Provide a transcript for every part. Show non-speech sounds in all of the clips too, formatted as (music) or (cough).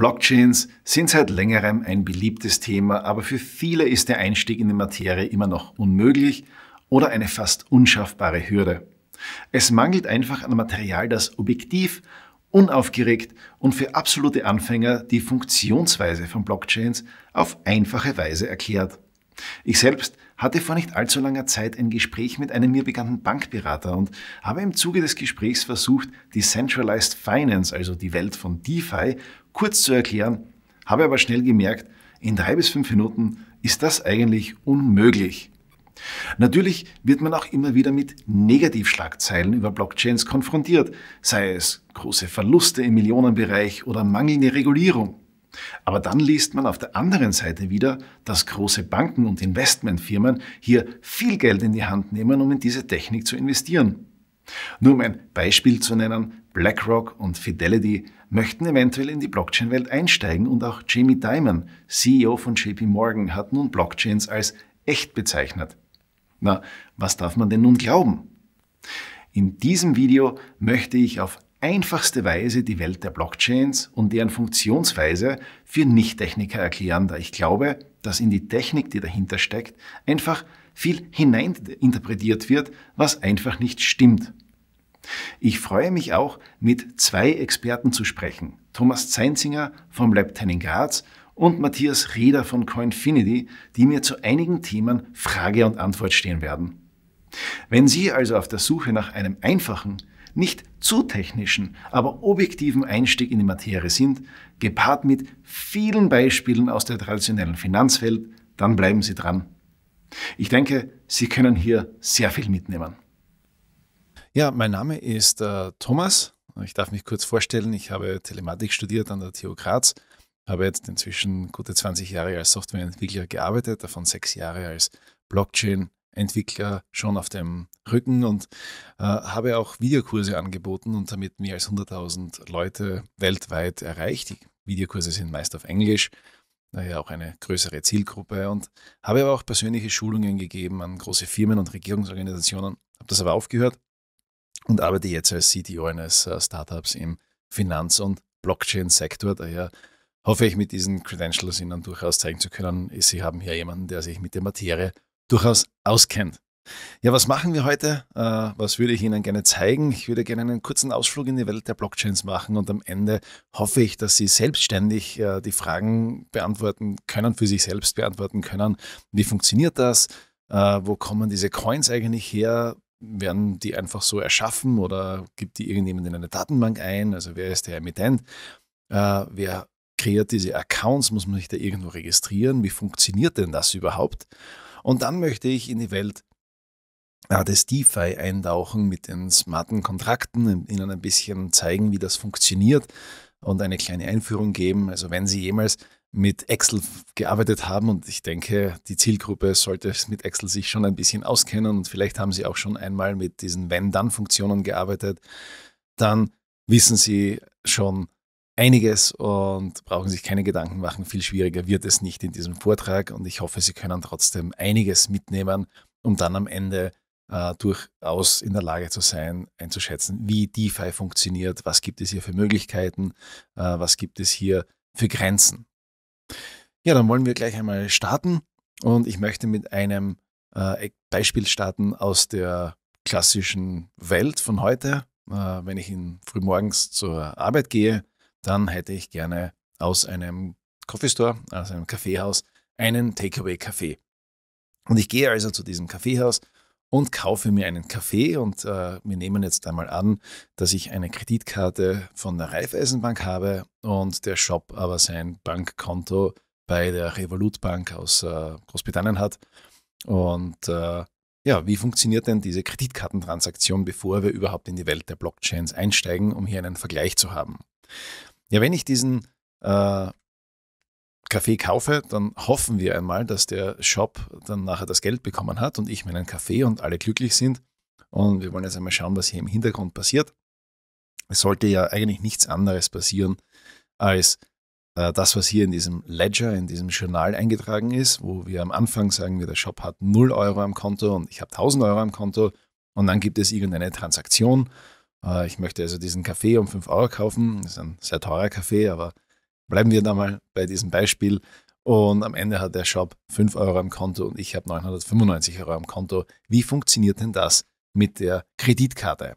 Blockchains sind seit längerem ein beliebtes Thema, aber für viele ist der Einstieg in die Materie immer noch unmöglich oder eine fast unschaffbare Hürde. Es mangelt einfach an Material, das objektiv, unaufgeregt und für absolute Anfänger die Funktionsweise von Blockchains auf einfache Weise erklärt. Ich selbst hatte vor nicht allzu langer Zeit ein Gespräch mit einem mir bekannten Bankberater und habe im Zuge des Gesprächs versucht, Decentralized Finance, also die Welt von DeFi, kurz zu erklären, habe aber schnell gemerkt, in drei bis fünf Minuten ist das eigentlich unmöglich. Natürlich wird man auch immer wieder mit Negativschlagzeilen über Blockchains konfrontiert, sei es große Verluste im Millionenbereich oder mangelnde Regulierung. Aber dann liest man auf der anderen Seite wieder, dass große Banken und Investmentfirmen hier viel Geld in die Hand nehmen, um in diese Technik zu investieren. Nur um ein Beispiel zu nennen, BlackRock und Fidelity möchten eventuell in die Blockchain-Welt einsteigen und auch Jamie Dimon, CEO von JP Morgan, hat nun Blockchains als echt bezeichnet. Na, was darf man denn nun glauben? In diesem Video möchte ich auf einfachste Weise die Welt der Blockchains und deren Funktionsweise für Nichttechniker erklären, da ich glaube, dass in die Technik, die dahinter steckt, einfach viel hineininterpretiert wird, was einfach nicht stimmt. Ich freue mich auch, mit zwei Experten zu sprechen. Thomas Zeinzinger vom Lab 10 in Graz und Matthias Rieder von Coinfinity, die mir zu einigen Themen Frage und Antwort stehen werden. Wenn Sie also auf der Suche nach einem einfachen, nicht zu technischen, aber objektiven Einstieg in die Materie sind, gepaart mit vielen Beispielen aus der traditionellen Finanzwelt, dann bleiben Sie dran. Ich denke, Sie können hier sehr viel mitnehmen. Ja, mein Name ist äh, Thomas. Ich darf mich kurz vorstellen. Ich habe Telematik studiert an der TU Graz, habe jetzt inzwischen gute 20 Jahre als Softwareentwickler gearbeitet, davon sechs Jahre als Blockchain, Entwickler schon auf dem Rücken und äh, habe auch Videokurse angeboten und damit mehr als 100.000 Leute weltweit erreicht. Die Videokurse sind meist auf Englisch, daher auch eine größere Zielgruppe und habe aber auch persönliche Schulungen gegeben an große Firmen und Regierungsorganisationen, habe das aber aufgehört und arbeite jetzt als CTO eines äh, Startups im Finanz- und Blockchain-Sektor. Daher hoffe ich, mit diesen Credentials Ihnen durchaus zeigen zu können, Sie haben hier jemanden, der sich mit der Materie durchaus auskennt. Ja, was machen wir heute? Äh, was würde ich Ihnen gerne zeigen? Ich würde gerne einen kurzen Ausflug in die Welt der Blockchains machen und am Ende hoffe ich, dass Sie selbstständig äh, die Fragen beantworten können, für sich selbst beantworten können. Wie funktioniert das? Äh, wo kommen diese Coins eigentlich her? Werden die einfach so erschaffen oder gibt die irgendjemand in eine Datenbank ein? Also wer ist der Emittent? Wer kreiert diese Accounts? Muss man sich da irgendwo registrieren? Wie funktioniert denn das überhaupt? Und dann möchte ich in die Welt des DeFi eintauchen mit den smarten Kontrakten, Ihnen ein bisschen zeigen, wie das funktioniert und eine kleine Einführung geben. Also wenn Sie jemals mit Excel gearbeitet haben und ich denke, die Zielgruppe sollte mit Excel sich schon ein bisschen auskennen und vielleicht haben Sie auch schon einmal mit diesen Wenn-Dann-Funktionen gearbeitet, dann wissen Sie schon, einiges und brauchen sich keine Gedanken machen. Viel schwieriger wird es nicht in diesem Vortrag und ich hoffe, Sie können trotzdem einiges mitnehmen, um dann am Ende äh, durchaus in der Lage zu sein, einzuschätzen, wie DeFi funktioniert, was gibt es hier für Möglichkeiten, äh, was gibt es hier für Grenzen. Ja, dann wollen wir gleich einmal starten und ich möchte mit einem äh, Beispiel starten aus der klassischen Welt von heute. Äh, wenn ich in frühmorgens zur Arbeit gehe, dann hätte ich gerne aus einem Coffee Store, aus einem Kaffeehaus, einen Takeaway-Kaffee. Und ich gehe also zu diesem Kaffeehaus und kaufe mir einen Kaffee. Und äh, wir nehmen jetzt einmal an, dass ich eine Kreditkarte von der Raiffeisenbank habe und der Shop aber sein Bankkonto bei der Revolut Bank aus äh, Großbritannien hat. Und äh, ja, wie funktioniert denn diese Kreditkartentransaktion, bevor wir überhaupt in die Welt der Blockchains einsteigen, um hier einen Vergleich zu haben? Ja, wenn ich diesen äh, Kaffee kaufe, dann hoffen wir einmal, dass der Shop dann nachher das Geld bekommen hat und ich meinen Kaffee und alle glücklich sind. Und wir wollen jetzt einmal schauen, was hier im Hintergrund passiert. Es sollte ja eigentlich nichts anderes passieren als äh, das, was hier in diesem Ledger, in diesem Journal eingetragen ist, wo wir am Anfang sagen, wir, der Shop hat 0 Euro am Konto und ich habe 1000 Euro am Konto und dann gibt es irgendeine Transaktion äh, ich möchte also diesen Kaffee um 5 Euro kaufen. Das ist ein sehr teurer Kaffee, aber bleiben wir da mal bei diesem Beispiel. Und am Ende hat der Shop 5 Euro am Konto und ich habe 995 Euro am Konto. Wie funktioniert denn das mit der Kreditkarte?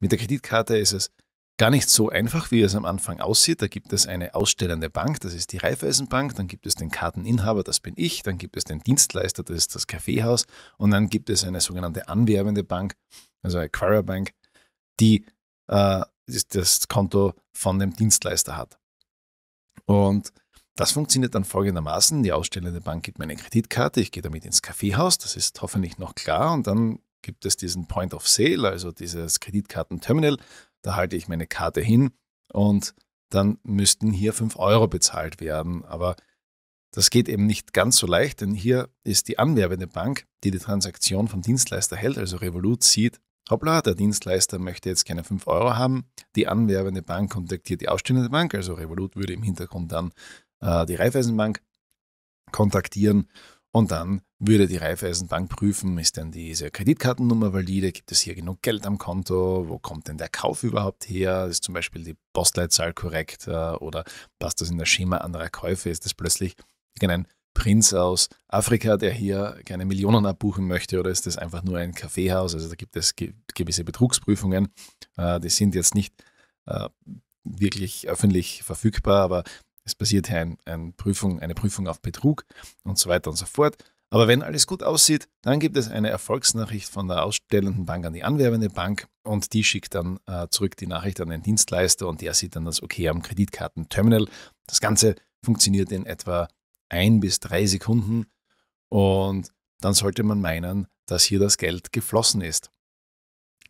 Mit der Kreditkarte ist es gar nicht so einfach, wie es am Anfang aussieht. Da gibt es eine ausstellende Bank, das ist die Raiffeisenbank, dann gibt es den Karteninhaber, das bin ich, dann gibt es den Dienstleister, das ist das Kaffeehaus und dann gibt es eine sogenannte anwerbende Bank, also Acquirer Bank, die äh, das Konto von dem Dienstleister hat. Und das funktioniert dann folgendermaßen. Die ausstellende Bank gibt meine Kreditkarte, ich gehe damit ins Kaffeehaus, das ist hoffentlich noch klar. Und dann gibt es diesen Point of Sale, also dieses Kreditkartenterminal. Da halte ich meine Karte hin und dann müssten hier 5 Euro bezahlt werden. Aber das geht eben nicht ganz so leicht, denn hier ist die anwerbende Bank, die die Transaktion vom Dienstleister hält, also Revolut, sieht, hoppla, der Dienstleister möchte jetzt keine 5 Euro haben, die anwerbende Bank kontaktiert die ausstehende Bank, also Revolut würde im Hintergrund dann äh, die Raiffeisenbank kontaktieren und dann würde die Raiffeisenbank prüfen, ist denn diese Kreditkartennummer valide, gibt es hier genug Geld am Konto, wo kommt denn der Kauf überhaupt her, ist zum Beispiel die Postleitzahl korrekt äh, oder passt das in das Schema anderer Käufe, ist das plötzlich irgendein Prinz aus Afrika, der hier gerne Millionen abbuchen möchte, oder ist das einfach nur ein Kaffeehaus? Also da gibt es ge gewisse Betrugsprüfungen, äh, die sind jetzt nicht äh, wirklich öffentlich verfügbar, aber es passiert hier ein, ein Prüfung, eine Prüfung auf Betrug und so weiter und so fort. Aber wenn alles gut aussieht, dann gibt es eine Erfolgsnachricht von der ausstellenden Bank an die anwerbende Bank und die schickt dann äh, zurück die Nachricht an den Dienstleister und der sieht dann das Okay am Kreditkartenterminal. Das Ganze funktioniert in etwa ein bis drei Sekunden und dann sollte man meinen, dass hier das Geld geflossen ist.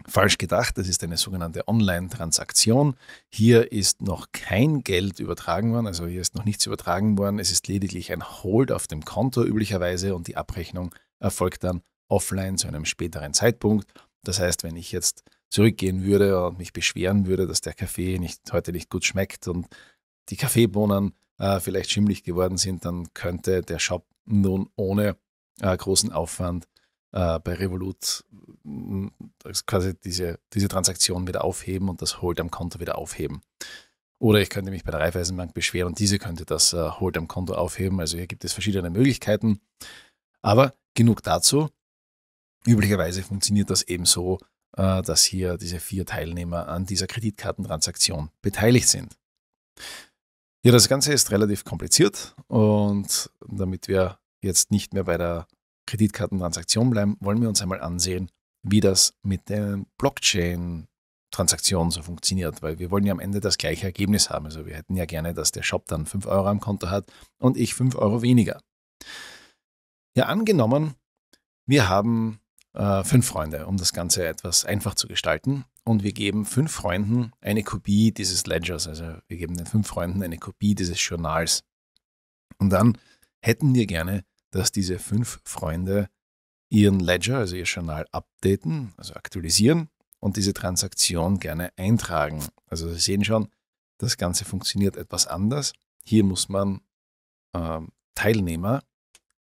Falsch gedacht, das ist eine sogenannte Online-Transaktion. Hier ist noch kein Geld übertragen worden, also hier ist noch nichts übertragen worden. Es ist lediglich ein Hold auf dem Konto üblicherweise und die Abrechnung erfolgt dann offline zu einem späteren Zeitpunkt. Das heißt, wenn ich jetzt zurückgehen würde und mich beschweren würde, dass der Kaffee nicht, heute nicht gut schmeckt und die Kaffeebohnen äh, vielleicht schimmlig geworden sind, dann könnte der Shop nun ohne äh, großen Aufwand äh, bei Revolut mm, quasi diese, diese Transaktion wieder aufheben und das Hold am Konto wieder aufheben. Oder ich könnte mich bei der Raiffeisenbank beschweren und diese könnte das äh, Hold am Konto aufheben. Also hier gibt es verschiedene Möglichkeiten. Aber genug dazu. Üblicherweise funktioniert das eben so, äh, dass hier diese vier Teilnehmer an dieser Kreditkartentransaktion beteiligt sind. Ja, das Ganze ist relativ kompliziert und damit wir jetzt nicht mehr bei der Kreditkartentransaktion bleiben, wollen wir uns einmal ansehen, wie das mit den blockchain transaktionen so funktioniert, weil wir wollen ja am Ende das gleiche Ergebnis haben. Also wir hätten ja gerne, dass der Shop dann 5 Euro am Konto hat und ich 5 Euro weniger. Ja, angenommen, wir haben äh, fünf Freunde, um das Ganze etwas einfach zu gestalten. Und wir geben fünf Freunden eine Kopie dieses Ledgers, also wir geben den fünf Freunden eine Kopie dieses Journals. Und dann hätten wir gerne, dass diese fünf Freunde ihren Ledger, also ihr Journal, updaten, also aktualisieren und diese Transaktion gerne eintragen. Also Sie sehen schon, das Ganze funktioniert etwas anders. Hier muss man ähm, Teilnehmer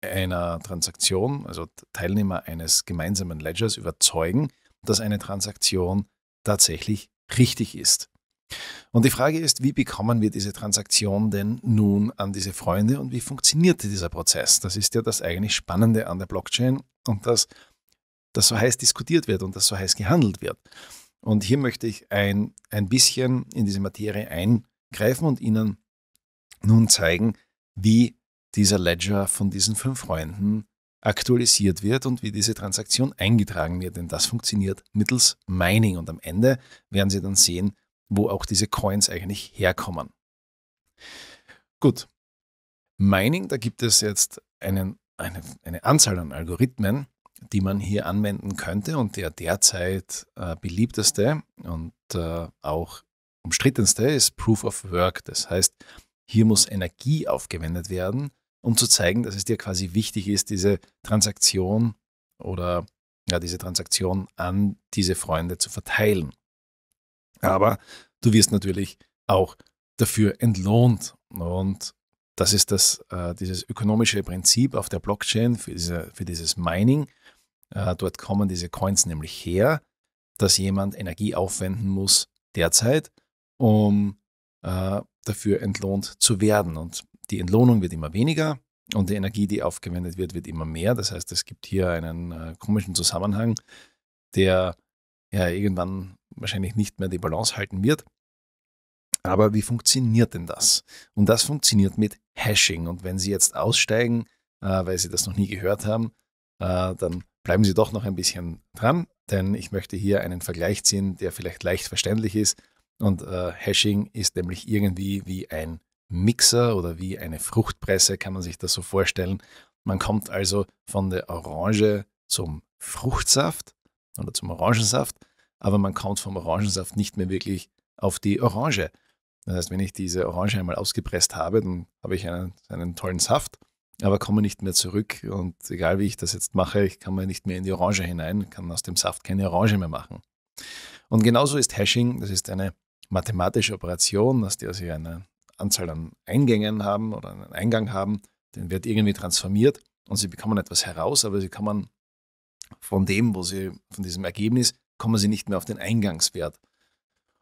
einer Transaktion, also Teilnehmer eines gemeinsamen Ledgers, überzeugen, dass eine Transaktion tatsächlich richtig ist. Und die Frage ist, wie bekommen wir diese Transaktion denn nun an diese Freunde und wie funktioniert dieser Prozess? Das ist ja das eigentlich Spannende an der Blockchain und dass das so heiß diskutiert wird und das so heiß gehandelt wird. Und hier möchte ich ein, ein bisschen in diese Materie eingreifen und Ihnen nun zeigen, wie dieser Ledger von diesen fünf Freunden aktualisiert wird und wie diese Transaktion eingetragen wird. Denn das funktioniert mittels Mining und am Ende werden Sie dann sehen, wo auch diese Coins eigentlich herkommen. Gut. Mining, da gibt es jetzt einen, eine, eine Anzahl an Algorithmen, die man hier anwenden könnte und der derzeit äh, beliebteste und äh, auch umstrittenste ist Proof of Work. Das heißt, hier muss Energie aufgewendet werden, um zu zeigen, dass es dir quasi wichtig ist, diese Transaktion oder ja, diese Transaktion an diese Freunde zu verteilen. Aber du wirst natürlich auch dafür entlohnt. Und das ist das, äh, dieses ökonomische Prinzip auf der Blockchain für, diese, für dieses Mining. Äh, dort kommen diese Coins nämlich her, dass jemand Energie aufwenden muss derzeit, um äh, dafür entlohnt zu werden. Und die Entlohnung wird immer weniger und die Energie, die aufgewendet wird, wird immer mehr. Das heißt, es gibt hier einen äh, komischen Zusammenhang, der ja irgendwann wahrscheinlich nicht mehr die Balance halten wird. Aber wie funktioniert denn das? Und das funktioniert mit Hashing. Und wenn Sie jetzt aussteigen, äh, weil Sie das noch nie gehört haben, äh, dann bleiben Sie doch noch ein bisschen dran, denn ich möchte hier einen Vergleich ziehen, der vielleicht leicht verständlich ist, und äh, Hashing ist nämlich irgendwie wie ein Mixer oder wie eine Fruchtpresse, kann man sich das so vorstellen. Man kommt also von der Orange zum Fruchtsaft oder zum Orangensaft, aber man kommt vom Orangensaft nicht mehr wirklich auf die Orange. Das heißt, wenn ich diese Orange einmal ausgepresst habe, dann habe ich einen, einen tollen Saft, aber komme nicht mehr zurück. Und egal wie ich das jetzt mache, ich kann mir nicht mehr in die Orange hinein, kann aus dem Saft keine Orange mehr machen. Und genauso ist Hashing, das ist eine mathematische Operation, dass die also eine Anzahl an Eingängen haben oder einen Eingang haben, den wird irgendwie transformiert und sie bekommen etwas heraus, aber sie kommen von dem, wo sie, von diesem Ergebnis, kommen sie nicht mehr auf den Eingangswert.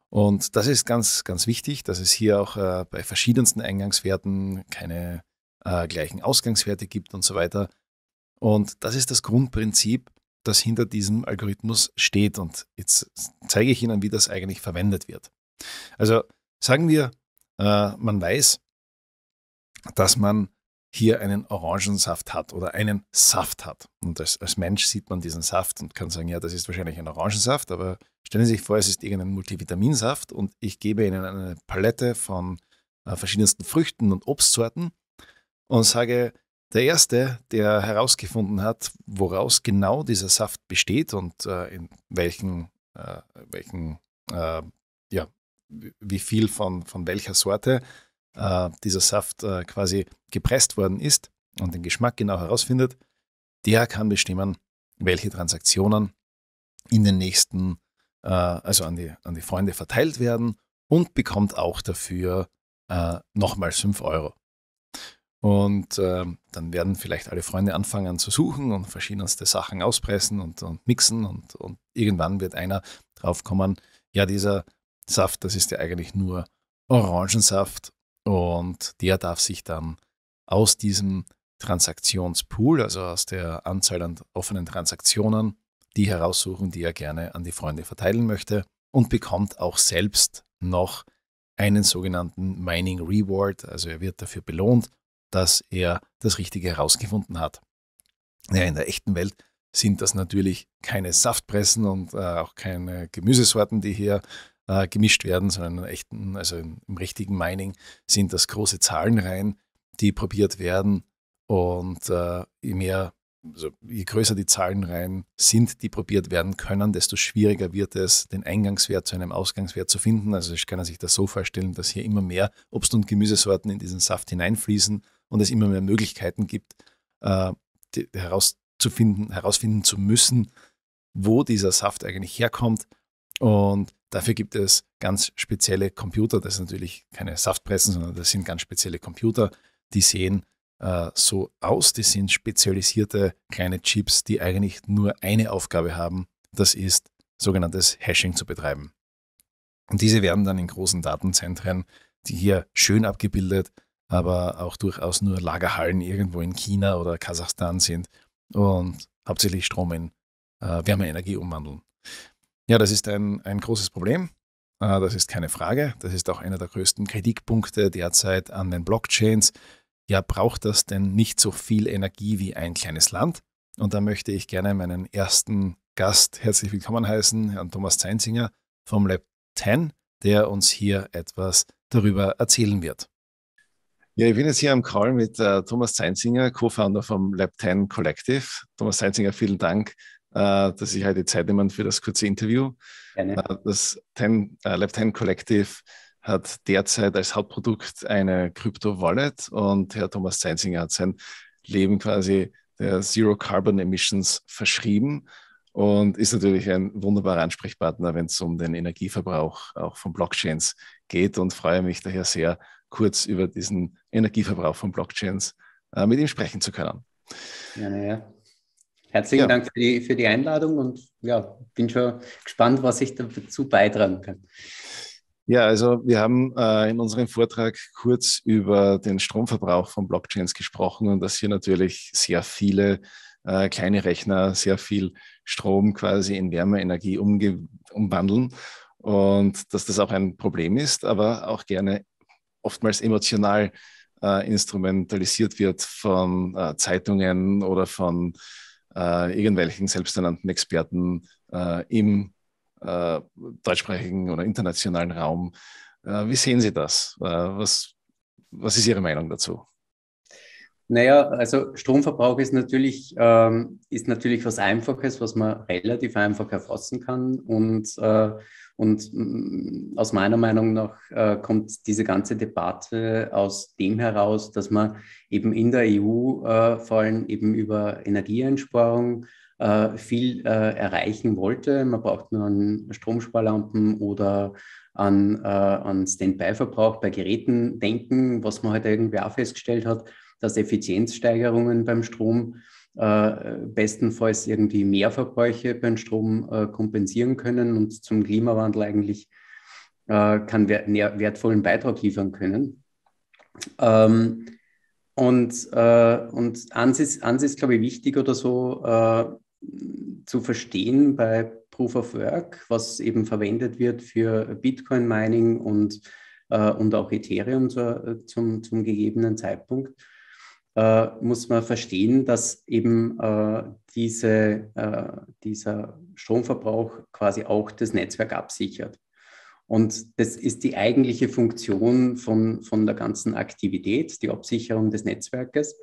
Und das ist ganz, ganz wichtig, dass es hier auch äh, bei verschiedensten Eingangswerten keine äh, gleichen Ausgangswerte gibt und so weiter. Und das ist das Grundprinzip, das hinter diesem Algorithmus steht. Und jetzt zeige ich Ihnen, wie das eigentlich verwendet wird. Also sagen wir, äh, man weiß, dass man hier einen Orangensaft hat oder einen Saft hat. Und als, als Mensch sieht man diesen Saft und kann sagen, ja, das ist wahrscheinlich ein Orangensaft, aber stellen Sie sich vor, es ist irgendein Multivitaminsaft und ich gebe Ihnen eine Palette von äh, verschiedensten Früchten und Obstsorten und sage, der Erste, der herausgefunden hat, woraus genau dieser Saft besteht und äh, in welchen, äh, welchen äh, ja, wie viel von, von welcher Sorte äh, dieser Saft äh, quasi gepresst worden ist und den Geschmack genau herausfindet, der kann bestimmen, welche Transaktionen in den nächsten, äh, also an die, an die Freunde verteilt werden und bekommt auch dafür äh, nochmal 5 Euro. Und äh, dann werden vielleicht alle Freunde anfangen zu suchen und verschiedenste Sachen auspressen und, und mixen und, und irgendwann wird einer drauf kommen, ja, dieser Saft, das ist ja eigentlich nur Orangensaft und der darf sich dann aus diesem Transaktionspool, also aus der Anzahl an offenen Transaktionen, die heraussuchen, die er gerne an die Freunde verteilen möchte und bekommt auch selbst noch einen sogenannten Mining Reward, also er wird dafür belohnt, dass er das Richtige herausgefunden hat. Ja, in der echten Welt sind das natürlich keine Saftpressen und äh, auch keine Gemüsesorten, die hier äh, gemischt werden, sondern einen echten, also im, im richtigen Mining sind das große Zahlenreihen, die probiert werden. Und äh, je mehr, also je größer die Zahlenreihen sind, die probiert werden können, desto schwieriger wird es, den Eingangswert zu einem Ausgangswert zu finden. Also ich kann sich das so vorstellen, dass hier immer mehr Obst- und Gemüsesorten in diesen Saft hineinfließen und es immer mehr Möglichkeiten gibt, äh, die, herauszufinden, herausfinden zu müssen, wo dieser Saft eigentlich herkommt. Und Dafür gibt es ganz spezielle Computer. Das sind natürlich keine Saftpressen, sondern das sind ganz spezielle Computer. Die sehen äh, so aus. Die sind spezialisierte kleine Chips, die eigentlich nur eine Aufgabe haben. Das ist sogenanntes Hashing zu betreiben. Und diese werden dann in großen Datenzentren, die hier schön abgebildet, aber auch durchaus nur Lagerhallen irgendwo in China oder Kasachstan sind und hauptsächlich Strom in äh, Wärmeenergie umwandeln. Ja, das ist ein, ein großes Problem. Äh, das ist keine Frage. Das ist auch einer der größten Kritikpunkte derzeit an den Blockchains. Ja, braucht das denn nicht so viel Energie wie ein kleines Land? Und da möchte ich gerne meinen ersten Gast herzlich willkommen heißen, Herrn Thomas Zeinsinger vom Lab 10, der uns hier etwas darüber erzählen wird. Ja, ich bin jetzt hier am Call mit äh, Thomas Zeinsinger, Co-Founder vom Lab 10 Collective. Thomas Zeinsinger, vielen Dank, äh, dass ich heute Zeit nehme für das kurze Interview. Gerne. Äh, das Ten, äh, Left Hand Collective hat derzeit als Hauptprodukt eine Krypto-Wallet und Herr Thomas Zeinsinger hat sein Leben quasi der Zero Carbon Emissions verschrieben und ist natürlich ein wunderbarer Ansprechpartner, wenn es um den Energieverbrauch auch von Blockchains geht und freue mich daher sehr, kurz über diesen Energieverbrauch von Blockchains äh, mit ihm sprechen zu können. Ja, na ja. Herzlichen ja. Dank für die, für die Einladung und ja, bin schon gespannt, was ich dazu beitragen kann. Ja, also wir haben äh, in unserem Vortrag kurz über den Stromverbrauch von Blockchains gesprochen und dass hier natürlich sehr viele äh, kleine Rechner sehr viel Strom quasi in Wärmeenergie umwandeln und dass das auch ein Problem ist, aber auch gerne oftmals emotional äh, instrumentalisiert wird von äh, Zeitungen oder von äh, irgendwelchen selbsternannten Experten äh, im äh, deutschsprachigen oder internationalen Raum. Äh, wie sehen Sie das? Äh, was, was ist Ihre Meinung dazu? Naja, also Stromverbrauch ist natürlich, ähm, ist natürlich was Einfaches, was man relativ einfach erfassen kann. Und äh, und mm, aus meiner Meinung nach äh, kommt diese ganze Debatte aus dem heraus, dass man eben in der EU äh, vor allem eben über Energieeinsparung äh, viel äh, erreichen wollte. Man braucht nur an Stromsparlampen oder an, äh, an Standby-Verbrauch bei Geräten denken, was man heute halt irgendwie auch festgestellt hat, dass Effizienzsteigerungen beim Strom äh, bestenfalls irgendwie Mehrverbräuche beim Strom äh, kompensieren können und zum Klimawandel eigentlich äh, kann wertvollen Beitrag liefern können. Ähm, und, äh, und eins ist, eins ist, glaube ich, wichtig oder so äh, zu verstehen bei Proof of Work, was eben verwendet wird für Bitcoin Mining und, äh, und auch Ethereum zur, zum, zum gegebenen Zeitpunkt äh, muss man verstehen, dass eben äh, diese, äh, dieser Stromverbrauch quasi auch das Netzwerk absichert. Und das ist die eigentliche Funktion von, von der ganzen Aktivität, die Absicherung des Netzwerkes.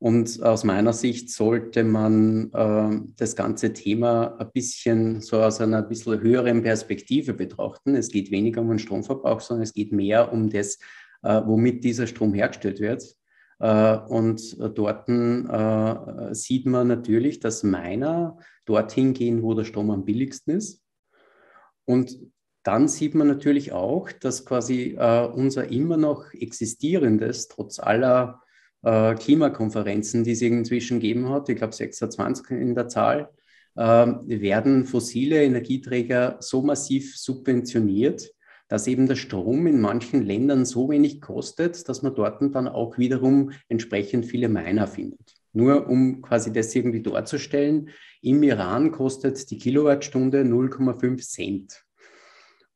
Und aus meiner Sicht sollte man äh, das ganze Thema ein bisschen so aus einer ein bisschen höheren Perspektive betrachten. Es geht weniger um den Stromverbrauch, sondern es geht mehr um das, äh, womit dieser Strom hergestellt wird. Äh, und äh, dort äh, sieht man natürlich, dass Miner dorthin gehen, wo der Strom am billigsten ist. Und dann sieht man natürlich auch, dass quasi unser immer noch existierendes, trotz aller Klimakonferenzen, die es inzwischen gegeben hat, ich glaube 26 in der Zahl, werden fossile Energieträger so massiv subventioniert, dass eben der Strom in manchen Ländern so wenig kostet, dass man dort dann auch wiederum entsprechend viele Miner findet. Nur um quasi das irgendwie darzustellen, im Iran kostet die Kilowattstunde 0,5 Cent.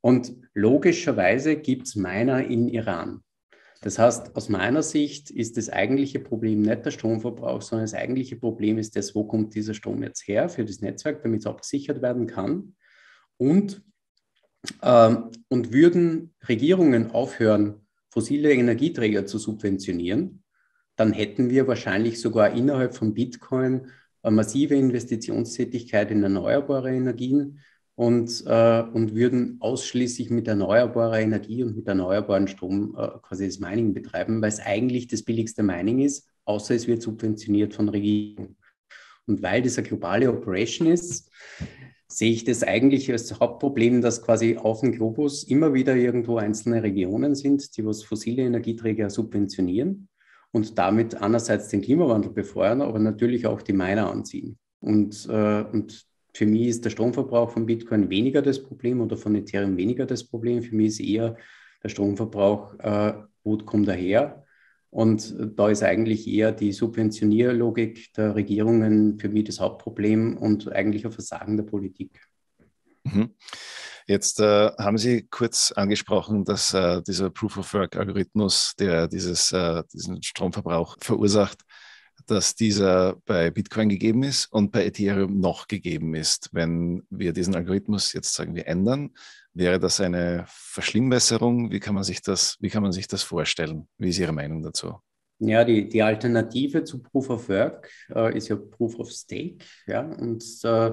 Und logischerweise gibt es Miner in Iran. Das heißt, aus meiner Sicht ist das eigentliche Problem nicht der Stromverbrauch, sondern das eigentliche Problem ist das, wo kommt dieser Strom jetzt her für das Netzwerk, damit es abgesichert werden kann. Und ähm, und würden Regierungen aufhören, fossile Energieträger zu subventionieren, dann hätten wir wahrscheinlich sogar innerhalb von Bitcoin eine massive Investitionstätigkeit in erneuerbare Energien und, äh, und würden ausschließlich mit erneuerbarer Energie und mit erneuerbaren Strom äh, quasi das Mining betreiben, weil es eigentlich das billigste Mining ist, außer es wird subventioniert von Regierungen. Und weil das eine globale Operation ist, sehe ich das eigentlich als Hauptproblem, dass quasi auf dem Globus immer wieder irgendwo einzelne Regionen sind, die was fossile Energieträger subventionieren und damit einerseits den Klimawandel befeuern, aber natürlich auch die Miner anziehen. Und, äh, und für mich ist der Stromverbrauch von Bitcoin weniger das Problem oder von Ethereum weniger das Problem. Für mich ist eher der Stromverbrauch, äh, wo kommt er her, und da ist eigentlich eher die Subventionierlogik der Regierungen für mich das Hauptproblem und eigentlich ein Versagen der Politik. Mhm. Jetzt äh, haben Sie kurz angesprochen, dass äh, dieser Proof-of-Work-Algorithmus, der dieses, äh, diesen Stromverbrauch verursacht, dass dieser bei Bitcoin gegeben ist und bei Ethereum noch gegeben ist. Wenn wir diesen Algorithmus jetzt sagen wir ändern, Wäre das eine Verschlimmbesserung? Wie kann man sich das, wie kann man sich das vorstellen? Wie ist Ihre Meinung dazu? Ja, die, die Alternative zu Proof of Work äh, ist ja Proof of Stake. Ja? Und äh,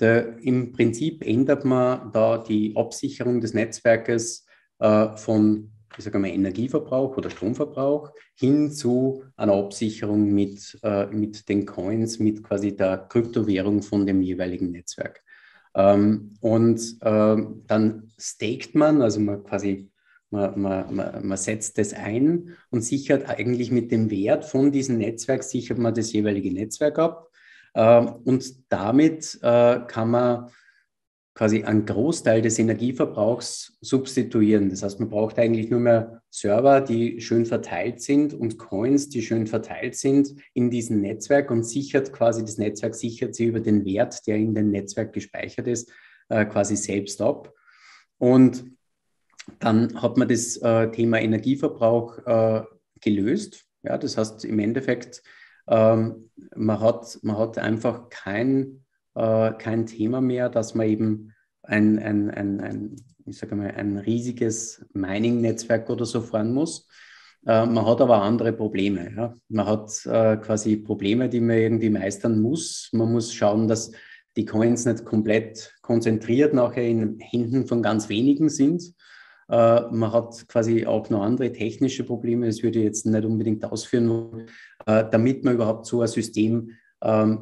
der, im Prinzip ändert man da die Absicherung des Netzwerkes äh, von ich sage mal, Energieverbrauch oder Stromverbrauch hin zu einer Absicherung mit, äh, mit den Coins, mit quasi der Kryptowährung von dem jeweiligen Netzwerk. Ähm, und ähm, dann staked man, also man quasi, man, man, man, man setzt das ein und sichert eigentlich mit dem Wert von diesem Netzwerk, sichert man das jeweilige Netzwerk ab. Ähm, und damit äh, kann man quasi einen Großteil des Energieverbrauchs substituieren. Das heißt, man braucht eigentlich nur mehr Server, die schön verteilt sind und Coins, die schön verteilt sind in diesem Netzwerk und sichert quasi, das Netzwerk sichert sie über den Wert, der in dem Netzwerk gespeichert ist, äh, quasi selbst ab. Und dann hat man das äh, Thema Energieverbrauch äh, gelöst. Ja, das heißt im Endeffekt, ähm, man, hat, man hat einfach kein äh, kein Thema mehr, dass man eben ein, ein, ein, ein ich sage mal, ein riesiges Mining-Netzwerk oder so fahren muss. Äh, man hat aber andere Probleme. Ja. Man hat äh, quasi Probleme, die man irgendwie meistern muss. Man muss schauen, dass die Coins nicht komplett konzentriert nachher in Händen von ganz wenigen sind. Uh, man hat quasi auch noch andere technische Probleme, das würde ich jetzt nicht unbedingt ausführen, uh, damit man überhaupt so ein System uh,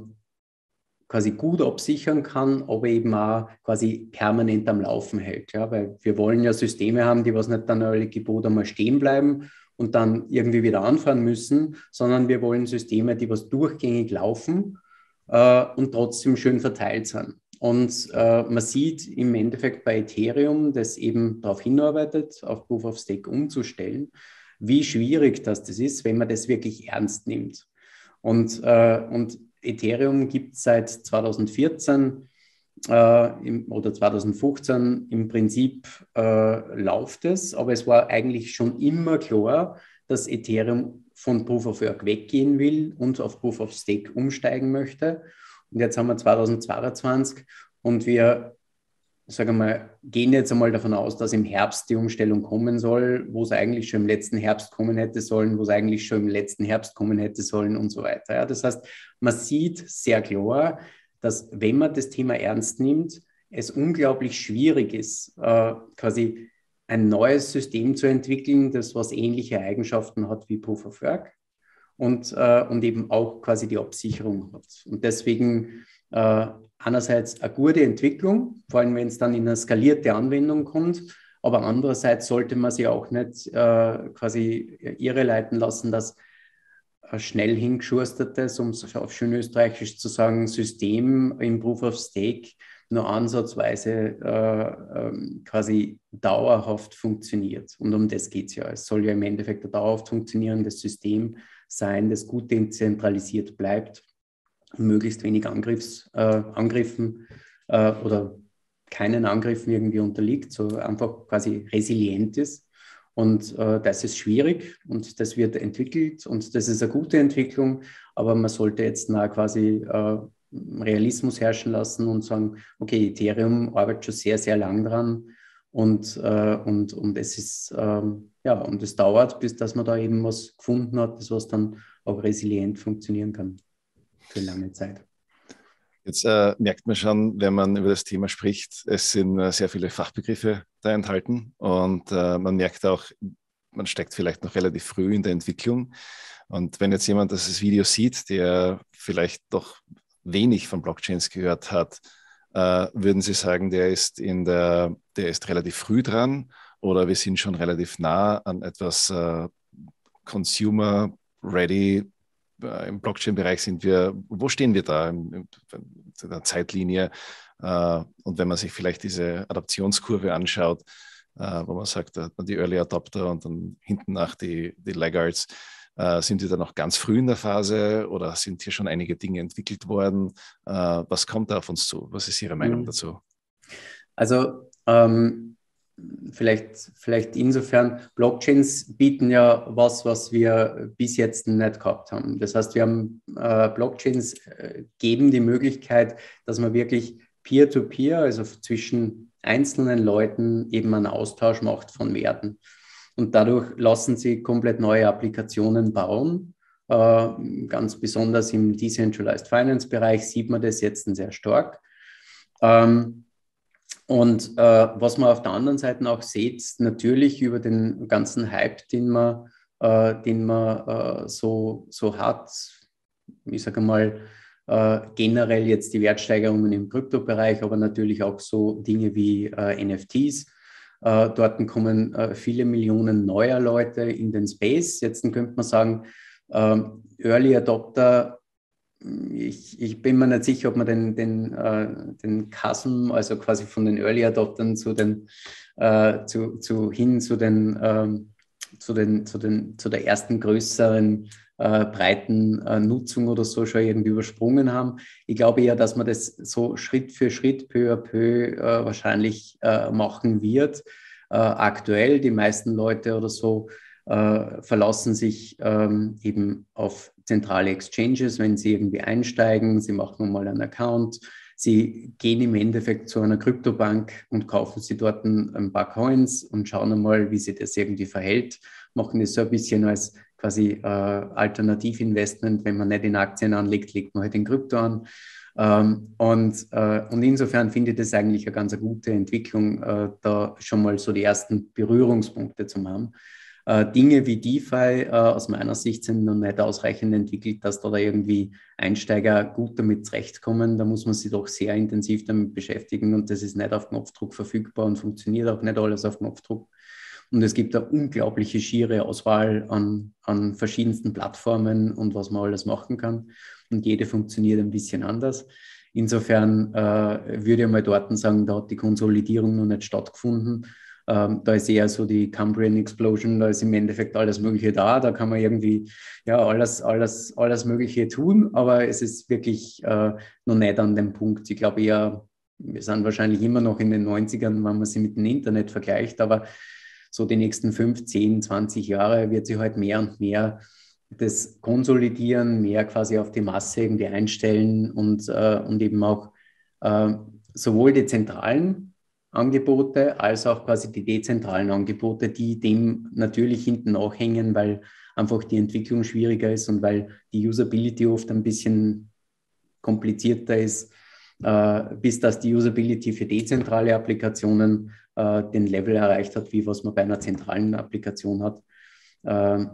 quasi gut absichern kann, aber eben auch quasi permanent am Laufen hält. Ja? Weil wir wollen ja Systeme haben, die was nicht dann alle Gebot einmal stehen bleiben und dann irgendwie wieder anfahren müssen, sondern wir wollen Systeme, die was durchgängig laufen äh, und trotzdem schön verteilt sind. Und äh, man sieht im Endeffekt bei Ethereum, das eben darauf hinarbeitet, auf Proof of Stake umzustellen, wie schwierig das, das ist, wenn man das wirklich ernst nimmt. Und, äh, und Ethereum gibt es seit 2014 äh, im, oder 2015. Im Prinzip äh, läuft es, aber es war eigentlich schon immer klar, dass Ethereum von Proof of Work weggehen will und auf Proof of Stake umsteigen möchte. Und jetzt haben wir 2022 und wir sage mal, gehen jetzt einmal davon aus, dass im Herbst die Umstellung kommen soll, wo es eigentlich schon im letzten Herbst kommen hätte sollen, wo es eigentlich schon im letzten Herbst kommen hätte sollen und so weiter. Ja, das heißt, man sieht sehr klar, dass wenn man das Thema ernst nimmt, es unglaublich schwierig ist, äh, quasi ein neues System zu entwickeln, das was ähnliche Eigenschaften hat wie Proof of Work und, äh, und eben auch quasi die Absicherung hat. Und deswegen äh, einerseits eine gute Entwicklung, vor allem wenn es dann in eine skalierte Anwendung kommt, aber andererseits sollte man sie auch nicht äh, quasi irreleiten lassen, dass ein schnell hingeschustertes, um es auf schön österreichisch zu sagen, System im Proof of Stake nur ansatzweise äh, ähm, quasi dauerhaft funktioniert. Und um das geht es ja. Es soll ja im Endeffekt ein dauerhaft funktionierendes System sein, das gut dezentralisiert bleibt möglichst wenig Angriffs, äh, Angriffen äh, oder keinen Angriffen irgendwie unterliegt, so einfach quasi resilient ist. Und äh, das ist schwierig und das wird entwickelt und das ist eine gute Entwicklung, aber man sollte jetzt na quasi äh, Realismus herrschen lassen und sagen, okay, Ethereum arbeitet schon sehr, sehr lang dran und, äh, und, und es ist, ähm, ja, und es dauert, bis dass man da eben was gefunden hat, das was dann auch resilient funktionieren kann für lange Zeit. Jetzt äh, merkt man schon, wenn man über das Thema spricht, es sind äh, sehr viele Fachbegriffe da enthalten und äh, man merkt auch, man steckt vielleicht noch relativ früh in der Entwicklung. Und wenn jetzt jemand das Video sieht, der vielleicht doch wenig von Blockchains gehört hat, äh, würden Sie sagen, der ist, in der, der ist relativ früh dran oder wir sind schon relativ nah an etwas äh, Consumer-Ready äh, im Blockchain-Bereich sind wir, wo stehen wir da in, der Zeitlinie? Äh, und wenn man sich vielleicht diese Adaptionskurve anschaut, äh, wo man sagt, da hat man die Early Adopter und dann hinten nach die, die Laggards, sind wir da noch ganz früh in der Phase oder sind hier schon einige Dinge entwickelt worden? was kommt da auf uns zu? Was ist Ihre Meinung mhm. dazu? Also ähm, vielleicht, vielleicht insofern, Blockchains bieten ja was, was wir bis jetzt nicht gehabt haben. Das heißt, wir haben äh, Blockchains äh, geben die Möglichkeit, dass man wirklich peer-to-peer, -peer, also zwischen einzelnen Leuten eben einen Austausch macht von Werten. Und dadurch lassen sie komplett neue Applikationen bauen. Äh, ganz besonders im Decentralized Finance Bereich sieht man das jetzt sehr stark. Ähm, und äh, was man auf der anderen Seite auch sieht, natürlich über den ganzen Hype, den man, äh, den man äh, so, so hat, ich sage mal, äh, generell jetzt die Wertsteigerungen im Kryptobereich, aber natürlich auch so Dinge wie äh, NFTs. Äh, dort kommen viele Millionen neuer Leute in den Space. Jetzt könnte man sagen, ähm, Early Adopter ich, ich, bin mir nicht sicher, ob man den, den, äh, den Kassen, also quasi von den Early Adoptern zu den, äh, zu, zu hin zu den, ähm, zu den, zu den, zu der ersten größeren äh, breiten äh, Nutzung oder so schon irgendwie übersprungen haben. Ich glaube ja, dass man das so Schritt für Schritt, peu à peu äh, wahrscheinlich äh, machen wird. aktuell, die meisten Leute oder so äh, verlassen sich ähm, eben auf zentrale Exchanges, wenn sie irgendwie einsteigen, sie machen mal einen Account, sie gehen im Endeffekt zu einer Kryptobank und kaufen sie dort ein paar Coins und schauen einmal, wie sich das irgendwie verhält, machen das so ein bisschen als quasi äh, Alternativinvestment, wenn man nicht in Aktien anlegt, legt man halt in Krypto an. Ähm, und, äh, und insofern finde ich das eigentlich eine ganz gute Entwicklung, äh, da schon mal so die ersten Berührungspunkte zu haben. Äh, Dinge wie DeFi äh, aus meiner Sicht sind noch nicht ausreichend entwickelt, dass da, da irgendwie Einsteiger gut damit zurechtkommen. Da muss man sich doch sehr intensiv damit beschäftigen und das ist nicht auf Knopfdruck verfügbar und funktioniert auch nicht alles auf Knopfdruck. Und es gibt eine unglaubliche schiere Auswahl an, an verschiedensten Plattformen und was man alles machen kann. Und jede funktioniert ein bisschen anders. Insofern äh, würde ich mal dort sagen, da hat die Konsolidierung noch nicht stattgefunden. Ähm, da ist eher so die Cumbrian Explosion, da ist im Endeffekt alles Mögliche da, da kann man irgendwie ja alles, alles, alles Mögliche tun, aber es ist wirklich äh, noch nicht an dem Punkt. Ich glaube eher, wir sind wahrscheinlich immer noch in den 90ern, wenn man sie mit dem Internet vergleicht, aber so die nächsten 5, 10, 20 Jahre wird sie halt mehr und mehr das Konsolidieren, mehr quasi auf die Masse irgendwie einstellen und, äh, und eben auch äh, sowohl die zentralen Angebote als auch quasi die dezentralen Angebote, die dem natürlich hinten nachhängen, weil einfach die Entwicklung schwieriger ist und weil die Usability oft ein bisschen komplizierter ist, äh, bis dass die Usability für dezentrale Applikationen äh, den Level erreicht hat, wie was man bei einer zentralen Applikation hat, äh,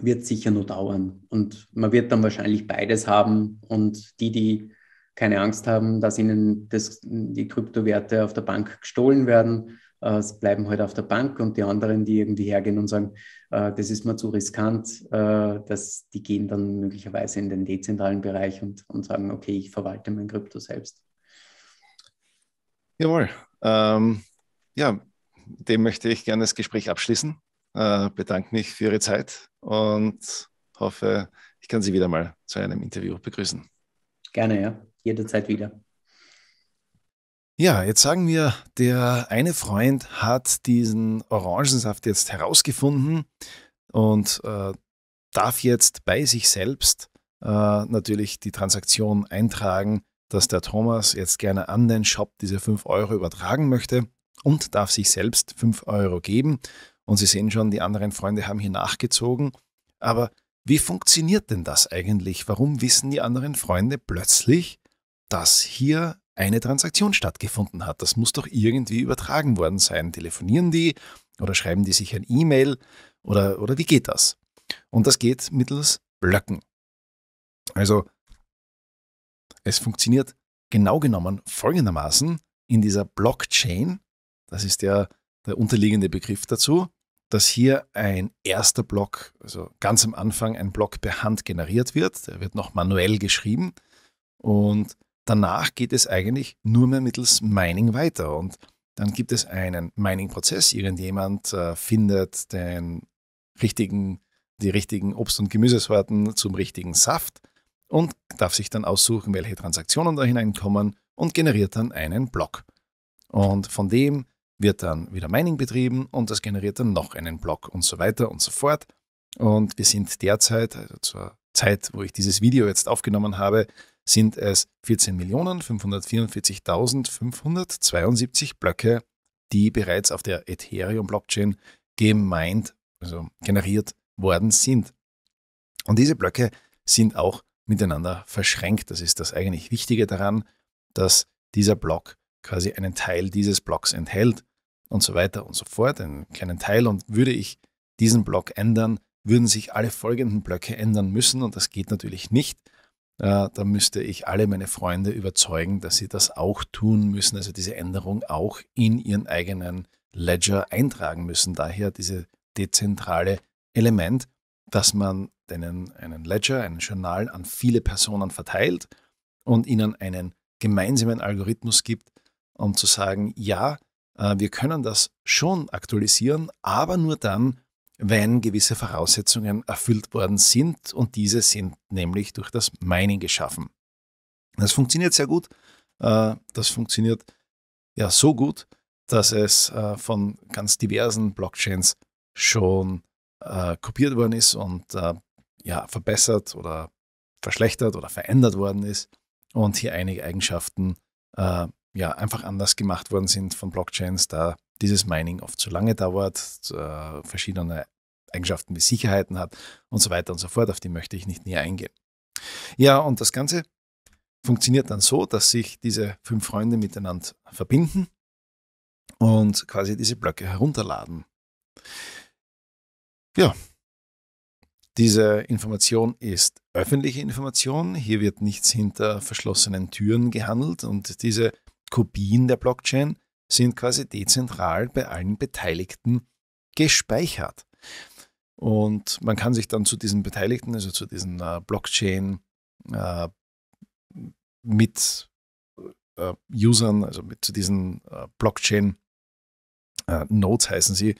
wird sicher nur dauern. Und man wird dann wahrscheinlich beides haben und die, die keine Angst haben, dass ihnen das, die Kryptowerte auf der Bank gestohlen werden. Äh, sie bleiben halt auf der Bank und die anderen, die irgendwie hergehen und sagen, äh, das ist mir zu riskant, äh, dass die gehen dann möglicherweise in den dezentralen Bereich und, und sagen, okay, ich verwalte mein Krypto selbst. Jawohl. Ähm, ja, dem möchte ich gerne das Gespräch abschließen. Äh, bedanke mich für Ihre Zeit und hoffe, ich kann Sie wieder mal zu einem Interview begrüßen. Gerne, ja jederzeit wieder. Ja, jetzt sagen wir, der eine Freund hat diesen Orangensaft jetzt herausgefunden und äh, darf jetzt bei sich selbst äh, natürlich die Transaktion eintragen, dass der Thomas jetzt gerne an den Shop diese 5 Euro übertragen möchte und darf sich selbst 5 Euro geben. Und Sie sehen schon, die anderen Freunde haben hier nachgezogen. Aber wie funktioniert denn das eigentlich? Warum wissen die anderen Freunde plötzlich, dass hier eine Transaktion stattgefunden hat. Das muss doch irgendwie übertragen worden sein. Telefonieren die oder schreiben die sich ein E-Mail oder, oder wie geht das? Und das geht mittels Blöcken. Also es funktioniert genau genommen folgendermaßen in dieser Blockchain, das ist der, der unterliegende Begriff dazu, dass hier ein erster Block, also ganz am Anfang ein Block per Hand generiert wird, der wird noch manuell geschrieben und Danach geht es eigentlich nur mehr mittels Mining weiter. Und dann gibt es einen Mining-Prozess. Irgendjemand äh, findet den richtigen, die richtigen Obst- und Gemüsesorten zum richtigen Saft und darf sich dann aussuchen, welche Transaktionen da hineinkommen und generiert dann einen Block. Und von dem wird dann wieder Mining betrieben und das generiert dann noch einen Block und so weiter und so fort. Und wir sind derzeit, also zur Zeit, wo ich dieses Video jetzt aufgenommen habe, sind es 14.544.572 Blöcke, die bereits auf der Ethereum-Blockchain gemeint, also generiert worden sind. Und diese Blöcke sind auch miteinander verschränkt. Das ist das eigentlich Wichtige daran, dass dieser Block quasi einen Teil dieses Blocks enthält und so weiter und so fort, einen kleinen Teil. Und würde ich diesen Block ändern, würden sich alle folgenden Blöcke ändern müssen und das geht natürlich nicht. Äh, da müsste ich alle meine Freunde überzeugen, dass sie das auch tun müssen, also diese Änderung auch in ihren eigenen Ledger eintragen müssen. Daher dieses dezentrale Element, dass man einen, einen Ledger, einen Journal an viele Personen verteilt und ihnen einen gemeinsamen Algorithmus gibt, um zu sagen, ja, äh, wir können das schon aktualisieren, aber nur dann, wenn gewisse Voraussetzungen erfüllt worden sind und diese sind nämlich durch das Mining geschaffen. Das funktioniert sehr gut. Äh, das funktioniert ja so gut, dass es äh, von ganz diversen Blockchains schon äh, kopiert worden ist und ja, verbessert oder verschlechtert oder verändert worden ist und hier einige Eigenschaften äh, ja einfach anders gemacht worden sind von Blockchains, da dieses Mining oft zu lange dauert, äh, verschiedene Eigenschaften wie Sicherheiten hat und so weiter und so fort. Auf die möchte ich nicht näher eingehen. Ja, und das Ganze funktioniert dann so, dass sich diese fünf Freunde miteinander verbinden und quasi diese Blöcke herunterladen. Ja, diese Information ist öffentliche Information. Hier wird nichts hinter verschlossenen Türen gehandelt und diese Kopien der Blockchain sind quasi dezentral bei allen Beteiligten gespeichert. Und man kann sich dann zu diesen Beteiligten, also zu diesen äh, Blockchain äh, mit äh, Usern, also mit zu diesen äh, Blockchain äh, Nodes heißen sie,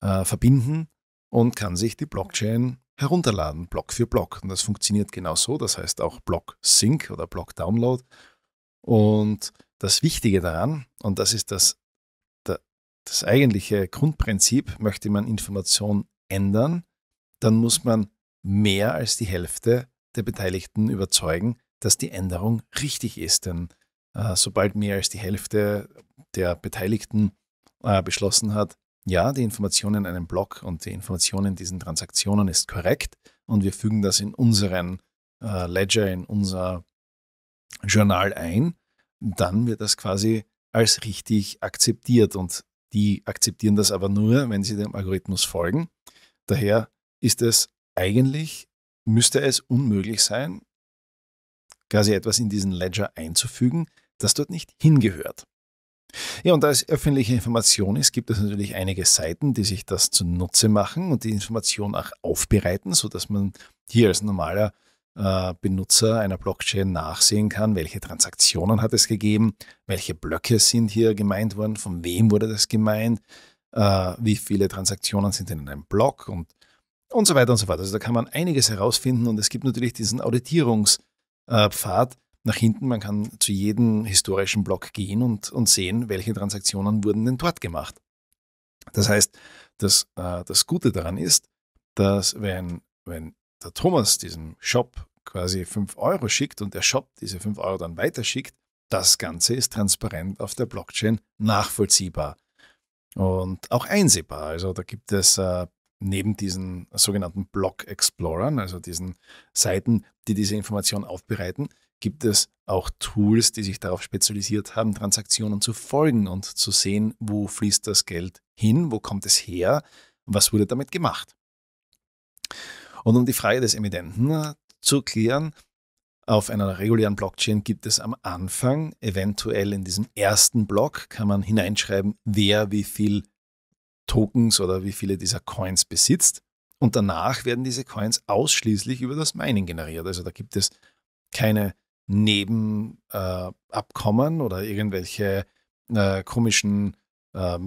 äh, verbinden und kann sich die Blockchain herunterladen, Block für Block. Und das funktioniert genau so, das heißt auch Block Sync oder Block Download. Und das Wichtige daran, und das ist das das eigentliche Grundprinzip möchte man Information ändern, dann muss man mehr als die Hälfte der Beteiligten überzeugen, dass die Änderung richtig ist. Denn äh, sobald mehr als die Hälfte der Beteiligten äh, beschlossen hat, ja, die Information in einem Blog und die Information in diesen Transaktionen ist korrekt und wir fügen das in unseren äh, Ledger, in unser Journal ein, dann wird das quasi als richtig akzeptiert und die akzeptieren das aber nur, wenn sie dem Algorithmus folgen Daher ist es eigentlich, müsste es unmöglich sein, quasi etwas in diesen Ledger einzufügen, das dort nicht hingehört. Ja, und da es öffentliche Information ist, gibt es natürlich einige Seiten, die sich das zunutze machen und die Information auch aufbereiten, sodass man hier als normaler äh, Benutzer einer Blockchain nachsehen kann, welche Transaktionen hat es gegeben, welche Blöcke sind hier gemeint worden, von wem wurde das gemeint, äh, wie viele Transaktionen sind in einem Block und, und so weiter und so fort. Also da kann man einiges herausfinden und es gibt natürlich diesen Auditierungspfad äh, nach hinten. Man kann zu jedem historischen Block gehen und, und sehen, welche Transaktionen wurden denn dort gemacht. Das heißt, das, äh, das Gute daran ist, dass wenn, wenn der Thomas diesem Shop quasi 5 Euro schickt und der Shop diese 5 Euro dann weiterschickt, das Ganze ist transparent auf der Blockchain nachvollziehbar und auch einsehbar. Also da gibt es äh, neben diesen sogenannten Block Explorern, also diesen Seiten, die diese Informationen aufbereiten, gibt es auch Tools, die sich darauf spezialisiert haben, Transaktionen zu folgen und zu sehen, wo fließt das Geld hin, wo kommt es her, was wurde damit gemacht. Und um die Frage des Emittenten äh, zu klären, auf einer regulären Blockchain gibt es am Anfang, eventuell in diesem ersten Block, kann man hineinschreiben, wer wie viel Tokens oder wie viele dieser Coins besitzt. Und danach werden diese Coins ausschließlich über das Mining generiert. Also da gibt es keine Nebenabkommen äh, oder irgendwelche äh, komischen äh,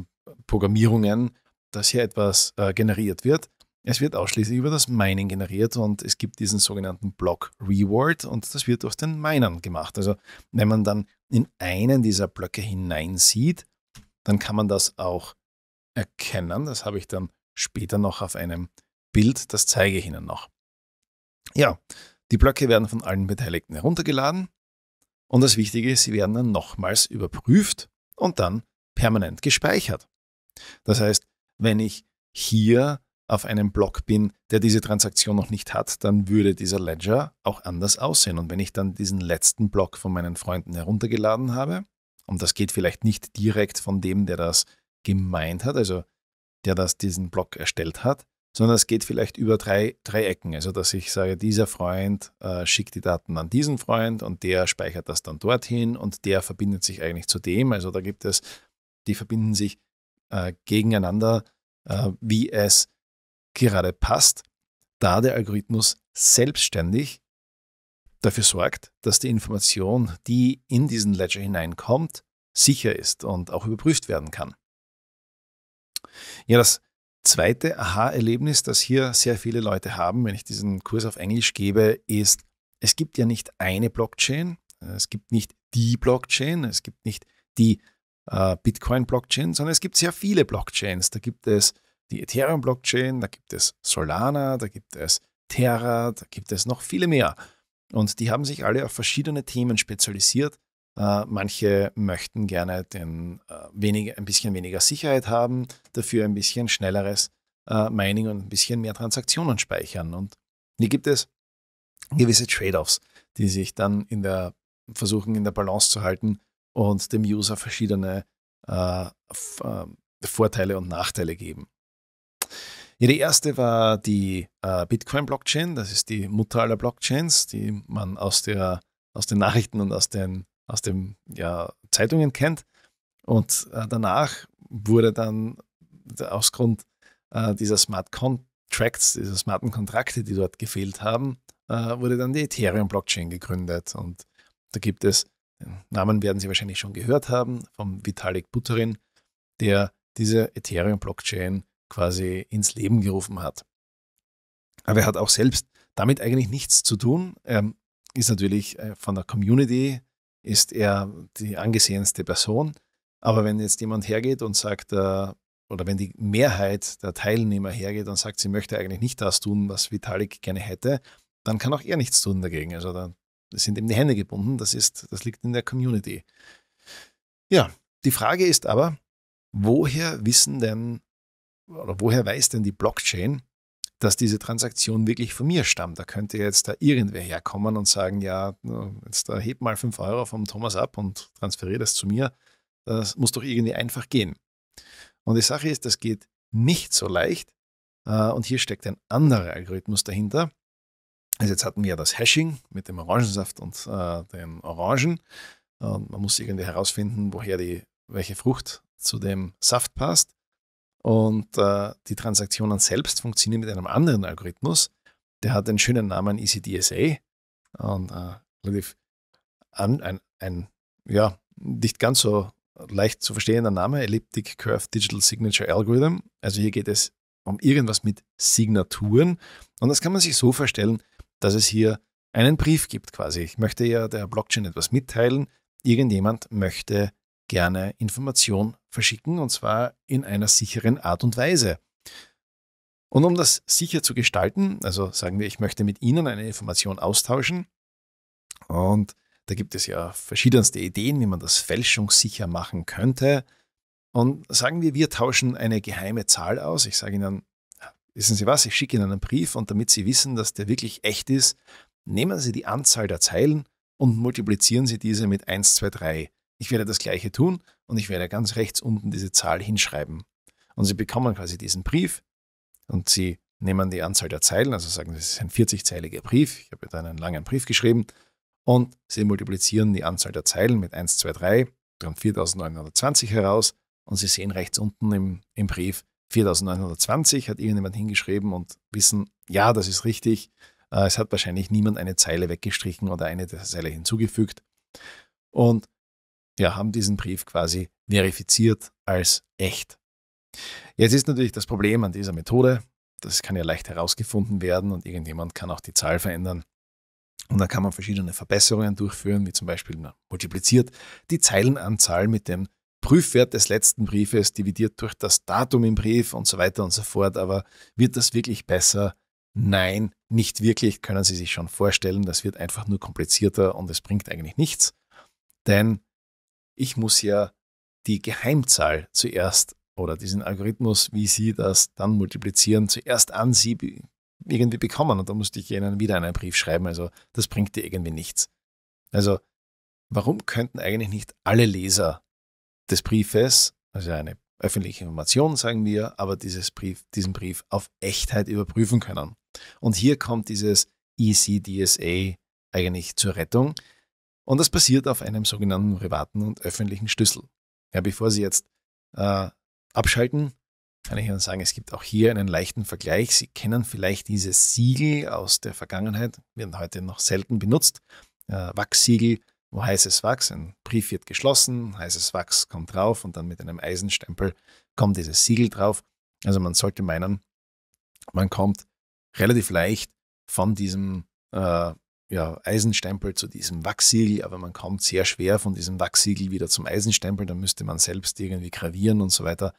Programmierungen, dass hier etwas äh, generiert wird, es wird ausschließlich über das Mining generiert und es gibt diesen sogenannten Block Reward und das wird durch den Minern gemacht. Also wenn man dann in einen dieser Blöcke hineinsieht, dann kann man das auch erkennen. Das habe ich dann später noch auf einem Bild, das zeige ich Ihnen noch. Ja, die Blöcke werden von allen Beteiligten heruntergeladen und das Wichtige ist, sie werden dann nochmals überprüft und dann permanent gespeichert. Das heißt, wenn ich hier auf einem Block bin, der diese Transaktion noch nicht hat, dann würde dieser Ledger auch anders aussehen. Und wenn ich dann diesen letzten Block von meinen Freunden heruntergeladen habe, und das geht vielleicht nicht direkt von dem, der das gemeint hat, also der das diesen Block erstellt hat, sondern es geht vielleicht über drei, drei Ecken. Also dass ich sage, dieser Freund äh, schickt die Daten an diesen Freund und der speichert das dann dorthin und der verbindet sich eigentlich zu dem. Also da gibt es, die verbinden sich äh, gegeneinander, äh, wie es gerade passt, da der Algorithmus selbstständig dafür sorgt, dass die Information, die in diesen Ledger hineinkommt, sicher ist und auch überprüft werden kann. Ja, das zweite Aha-Erlebnis, das hier sehr viele Leute haben, wenn ich diesen Kurs auf Englisch gebe, ist, es gibt ja nicht eine Blockchain, es gibt nicht die Blockchain, es gibt nicht die äh, Bitcoin-Blockchain, sondern es gibt sehr viele Blockchains. Da gibt es die Ethereum-Blockchain, da gibt es Solana, da gibt es Terra, da gibt es noch viele mehr. Und die haben sich alle auf verschiedene Themen spezialisiert. Äh, manche möchten gerne den, äh, wenig, ein bisschen weniger Sicherheit haben, dafür ein bisschen schnelleres äh, Mining und ein bisschen mehr Transaktionen speichern. Und hier gibt es gewisse Trade-offs, die sich dann in der, versuchen in der Balance zu halten und dem User verschiedene äh, äh, Vorteile und Nachteile geben. Ja, die erste war die äh, Bitcoin-Blockchain, das ist die Mutter aller Blockchains, die man aus, der, aus den Nachrichten und aus den aus den ja, Zeitungen kennt. Und äh, danach wurde dann aus Grund äh, dieser Smart Contracts, dieser smarten Kontrakte, die dort gefehlt haben, äh, wurde dann die Ethereum-Blockchain gegründet. Und da gibt es, den Namen werden Sie wahrscheinlich schon gehört haben, vom Vitalik Buterin, der diese Ethereum-Blockchain quasi ins Leben gerufen hat. Aber er hat auch selbst damit eigentlich nichts zu tun. Er ähm, ist natürlich äh, von der Community, ist er die angesehenste Person. Aber wenn jetzt jemand hergeht und sagt, äh, oder wenn die Mehrheit der Teilnehmer hergeht und sagt, sie möchte eigentlich nicht das tun, was Vitalik gerne hätte, dann kann auch er nichts tun dagegen. Also da sind ihm die Hände gebunden. Das, ist, das liegt in der Community. Ja, die Frage ist aber, woher wissen denn oder woher weiß denn die Blockchain, dass diese Transaktion wirklich von mir stammt. Da könnte jetzt da irgendwer herkommen und sagen, ja, jetzt da äh, heb mal 5 Euro vom Thomas ab und transferiere das zu mir. Das muss doch irgendwie einfach gehen. Und die Sache ist, das geht nicht so leicht. Äh, und hier steckt ein anderer Algorithmus dahinter. Also jetzt hatten wir ja das Hashing mit dem Orangensaft und äh, den Orangen. Und man muss irgendwie herausfinden, woher die, welche Frucht zu dem Saft passt. Und äh, die Transaktionen selbst funktionieren mit einem anderen Algorithmus. Der hat den schönen Namen ECDSA und äh, relativ an, ein, ein, ja, nicht ganz so leicht zu verstehender Name, Elliptic Curve Digital Signature Algorithm. Also hier geht es um irgendwas mit Signaturen. Und das kann man sich so vorstellen, dass es hier einen Brief gibt quasi. Ich möchte ja der Blockchain etwas mitteilen. Irgendjemand möchte gerne Information verschicken und zwar in einer sicheren Art und Weise. Und um das sicher zu gestalten, also sagen wir, ich möchte mit Ihnen eine Information austauschen und da gibt es ja verschiedenste Ideen, wie man das fälschungssicher machen könnte. Und sagen wir, wir tauschen eine geheime Zahl aus. Ich sage Ihnen, wissen Sie was, ich schicke Ihnen einen Brief und damit Sie wissen, dass der wirklich echt ist, nehmen Sie die Anzahl der Zeilen und multiplizieren Sie diese mit 1, 2, 3. Ich werde das gleiche tun und ich werde ganz rechts unten diese Zahl hinschreiben. Und Sie bekommen quasi diesen Brief und Sie nehmen die Anzahl der Zeilen, also sagen, das ist ein 40-zeiliger Brief. Ich habe da einen langen Brief geschrieben und Sie multiplizieren die Anzahl der Zeilen mit 1, 2, 3, dann 4920 heraus und Sie sehen rechts unten im, im Brief 4920 hat irgendjemand hingeschrieben und wissen, ja, das ist richtig. Äh, es hat wahrscheinlich niemand eine Zeile weggestrichen oder eine der Zeile hinzugefügt. Und ja, haben diesen Brief quasi verifiziert als echt. Jetzt ist natürlich das Problem an dieser Methode, das kann ja leicht herausgefunden werden und irgendjemand kann auch die Zahl verändern. Und da kann man verschiedene Verbesserungen durchführen, wie zum Beispiel na, multipliziert die Zeilenanzahl mit dem Prüfwert des letzten Briefes, dividiert durch das Datum im Brief und so weiter und so fort. Aber wird das wirklich besser? Nein, nicht wirklich, können Sie sich schon vorstellen. Das wird einfach nur komplizierter und es bringt eigentlich nichts. Denn ich muss ja die Geheimzahl zuerst oder diesen Algorithmus, wie sie das dann multiplizieren, zuerst an sie irgendwie bekommen. Und da musste ich ihnen wieder einen Brief schreiben. Also das bringt dir irgendwie nichts. Also warum könnten eigentlich nicht alle Leser des Briefes, also eine öffentliche Information sagen wir, aber dieses Brief, diesen Brief auf Echtheit überprüfen können? Und hier kommt dieses ECDSA eigentlich zur Rettung, und das passiert auf einem sogenannten privaten und öffentlichen Schlüssel. Ja, bevor Sie jetzt äh, abschalten, kann ich Ihnen sagen, es gibt auch hier einen leichten Vergleich. Sie kennen vielleicht dieses Siegel aus der Vergangenheit, werden heute noch selten benutzt. Äh, Wachsiegel, wo heißes Wachs, ein Brief wird geschlossen, heißes Wachs kommt drauf und dann mit einem Eisenstempel kommt dieses Siegel drauf. Also man sollte meinen, man kommt relativ leicht von diesem äh, ja, Eisenstempel zu diesem Wachsiegel, aber man kommt sehr schwer von diesem Wachsiegel wieder zum Eisenstempel, dann müsste man selbst irgendwie gravieren und so weiter.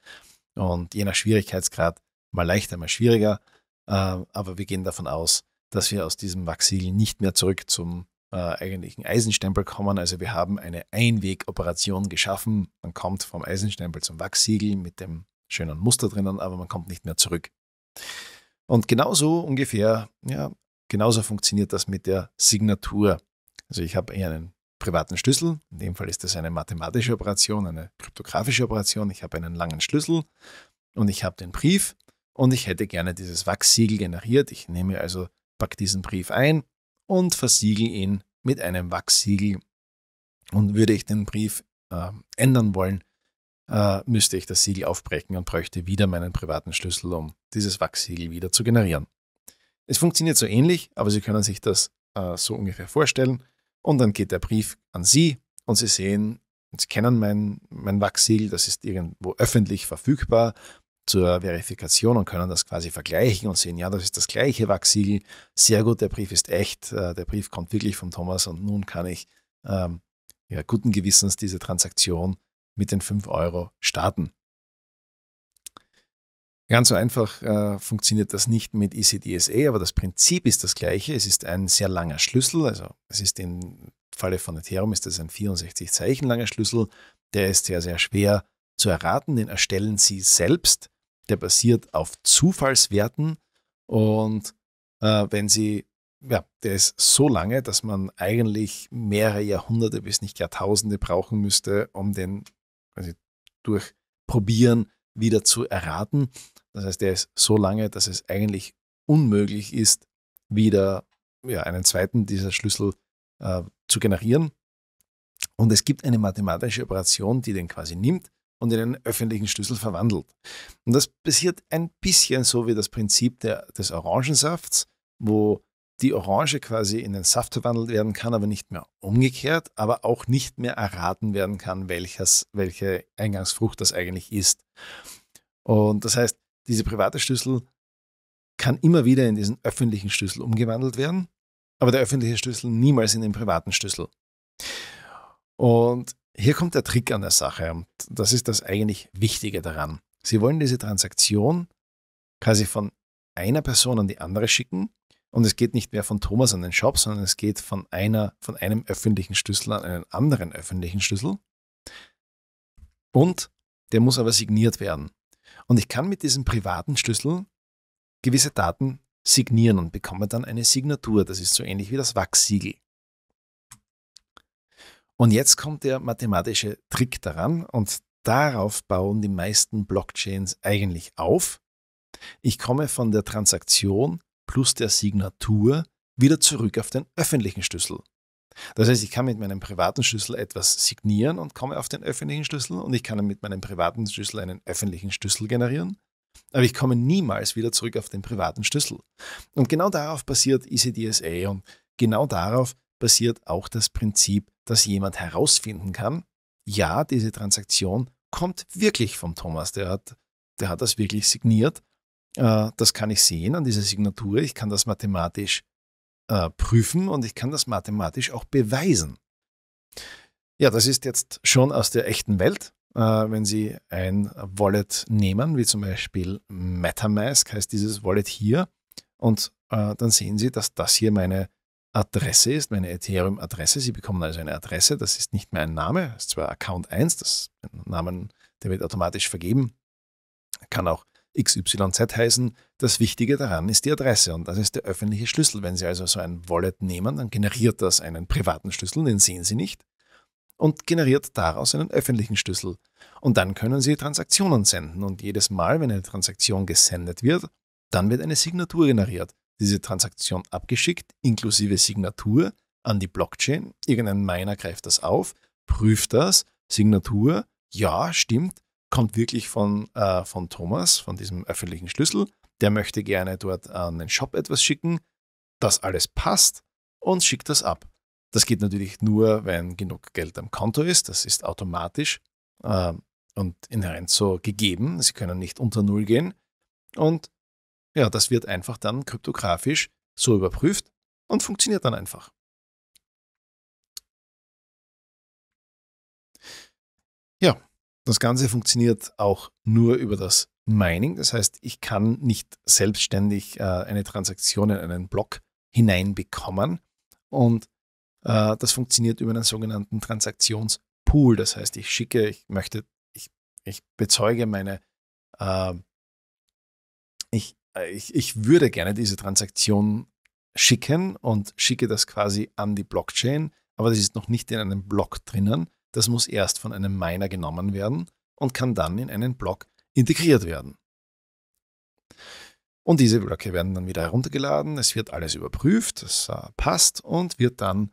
Und je nach Schwierigkeitsgrad mal leichter, mal schwieriger. Ähm, aber wir gehen davon aus, dass wir aus diesem Wachsiegel nicht mehr zurück zum äh, eigentlichen Eisenstempel kommen. Also wir haben eine Einwegoperation geschaffen. Man kommt vom Eisenstempel zum Wachsiegel mit dem schönen Muster drinnen, aber man kommt nicht mehr zurück. Und genauso ungefähr ja, Genauso funktioniert das mit der Signatur. Also ich habe einen privaten Schlüssel, in dem Fall ist das eine mathematische Operation, eine kryptografische Operation. Ich habe einen langen Schlüssel und ich habe den Brief und ich hätte gerne dieses Wachsiegel generiert. Ich nehme also, packe diesen Brief ein und versiegel ihn mit einem Wachsiegel. Und würde ich den Brief äh, ändern wollen, äh, müsste ich das Siegel aufbrechen und bräuchte wieder meinen privaten Schlüssel, um dieses Wachsiegel wieder zu generieren. Es funktioniert so ähnlich, aber Sie können sich das äh, so ungefähr vorstellen. Und dann geht der Brief an Sie und Sie sehen, Sie kennen mein, mein Wachsiegel, das ist irgendwo öffentlich verfügbar zur Verifikation und können das quasi vergleichen und sehen, ja, das ist das gleiche Wachsiegel. Sehr gut, der Brief ist echt, äh, der Brief kommt wirklich von Thomas und nun kann ich ähm, ja, guten Gewissens diese Transaktion mit den 5 Euro starten. Ganz so einfach äh, funktioniert das nicht mit ECDSA, aber das Prinzip ist das gleiche. Es ist ein sehr langer Schlüssel, also es ist im Falle von Ethereum ist das ein 64 Zeichen langer Schlüssel. Der ist sehr, sehr schwer zu erraten, den erstellen Sie selbst. Der basiert auf Zufallswerten und äh, wenn Sie, ja, der ist so lange, dass man eigentlich mehrere Jahrhunderte bis nicht Jahrtausende brauchen müsste, um den quasi durchprobieren wieder zu erraten. Das heißt, der ist so lange, dass es eigentlich unmöglich ist, wieder ja, einen zweiten dieser Schlüssel äh, zu generieren. Und es gibt eine mathematische Operation, die den quasi nimmt und in einen öffentlichen Schlüssel verwandelt. Und das passiert ein bisschen so wie das Prinzip der, des Orangensafts, wo die Orange quasi in den Saft verwandelt werden kann, aber nicht mehr umgekehrt, aber auch nicht mehr erraten werden kann, welches, welche Eingangsfrucht das eigentlich ist. Und das heißt, diese private Schlüssel kann immer wieder in diesen öffentlichen Schlüssel umgewandelt werden, aber der öffentliche Schlüssel niemals in den privaten Schlüssel. Und hier kommt der Trick an der Sache und das ist das eigentlich Wichtige daran. Sie wollen diese Transaktion quasi von einer Person an die andere schicken und es geht nicht mehr von Thomas an den Shop, sondern es geht von, einer, von einem öffentlichen Schlüssel an einen anderen öffentlichen Schlüssel. Und der muss aber signiert werden. Und ich kann mit diesem privaten Schlüssel gewisse Daten signieren und bekomme dann eine Signatur. Das ist so ähnlich wie das Wachsiegel. Und jetzt kommt der mathematische Trick daran und darauf bauen die meisten Blockchains eigentlich auf. Ich komme von der Transaktion plus der Signatur wieder zurück auf den öffentlichen Schlüssel. Das heißt, ich kann mit meinem privaten Schlüssel etwas signieren und komme auf den öffentlichen Schlüssel und ich kann mit meinem privaten Schlüssel einen öffentlichen Schlüssel generieren, aber ich komme niemals wieder zurück auf den privaten Schlüssel. Und genau darauf basiert ECDSA und genau darauf basiert auch das Prinzip, dass jemand herausfinden kann, ja, diese Transaktion kommt wirklich vom Thomas, der hat, der hat das wirklich signiert. Äh, das kann ich sehen an dieser Signatur, ich kann das mathematisch äh, prüfen und ich kann das mathematisch auch beweisen. Ja, das ist jetzt schon aus der echten Welt. Äh, wenn Sie ein Wallet nehmen, wie zum Beispiel MetaMask, heißt dieses Wallet hier, und äh, dann sehen Sie, dass das hier meine Adresse ist, meine Ethereum-Adresse. Sie bekommen also eine Adresse, das ist nicht mehr ein Name, das ist zwar Account 1, das ist ein Name, der wird automatisch vergeben. Kann auch XYZ heißen. Das Wichtige daran ist die Adresse und das ist der öffentliche Schlüssel. Wenn Sie also so ein Wallet nehmen, dann generiert das einen privaten Schlüssel, den sehen Sie nicht, und generiert daraus einen öffentlichen Schlüssel. Und dann können Sie Transaktionen senden und jedes Mal, wenn eine Transaktion gesendet wird, dann wird eine Signatur generiert. Diese Transaktion abgeschickt, inklusive Signatur, an die Blockchain. Irgendein Miner greift das auf, prüft das, Signatur, ja, stimmt, kommt wirklich von, äh, von Thomas, von diesem öffentlichen Schlüssel. Der möchte gerne dort an den Shop etwas schicken, das alles passt und schickt das ab. Das geht natürlich nur, wenn genug Geld am Konto ist. Das ist automatisch äh, und inhärent so gegeben. Sie können nicht unter Null gehen. Und ja, das wird einfach dann kryptografisch so überprüft und funktioniert dann einfach. Das Ganze funktioniert auch nur über das Mining. Das heißt, ich kann nicht selbstständig äh, eine Transaktion in einen Block hineinbekommen. Und äh, das funktioniert über einen sogenannten Transaktionspool. Das heißt, ich schicke, ich möchte, ich, ich bezeuge meine, äh, ich, ich, ich würde gerne diese Transaktion schicken und schicke das quasi an die Blockchain, aber das ist noch nicht in einem Block drinnen. Das muss erst von einem Miner genommen werden und kann dann in einen Block integriert werden. Und diese Blöcke werden dann wieder heruntergeladen, es wird alles überprüft, es äh, passt und wird dann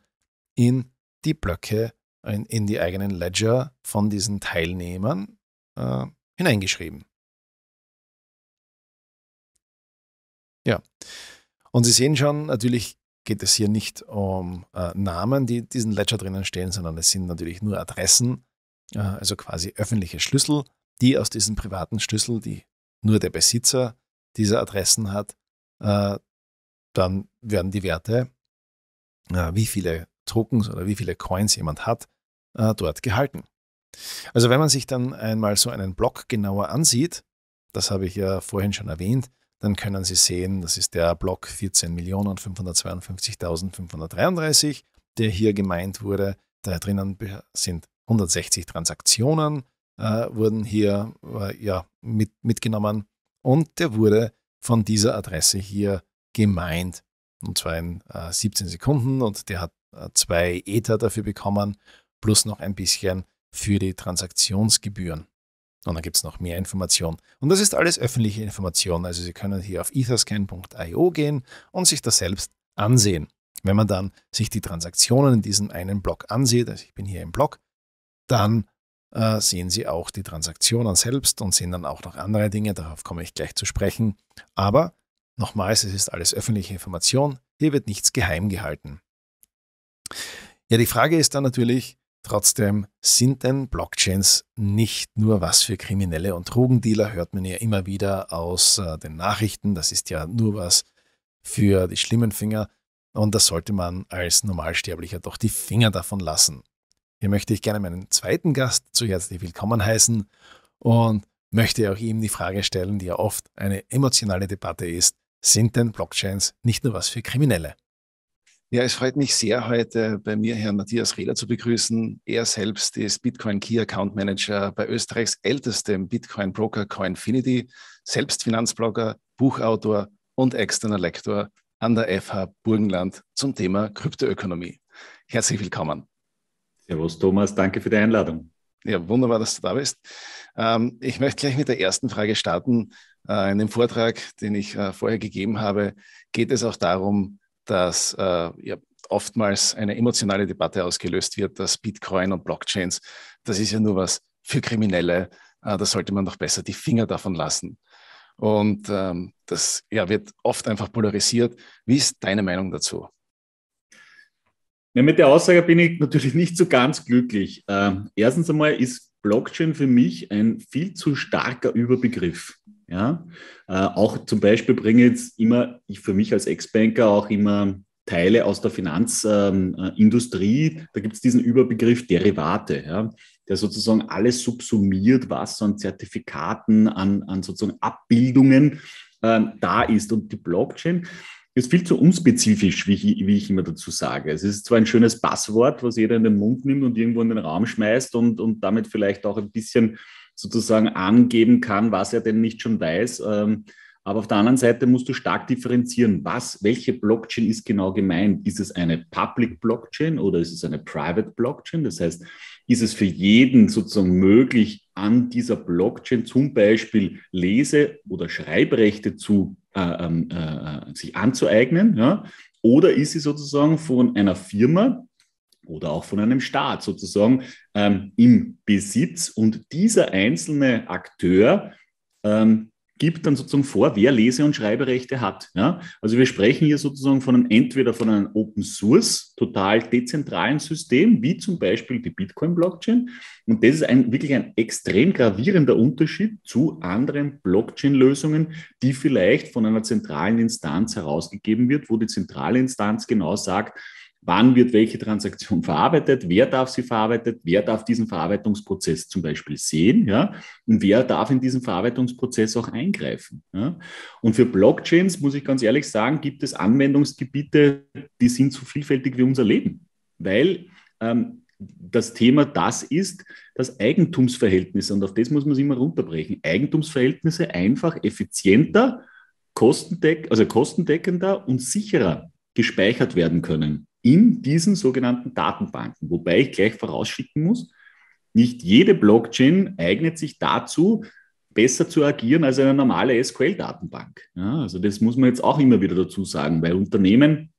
in die Blöcke, in, in die eigenen Ledger von diesen Teilnehmern äh, hineingeschrieben. Ja, und Sie sehen schon, natürlich geht es hier nicht um äh, Namen, die in diesen Ledger drinnen stehen, sondern es sind natürlich nur Adressen, äh, also quasi öffentliche Schlüssel, die aus diesen privaten Schlüssel, die nur der Besitzer dieser Adressen hat, äh, dann werden die Werte, äh, wie viele Tokens oder wie viele Coins jemand hat, äh, dort gehalten. Also wenn man sich dann einmal so einen Block genauer ansieht, das habe ich ja vorhin schon erwähnt, dann können Sie sehen, das ist der Block 14.552.533, der hier gemeint wurde. Da drinnen sind 160 Transaktionen, äh, wurden hier äh, ja, mit, mitgenommen und der wurde von dieser Adresse hier gemeint. Und zwar in äh, 17 Sekunden und der hat äh, zwei Ether dafür bekommen, plus noch ein bisschen für die Transaktionsgebühren. Und dann gibt es noch mehr Informationen. Und das ist alles öffentliche Information. Also Sie können hier auf etherscan.io gehen und sich das selbst ansehen. Wenn man dann sich die Transaktionen in diesem einen Block ansieht, also ich bin hier im Block, dann äh, sehen Sie auch die Transaktionen selbst und sehen dann auch noch andere Dinge. Darauf komme ich gleich zu sprechen. Aber nochmals, es ist alles öffentliche Information. Hier wird nichts geheim gehalten. Ja, die Frage ist dann natürlich, Trotzdem sind denn Blockchains nicht nur was für Kriminelle und Drogendealer, hört man ja immer wieder aus äh, den Nachrichten. Das ist ja nur was für die schlimmen Finger. Und da sollte man als Normalsterblicher doch die Finger davon lassen. Hier möchte ich gerne meinen zweiten Gast zu herzlich willkommen heißen und möchte auch ihm die Frage stellen, die ja oft eine emotionale Debatte ist. Sind denn Blockchains nicht nur was für Kriminelle? Ja, es freut mich sehr, heute bei mir Herrn Matthias Rehler zu begrüßen. Er selbst ist Bitcoin Key Account Manager bei Österreichs ältestem Bitcoin Broker Coinfinity, selbst Finanzblogger, Buchautor und externer Lektor an der FH Burgenland zum Thema Kryptoökonomie. Herzlich willkommen. Servus Thomas, danke für die Einladung. Ja, wunderbar, dass du da bist. Ähm, ich möchte gleich mit der ersten Frage starten. Äh, in dem Vortrag, den ich äh, vorher gegeben habe, geht es auch darum, dass äh, ja, oftmals eine emotionale Debatte ausgelöst wird, dass Bitcoin und Blockchains, das ist ja nur was für Kriminelle, äh, da sollte man doch besser die Finger davon lassen. Und ähm, das ja, wird oft einfach polarisiert. Wie ist deine Meinung dazu? Ja, mit der Aussage bin ich natürlich nicht so ganz glücklich. Äh, erstens einmal ist Blockchain für mich ein viel zu starker Überbegriff. Ja? Äh, auch zum Beispiel bringe jetzt immer, ich für mich als Ex-Banker auch immer Teile aus der Finanzindustrie, ähm, da gibt es diesen Überbegriff Derivate, ja, der sozusagen alles subsumiert, was an Zertifikaten, an, an sozusagen Abbildungen ähm, da ist. Und die Blockchain ist viel zu unspezifisch, wie ich, wie ich, immer dazu sage. Es ist zwar ein schönes Passwort, was jeder in den Mund nimmt und irgendwo in den Raum schmeißt und, und damit vielleicht auch ein bisschen sozusagen angeben kann, was er denn nicht schon weiß. Ähm, aber auf der anderen Seite musst du stark differenzieren, was, welche Blockchain ist genau gemeint? Ist es eine Public Blockchain oder ist es eine Private Blockchain? Das heißt, ist es für jeden sozusagen möglich, an dieser Blockchain zum Beispiel Lese- oder Schreibrechte zu, äh, ähm, äh, sich anzueignen? Ja? Oder ist sie sozusagen von einer Firma, oder auch von einem Staat sozusagen ähm, im Besitz. Und dieser einzelne Akteur ähm, gibt dann sozusagen vor, wer Lese- und Schreiberechte hat. Ja? Also wir sprechen hier sozusagen von einem, entweder von einem Open Source, total dezentralen System, wie zum Beispiel die Bitcoin-Blockchain. Und das ist ein, wirklich ein extrem gravierender Unterschied zu anderen Blockchain-Lösungen, die vielleicht von einer zentralen Instanz herausgegeben wird, wo die zentrale Instanz genau sagt, wann wird welche Transaktion verarbeitet, wer darf sie verarbeitet, wer darf diesen Verarbeitungsprozess zum Beispiel sehen, ja, und wer darf in diesen Verarbeitungsprozess auch eingreifen. Ja. Und für Blockchains, muss ich ganz ehrlich sagen, gibt es Anwendungsgebiete, die sind so vielfältig wie unser Leben, weil ähm, das Thema das ist, dass Eigentumsverhältnisse, und auf das muss man sich immer runterbrechen, Eigentumsverhältnisse einfach effizienter, kostendeck also kostendeckender und sicherer gespeichert werden können in diesen sogenannten Datenbanken. Wobei ich gleich vorausschicken muss, nicht jede Blockchain eignet sich dazu, besser zu agieren als eine normale SQL-Datenbank. Ja, also das muss man jetzt auch immer wieder dazu sagen, weil Unternehmen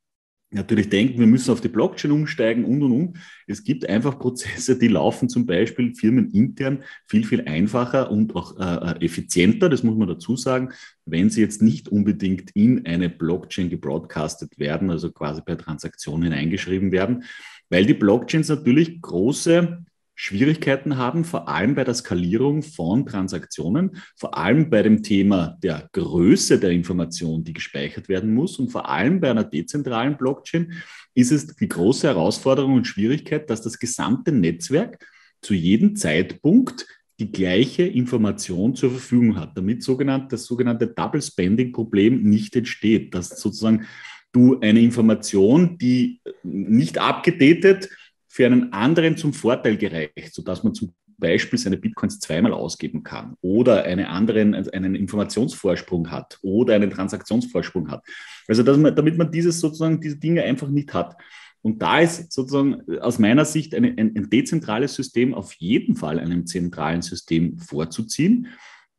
natürlich denken, wir müssen auf die Blockchain umsteigen und und und. Es gibt einfach Prozesse, die laufen zum Beispiel firmenintern viel, viel einfacher und auch äh, äh, effizienter, das muss man dazu sagen, wenn sie jetzt nicht unbedingt in eine Blockchain gebroadcastet werden, also quasi per Transaktion hineingeschrieben werden, weil die Blockchains natürlich große Schwierigkeiten haben, vor allem bei der Skalierung von Transaktionen, vor allem bei dem Thema der Größe der Information, die gespeichert werden muss und vor allem bei einer dezentralen Blockchain ist es die große Herausforderung und Schwierigkeit, dass das gesamte Netzwerk zu jedem Zeitpunkt die gleiche Information zur Verfügung hat, damit sogenannt, das sogenannte Double Spending Problem nicht entsteht, dass sozusagen du eine Information, die nicht abgedatet für einen anderen zum Vorteil gereicht, sodass man zum Beispiel seine Bitcoins zweimal ausgeben kann oder einen anderen, also einen Informationsvorsprung hat oder einen Transaktionsvorsprung hat. Also man, damit man dieses sozusagen, diese Dinge einfach nicht hat. Und da ist sozusagen äh, aus meiner Sicht eine, ein, ein dezentrales System auf jeden Fall einem zentralen System vorzuziehen.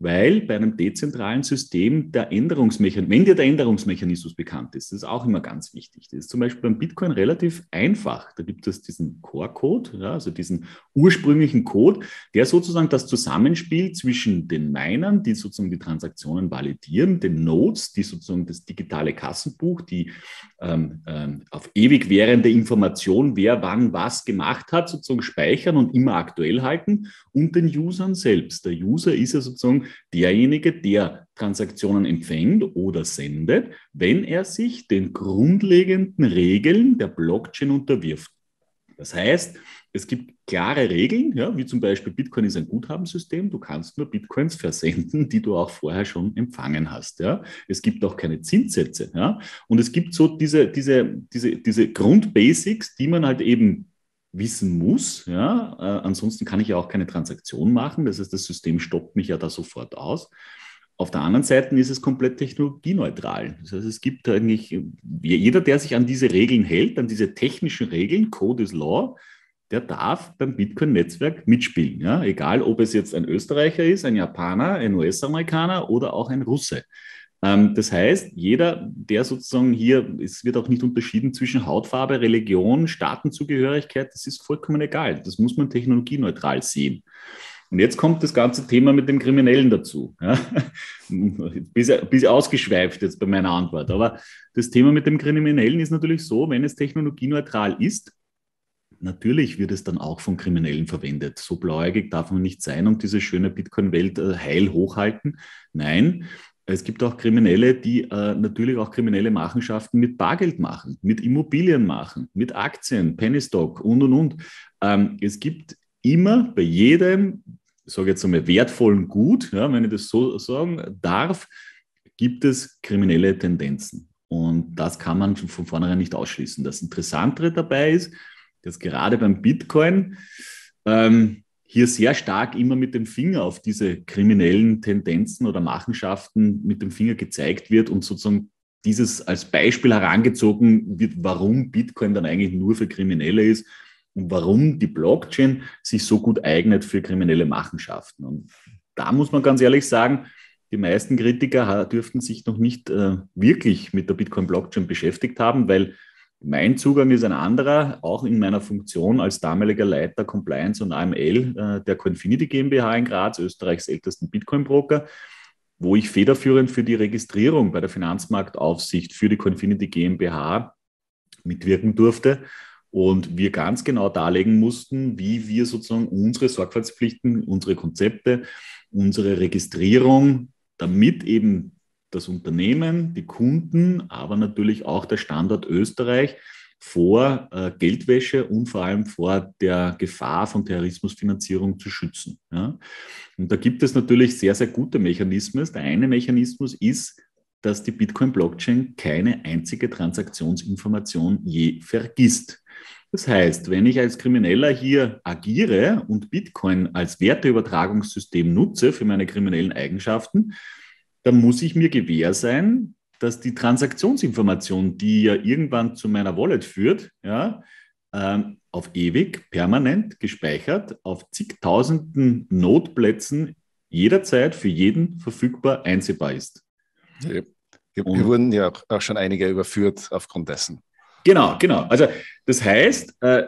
Weil bei einem dezentralen System der Änderungsmechanismus, wenn dir der Änderungsmechanismus bekannt ist, das ist auch immer ganz wichtig. Das ist zum Beispiel beim Bitcoin relativ einfach. Da gibt es diesen Core-Code, ja, also diesen ursprünglichen Code, der sozusagen das Zusammenspiel zwischen den Minern, die sozusagen die Transaktionen validieren, den Nodes, die sozusagen das digitale Kassenbuch, die ähm, ähm, auf ewig währende Information, wer wann was gemacht hat, sozusagen speichern und immer aktuell halten und den Usern selbst. Der User ist ja sozusagen derjenige, der Transaktionen empfängt oder sendet, wenn er sich den grundlegenden Regeln der Blockchain unterwirft. Das heißt, es gibt klare Regeln, ja, wie zum Beispiel Bitcoin ist ein Guthabensystem. Du kannst nur Bitcoins versenden, die du auch vorher schon empfangen hast. Ja. Es gibt auch keine Zinssätze. Ja. Und es gibt so diese, diese, diese, diese Grundbasics, die man halt eben wissen muss. Ja? Äh, ansonsten kann ich ja auch keine Transaktion machen. Das heißt, das System stoppt mich ja da sofort aus. Auf der anderen Seite ist es komplett technologieneutral. Das heißt, es gibt eigentlich äh, jeder, der sich an diese Regeln hält, an diese technischen Regeln, Code is Law, der darf beim Bitcoin-Netzwerk mitspielen. Ja? Egal, ob es jetzt ein Österreicher ist, ein Japaner, ein US-Amerikaner oder auch ein Russe. Ähm, das heißt, jeder, der sozusagen hier, es wird auch nicht unterschieden zwischen Hautfarbe, Religion, Staatenzugehörigkeit, das ist vollkommen egal. Das muss man technologieneutral sehen. Und jetzt kommt das ganze Thema mit dem Kriminellen dazu. Ja? (laughs) Bisschen ausgeschweift jetzt bei meiner Antwort. Aber das Thema mit dem Kriminellen ist natürlich so, wenn es technologieneutral ist, natürlich wird es dann auch von Kriminellen verwendet. So blauäugig darf man nicht sein und diese schöne Bitcoin-Welt äh, heil hochhalten. Nein, es gibt auch Kriminelle, die äh, natürlich auch kriminelle Machenschaften mit Bargeld machen, mit Immobilien machen, mit Aktien, Penny Stock und und und. Ähm, es gibt immer bei jedem, sage jetzt einmal, wertvollen Gut, ja, wenn ich das so sagen darf, gibt es kriminelle Tendenzen. Und das kann man von vornherein nicht ausschließen. Das Interessantere dabei ist, dass gerade beim Bitcoin ähm, hier sehr stark immer mit dem Finger auf diese kriminellen Tendenzen oder Machenschaften mit dem Finger gezeigt wird und sozusagen dieses als Beispiel herangezogen wird, warum Bitcoin dann eigentlich nur für Kriminelle ist und warum die Blockchain sich so gut eignet für kriminelle Machenschaften. Und da muss man ganz ehrlich sagen, die meisten Kritiker dürften sich noch nicht äh, wirklich mit der Bitcoin-Blockchain beschäftigt haben, weil mein Zugang ist ein anderer, auch in meiner Funktion als damaliger Leiter Compliance und AML äh, der Coinfinity GmbH in Graz, Österreichs ältesten Bitcoin-Broker, wo ich federführend für die Registrierung bei der Finanzmarktaufsicht für die Coinfinity GmbH mitwirken durfte und wir ganz genau darlegen mussten, wie wir sozusagen unsere Sorgfaltspflichten, unsere Konzepte, unsere Registrierung, damit eben das Unternehmen, die Kunden, aber natürlich auch der Standort Österreich vor äh, Geldwäsche und vor allem vor der Gefahr von Terrorismusfinanzierung zu schützen. Ja? Und da gibt es natürlich sehr, sehr gute Mechanismen. Der eine Mechanismus ist, dass die Bitcoin-Blockchain keine einzige Transaktionsinformation je vergisst. Das heißt, wenn ich als Krimineller hier agiere und Bitcoin als Werteübertragungssystem nutze für meine kriminellen Eigenschaften, da muss ich mir gewähr sein, dass die Transaktionsinformation, die ja irgendwann zu meiner Wallet führt, ja, ähm, auf ewig, permanent gespeichert, auf zigtausenden Notplätzen jederzeit für jeden verfügbar einsehbar ist. Ja, wir, wurden ja auch, auch schon einige überführt aufgrund dessen. Genau, genau. Also das heißt, äh,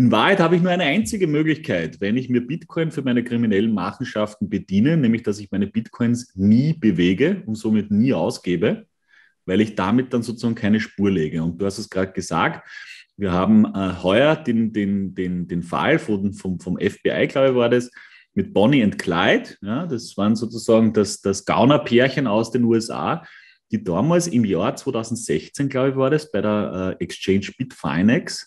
in Wahrheit habe ich nur eine einzige Möglichkeit, wenn ich mir Bitcoin für meine kriminellen Machenschaften bediene, nämlich dass ich meine Bitcoins nie bewege und somit nie ausgebe, weil ich damit dann sozusagen keine Spur lege. Und du hast es gerade gesagt, wir haben äh, heuer den, den, den, den Fall von, vom, vom FBI, glaube ich, war das, mit Bonnie und Clyde. Ja, das waren sozusagen das, das gauner aus den USA, die damals im Jahr 2016, glaube ich, war das, bei der äh, Exchange Bitfinex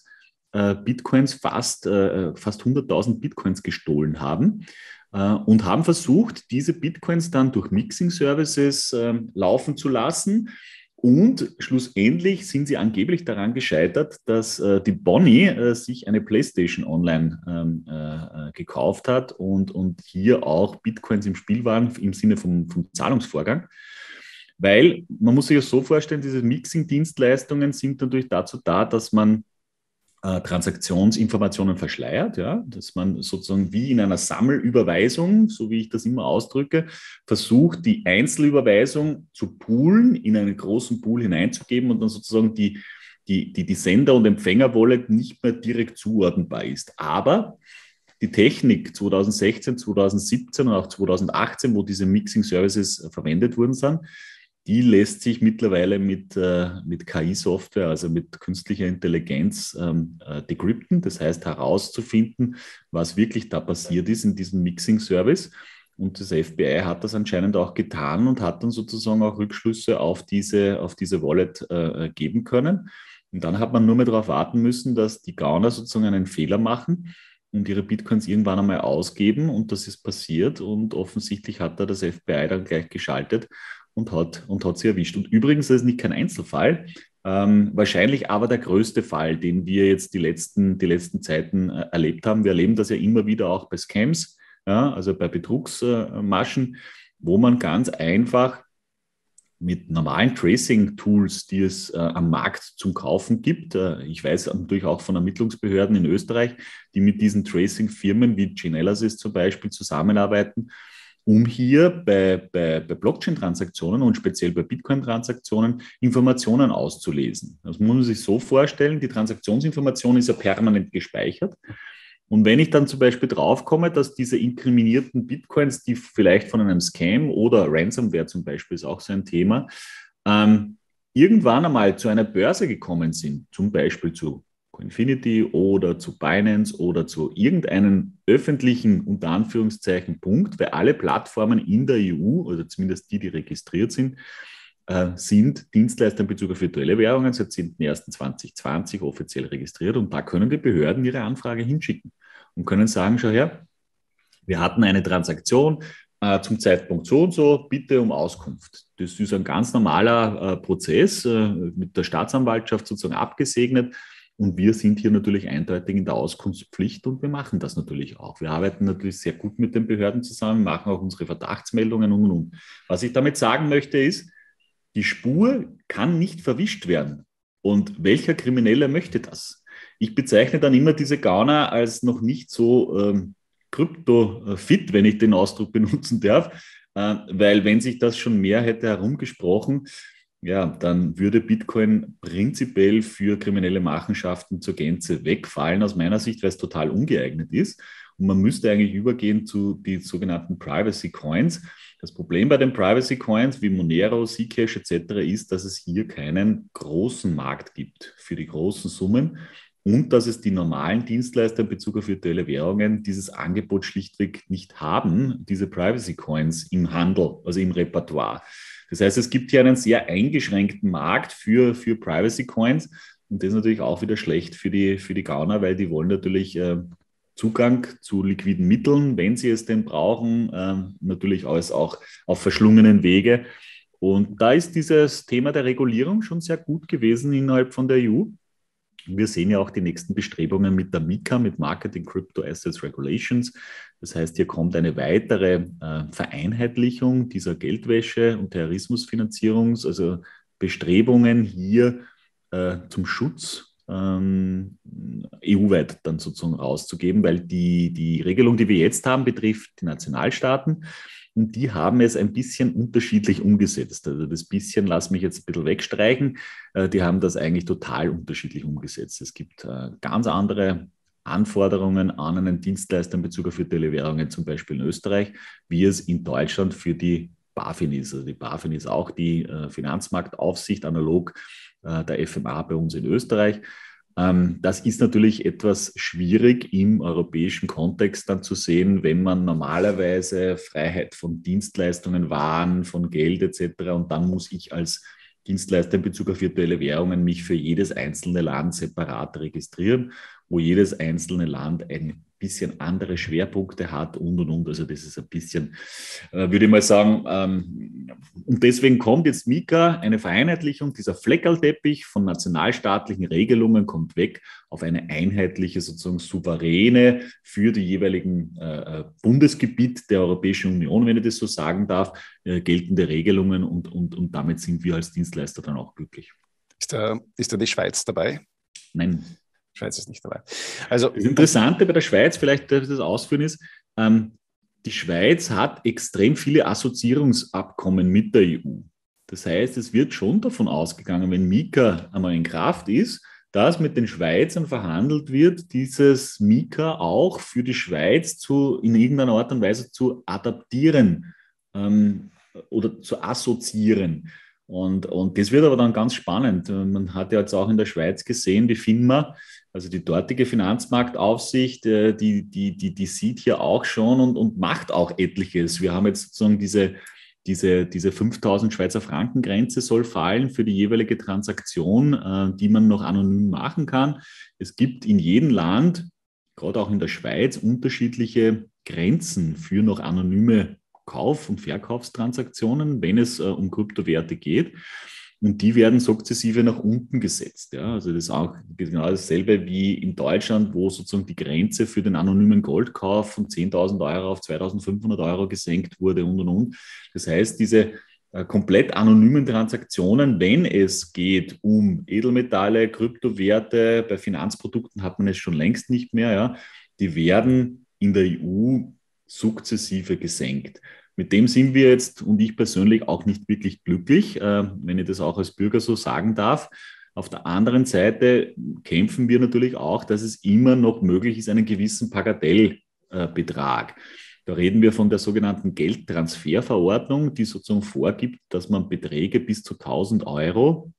äh, Bitcoins, fast, äh, fast 100.000 Bitcoins gestohlen haben äh, und haben versucht, diese Bitcoins dann durch Mixing-Services ähm, laufen zu lassen. Und schlussendlich sind sie angeblich daran gescheitert, dass äh, die Bonnie äh, sich eine PlayStation online ähm, äh, äh, gekauft hat und, und hier auch Bitcoins im Spiel waren im Sinne vom, vom Zahlungsvorgang. Weil man muss sich ja so vorstellen, diese Mixing-Dienstleistungen sind natürlich dazu da, dass man äh, Transaktionsinformationen verschleiert, ja, dass man sozusagen wie in einer Sammelüberweisung, so wie ich das immer ausdrücke, versucht, die Einzelüberweisung zu poolen, in einen großen Pool hineinzugeben und dann sozusagen die, die, die, die Sender- und Empfängerwolle nicht mehr direkt zuordnenbar ist. Aber die Technik 2016, 2017 und auch 2018, wo diese Mixing Services verwendet wurden, sind, die lässt sich mittlerweile mit, äh, mit KI-Software, also mit künstlicher Intelligenz, ähm, äh, decrypten, das heißt herauszufinden, was wirklich da passiert ist in diesem Mixing-Service. Und das FBI hat das anscheinend auch getan und hat dann sozusagen auch Rückschlüsse auf diese, auf diese Wallet äh, äh, geben können. Und dann hat man nur mehr darauf warten müssen, dass die Gauner sozusagen einen Fehler machen und ihre Bitcoins irgendwann einmal ausgeben. Und das ist passiert. Und offensichtlich hat da das FBI dann gleich geschaltet und hat, und hat sie erwischt. Und übrigens, das ist nicht kein Einzelfall, ähm, wahrscheinlich aber der größte Fall, den wir jetzt die letzten, die letzten Zeiten äh, erlebt haben. Wir erleben das ja immer wieder auch bei Scams, ja, also bei Betrugsmaschen, äh, wo man ganz einfach mit normalen Tracing-Tools, die es äh, am Markt zum Kaufen gibt. Äh, ich weiß natürlich auch von Ermittlungsbehörden in Österreich, die mit diesen Tracing-Firmen wie Genelasis zum Beispiel zusammenarbeiten um hier bei, bei, bei Blockchain-Transaktionen und speziell bei Bitcoin-Transaktionen Informationen auszulesen. Das muss man sich so vorstellen, die Transaktionsinformation ist ja permanent gespeichert. Und wenn ich dann zum Beispiel draufkomme, dass diese inkriminierten Bitcoins, die vielleicht von einem Scam oder Ransomware zum Beispiel ist auch so ein Thema, ähm, irgendwann einmal zu einer Börse gekommen sind, zum Beispiel zu Infinity oder zu Binance oder zu irgendeinem öffentlichen, unter Anführungszeichen, Punkt, weil alle Plattformen in der EU oder zumindest die, die registriert sind, äh, sind Dienstleister in Bezug auf virtuelle Währungen seit 10.01.2020 offiziell registriert und da können die Behörden ihre Anfrage hinschicken und können sagen, schau her, wir hatten eine Transaktion, äh, zum Zeitpunkt so und so, bitte um Auskunft. Das ist ein ganz normaler äh, Prozess, äh, mit der Staatsanwaltschaft sozusagen abgesegnet und wir sind hier natürlich eindeutig in der Auskunftspflicht und wir machen das natürlich auch. Wir arbeiten natürlich sehr gut mit den Behörden zusammen, machen auch unsere Verdachtsmeldungen und und und. Was ich damit sagen möchte ist, die Spur kann nicht verwischt werden. Und welcher Kriminelle möchte das? Ich bezeichne dann immer diese Gauner als noch nicht so ähm, kryptofit, äh, wenn ich den Ausdruck (laughs) benutzen darf, äh, weil wenn sich das schon mehr hätte herumgesprochen, ja, dann würde Bitcoin prinzipiell für kriminelle Machenschaften zur Gänze wegfallen, aus meiner Sicht, weil es total ungeeignet ist. Und man müsste eigentlich übergehen zu den sogenannten Privacy Coins. Das Problem bei den Privacy Coins wie Monero, Zcash etc. ist, dass es hier keinen großen Markt gibt für die großen Summen und dass es die normalen Dienstleister in Bezug auf virtuelle Währungen dieses Angebot schlichtweg nicht haben, diese Privacy Coins im Handel, also im Repertoire. Das heißt, es gibt hier einen sehr eingeschränkten Markt für, für Privacy Coins. Und das ist natürlich auch wieder schlecht für die, für die Gauner, weil die wollen natürlich äh, Zugang zu liquiden Mitteln, wenn sie es denn brauchen, ähm, natürlich alles auch auf verschlungenen Wege. Und da ist dieses Thema der Regulierung schon sehr gut gewesen innerhalb von der EU wir sehen ja auch die nächsten Bestrebungen mit der MICA, mit Marketing Crypto Assets Regulations. Das heißt, hier kommt eine weitere äh, Vereinheitlichung dieser Geldwäsche und Terrorismusfinanzierungs, also Bestrebungen hier äh, zum Schutz ähm, EU-weit dann sozusagen rauszugeben, weil die, die Regelung, die wir jetzt haben, betrifft die Nationalstaaten und die haben es ein bisschen unterschiedlich umgesetzt. Also das bisschen lass mich jetzt ein bisschen wegstreichen. Äh, die haben das eigentlich total unterschiedlich umgesetzt. Es gibt äh, ganz andere Anforderungen an einen Dienstleister in Bezug auf Virtuelle zum Beispiel in Österreich, wie es in Deutschland für die BaFin ist. Also die BaFin ist auch die äh, Finanzmarktaufsicht analog der FMA bei uns in Österreich. Ähm, das ist natürlich etwas schwierig im europäischen Kontext dann zu sehen, wenn man normalerweise Freiheit von Dienstleistungen, Waren, von Geld etc. Und dann muss ich als Dienstleister in Bezug auf virtuelle Währungen mich für jedes einzelne Land separat registrieren, wo jedes einzelne Land ein bisschen andere Schwerpunkte hat und und und. Also das ist ein bisschen, äh, würde ich mal sagen, ähm, und deswegen kommt jetzt Mika, eine Vereinheitlichung, dieser Fleckerlteppich von nationalstaatlichen Regelungen kommt weg auf eine einheitliche, sozusagen souveräne für die jeweiligen äh, äh Bundesgebiet der Europäischen Union, wenn ich das so sagen darf, äh, geltende Regelungen und, und, und damit sind wir als Dienstleister dann auch glücklich. Ist da, ist da die Schweiz dabei? Nein. Schweiz ist nicht dabei. Also, das Interessante bei der Schweiz, vielleicht darf ich das ausführen, ist, ähm, die Schweiz hat extrem viele Assoziierungsabkommen mit der EU. Das heißt, es wird schon davon ausgegangen, wenn Mika einmal in Kraft ist, dass mit den Schweizern verhandelt wird, dieses Mika auch für die Schweiz zu, in irgendeiner Art und Weise zu adaptieren ähm, oder zu assoziieren. Und, und das wird aber dann ganz spannend. Man hat ja jetzt auch in der Schweiz gesehen, die FINMA also die dortige Finanzmarktaufsicht, äh, die, die, die, die sieht hier auch schon und, und macht auch etliches. Wir haben jetzt sozusagen diese, diese, diese 5000 Schweizer Franken Grenze soll fallen für die jeweilige Transaktion, äh, die man noch anonym machen kann. Es gibt in jedem Land, gerade auch in der Schweiz, unterschiedliche Grenzen für noch anonyme Kauf- und Verkaufstransaktionen, wenn es äh, um Kryptowerte geht. Und die werden sukzessive nach unten gesetzt. Ja? Also das ist auch genau dasselbe wie in Deutschland, wo sozusagen die Grenze für den anonymen Goldkauf von 10.000 Euro auf 2.500 Euro gesenkt wurde und und und. Das heißt, diese äh, komplett anonymen Transaktionen, wenn es geht um Edelmetalle, Kryptowerte, bei Finanzprodukten hat man es schon längst nicht mehr, ja, die werden in der EU sukzessive gesenkt. Mit dem sind wir jetzt und ich persönlich auch nicht wirklich glücklich, äh, wenn ich das auch als Bürger so sagen darf. Auf der anderen Seite kämpfen wir natürlich auch, dass es immer noch möglich ist, einen gewissen Bagatellbetrag. Da reden wir von der sogenannten Geldtransferverordnung, die sozusagen vorgibt, dass man Beträge bis zu 1000 Euro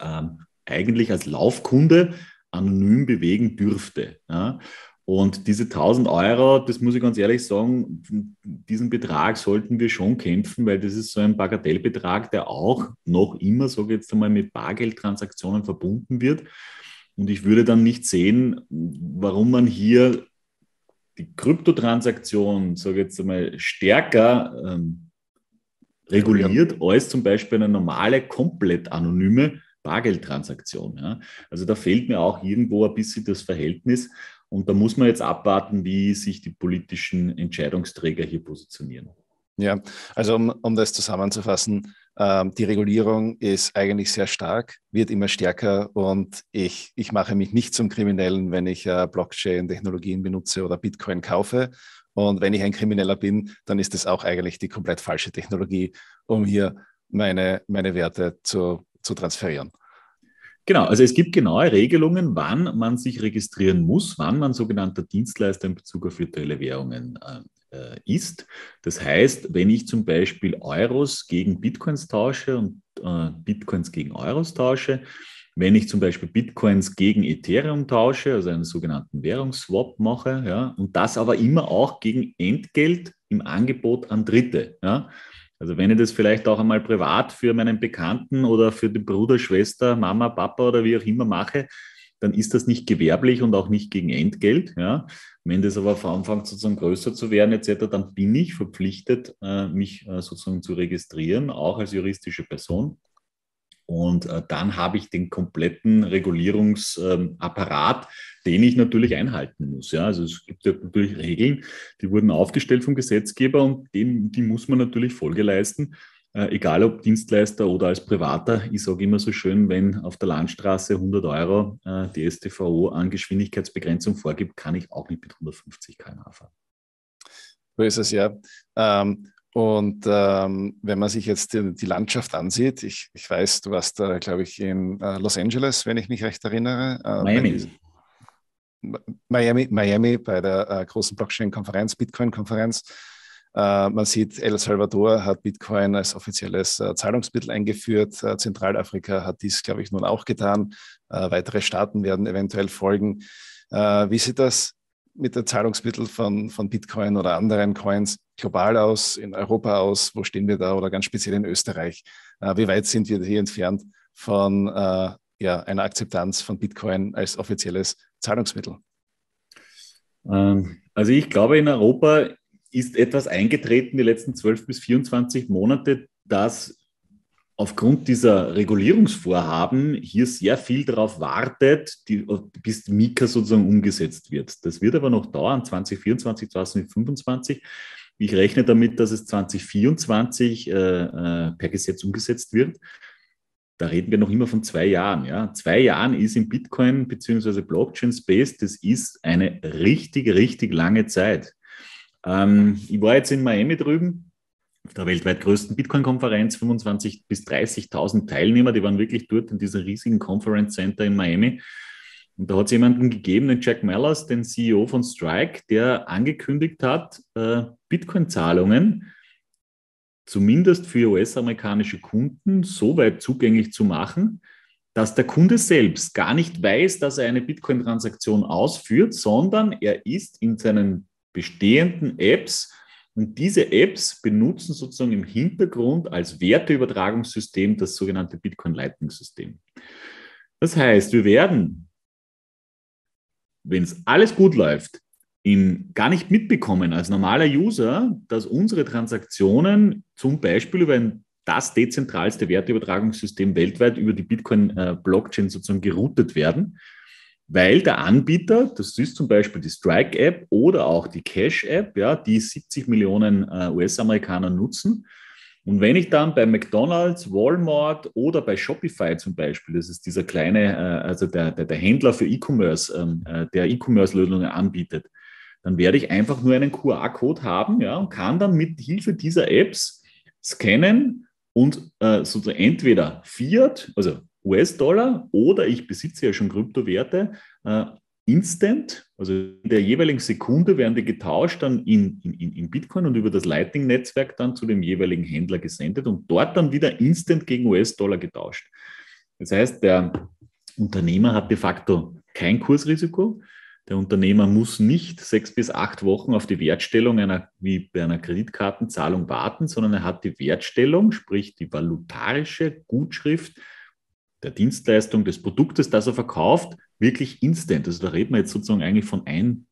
ähm, eigentlich als Laufkunde anonym bewegen dürfte. Ja. Und diese 1000 Euro, das muss ich ganz ehrlich sagen, diesen Betrag sollten wir schon kämpfen, weil das ist so ein Bagatellbetrag, der auch noch immer, sage ich jetzt einmal, mit Bargeldtransaktionen verbunden wird. Und ich würde dann nicht sehen, warum man hier die Kryptotransaktion, sage ich jetzt einmal, stärker ähm, reguliert ja. als zum Beispiel eine normale, komplett anonyme Bargeldtransaktion. Ja. Also da fehlt mir auch irgendwo ein bisschen das Verhältnis. Und da muss man jetzt abwarten, wie sich die politischen Entscheidungsträger hier positionieren. Ja, also um, um das zusammenzufassen, äh, die Regulierung ist eigentlich sehr stark, wird immer stärker und ich, ich mache mich nicht zum Kriminellen, wenn ich äh, Blockchain-Technologien benutze oder Bitcoin kaufe. Und wenn ich ein Krimineller bin, dann ist das auch eigentlich die komplett falsche Technologie, um hier meine, meine Werte zu, zu transferieren. Genau, also es gibt genaue Regelungen, wann man sich registrieren muss, wann man sogenannter Dienstleister in Bezug auf virtuelle Währungen äh, äh, ist. Das heißt, wenn ich zum Beispiel Euros gegen Bitcoins tausche und äh, Bitcoins gegen Euros tausche, wenn ich zum Beispiel Bitcoins gegen Ethereum tausche, also einen sogenannten Währungsswap mache, ja, und das aber immer auch gegen Entgelt im Angebot an Dritte. Ja, also wenn ich das vielleicht auch einmal privat für meinen Bekannten oder für den Bruder, Schwester, Mama, Papa oder wie auch immer mache, dann ist das nicht gewerblich und auch nicht gegen Entgelt. Ja. Wenn das aber anfängt sozusagen größer zu werden etc., dann bin ich verpflichtet, äh, mich äh, sozusagen zu registrieren, auch als juristische Person. Und äh, dann habe ich den kompletten Regulierungsapparat, den ich natürlich einhalten muss. Ja? Also es gibt ja natürlich Regeln, die wurden aufgestellt vom Gesetzgeber und dem, die muss man natürlich Folge leisten. Äh, egal ob Dienstleister oder als Privater, ich sage immer so schön, wenn auf der Landstraße 100 Euro äh, die STVO an Geschwindigkeitsbegrenzung vorgibt, kann ich auch nicht mit 150 km/h fahren. So ist es ja. Ähm, und ähm, wenn man sich jetzt die, die Landschaft ansieht, ich, ich, weiß, du warst da, glaube ich, in äh, Los Angeles, wenn ich mich recht erinnere. Äh, Miami. Miami, Miami bei der äh, großen Blockchain-Konferenz, Bitcoin-Konferenz. Äh, man sieht, El Salvador hat Bitcoin als offizielles äh, Zahlungsmittel eingeführt. Äh, Zentralafrika hat dies, glaube ich, nun auch getan. Äh, weitere Staaten werden eventuell folgen. wie sieht das mit der Zahlungsmittel von, von Bitcoin oder anderen Coins global aus, in Europa aus? Wo stehen wir da oder ganz speziell in Österreich? Äh, wie weit sind wir hier entfernt von äh, ja, einer Akzeptanz von Bitcoin als offizielles Zahlungsmittel? Ähm, also ich glaube, in Europa ist etwas eingetreten die letzten 12 bis 24 Monate, das aufgrund dieser Regulierungsvorhaben hier sehr viel darauf wartet, die, bis Mika sozusagen umgesetzt wird. Das wird aber noch dauern, 2024, 2025. Ich rechne damit, dass es 2024 äh, äh, per Gesetz umgesetzt wird. Da reden wir noch immer von zwei Jahren. Ja? Zwei Jahren ist im Bitcoin bzw. Blockchain-Space, das ist eine richtig, richtig lange Zeit. Ähm, ich war jetzt in Miami drüben der weltweit größten Bitcoin-Konferenz, 25.000 bis 30.000 Teilnehmer, die waren wirklich dort in diesem riesigen Conference Center in Miami. Und da hat es jemanden gegeben, den Jack Mellers, den CEO von Strike, der angekündigt hat, äh, Bitcoin-Zahlungen zumindest für US-amerikanische Kunden so weit zugänglich zu machen, dass der Kunde selbst gar nicht weiß, dass er eine Bitcoin-Transaktion ausführt, sondern er ist in seinen bestehenden Apps und diese Apps benutzen sozusagen im Hintergrund als Werteübertragungssystem das sogenannte Bitcoin Lightning System. Das heißt, wir werden, wenn es alles gut läuft, in, gar nicht mitbekommen als normaler User, dass unsere Transaktionen zum Beispiel über ein das dezentralste Werteübertragungssystem weltweit über die Bitcoin-Blockchain äh, sozusagen geroutet werden weil der Anbieter, das ist zum Beispiel die Strike-App oder auch die Cash-App, ja, die 70 Millionen äh, US-Amerikaner nutzen. Und wenn ich dann bei McDonald's, Walmart oder bei Shopify zum Beispiel, das ist dieser kleine, äh, also der, der, der, Händler für E-Commerce, ähm, äh, der E-Commerce-Lösungen anbietet, dann werde ich einfach nur einen QR-Code haben ja, und kann dann mit Hilfe dieser Apps scannen und äh, sozusagen entweder Fiat, also US-Dollar oder ich besitze ja schon Kryptowerte, äh, instant, also in der jeweiligen Sekunde werden die getauscht, dann in, in, in Bitcoin und über das Lightning-Netzwerk dann zu dem jeweiligen Händler gesendet und dort dann wieder instant gegen US-Dollar getauscht. Das heißt, der Unternehmer hat de facto kein Kursrisiko. Der Unternehmer muss nicht sechs bis acht Wochen auf die Wertstellung einer, wie bei einer Kreditkartenzahlung warten, sondern er hat die Wertstellung, sprich die valutarische Gutschrift der Dienstleistung, des Produktes, das er verkauft, wirklich instant. Also da reden wir jetzt sozusagen eigentlich von ein,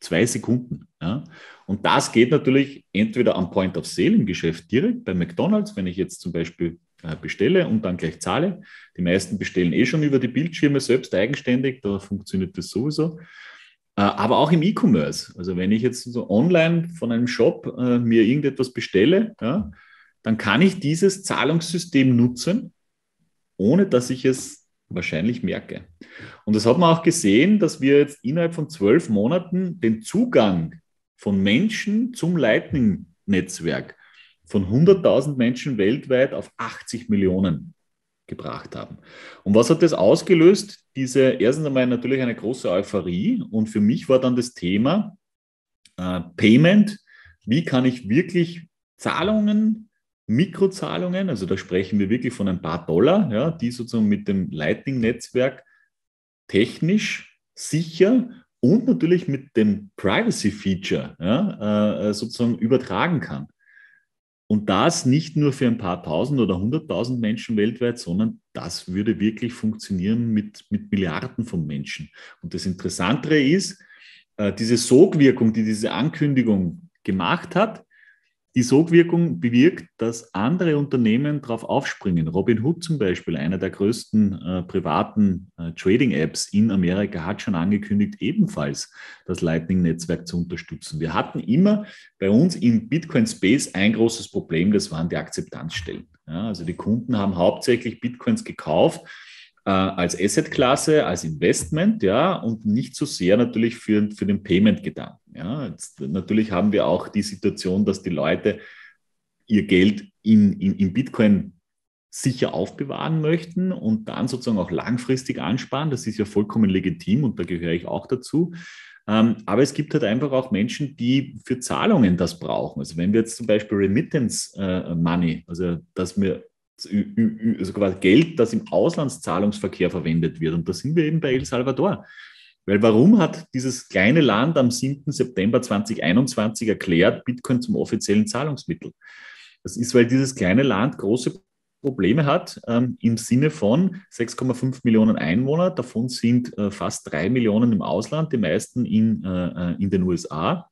zwei Sekunden. Ja? Und das geht natürlich entweder am Point of Sale im Geschäft direkt, bei McDonalds, wenn ich jetzt zum Beispiel äh, bestelle und dann gleich zahle. Die meisten bestellen eh schon über die Bildschirme selbst eigenständig, da funktioniert das sowieso. Äh, aber auch im E-Commerce. Also wenn ich jetzt so online von einem Shop äh, mir irgendetwas bestelle, ja, dann kann ich dieses Zahlungssystem nutzen ohne dass ich es wahrscheinlich merke. Und das hat man auch gesehen, dass wir jetzt innerhalb von zwölf Monaten den Zugang von Menschen zum Lightning-Netzwerk von 100.000 Menschen weltweit auf 80 Millionen gebracht haben. Und was hat das ausgelöst? Diese erstens einmal natürlich eine große Euphorie und für mich war dann das Thema äh, Payment. Wie kann ich wirklich Zahlungen Mikrozahlungen, also da sprechen wir wirklich von ein paar Dollar, ja, die sozusagen mit dem Lightning-Netzwerk technisch sicher und natürlich mit dem Privacy-Feature ja, äh, sozusagen übertragen kann. Und das nicht nur für ein paar tausend oder hunderttausend Menschen weltweit, sondern das würde wirklich funktionieren mit, mit Milliarden von Menschen. Und das Interessantere ist, äh, diese Sogwirkung, die diese Ankündigung gemacht hat, die Sogwirkung bewirkt, dass andere Unternehmen darauf aufspringen. Robinhood zum Beispiel, einer der größten äh, privaten äh, Trading-Apps in Amerika, hat schon angekündigt, ebenfalls das Lightning-Netzwerk zu unterstützen. Wir hatten immer bei uns im Bitcoin-Space ein großes Problem, das waren die Akzeptanzstellen. Ja, also die Kunden haben hauptsächlich Bitcoins gekauft äh, als Assetklasse, als Investment, ja, und nicht so sehr natürlich für, für den Payment-Gedanken. Ja. natürlich haben wir auch die Situation, dass die Leute ihr Geld in, in, in Bitcoin sicher aufbewahren möchten und dann sozusagen auch langfristig ansparen. Das ist ja vollkommen legitim und da gehöre ich auch dazu. Ähm, aber es gibt halt einfach auch Menschen, die für Zahlungen das brauchen. Also wenn wir jetzt zum Beispiel Remittance äh, Money, also dass wir also Geld, das im Auslandszahlungsverkehr verwendet wird. Und da sind wir eben bei El Salvador. Weil warum hat dieses kleine Land am 7. September 2021 erklärt, Bitcoin zum offiziellen Zahlungsmittel? Das ist, weil dieses kleine Land große Probleme hat ähm, im Sinne von 6,5 Millionen Einwohner. Davon sind äh, fast drei Millionen im Ausland, die meisten in, äh, äh in den USA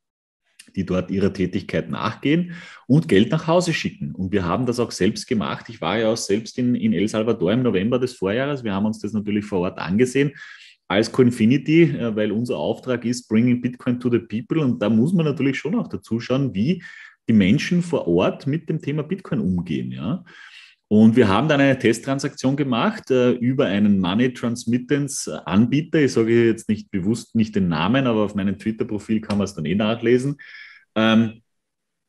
die dort ihrer Tätigkeit nachgehen und Geld nach Hause schicken. Und wir haben das auch selbst gemacht. Ich war ja auch selbst in, in El Salvador im November des Vorjahres. Wir haben uns das natürlich vor Ort angesehen als Coinfinity, äh, weil unser Auftrag ist, bringing Bitcoin to the people. Und da muss man natürlich schon auch dazu schauen, wie die Menschen vor Ort mit dem Thema Bitcoin umgehen. Ja? Und wir haben dann eine Testtransaktion gemacht äh, über einen Money Transmittance Anbieter. Ich sage jetzt nicht bewusst nicht den Namen, aber auf meinem Twitter-Profil kann man es dann eh nachlesen. Ähm,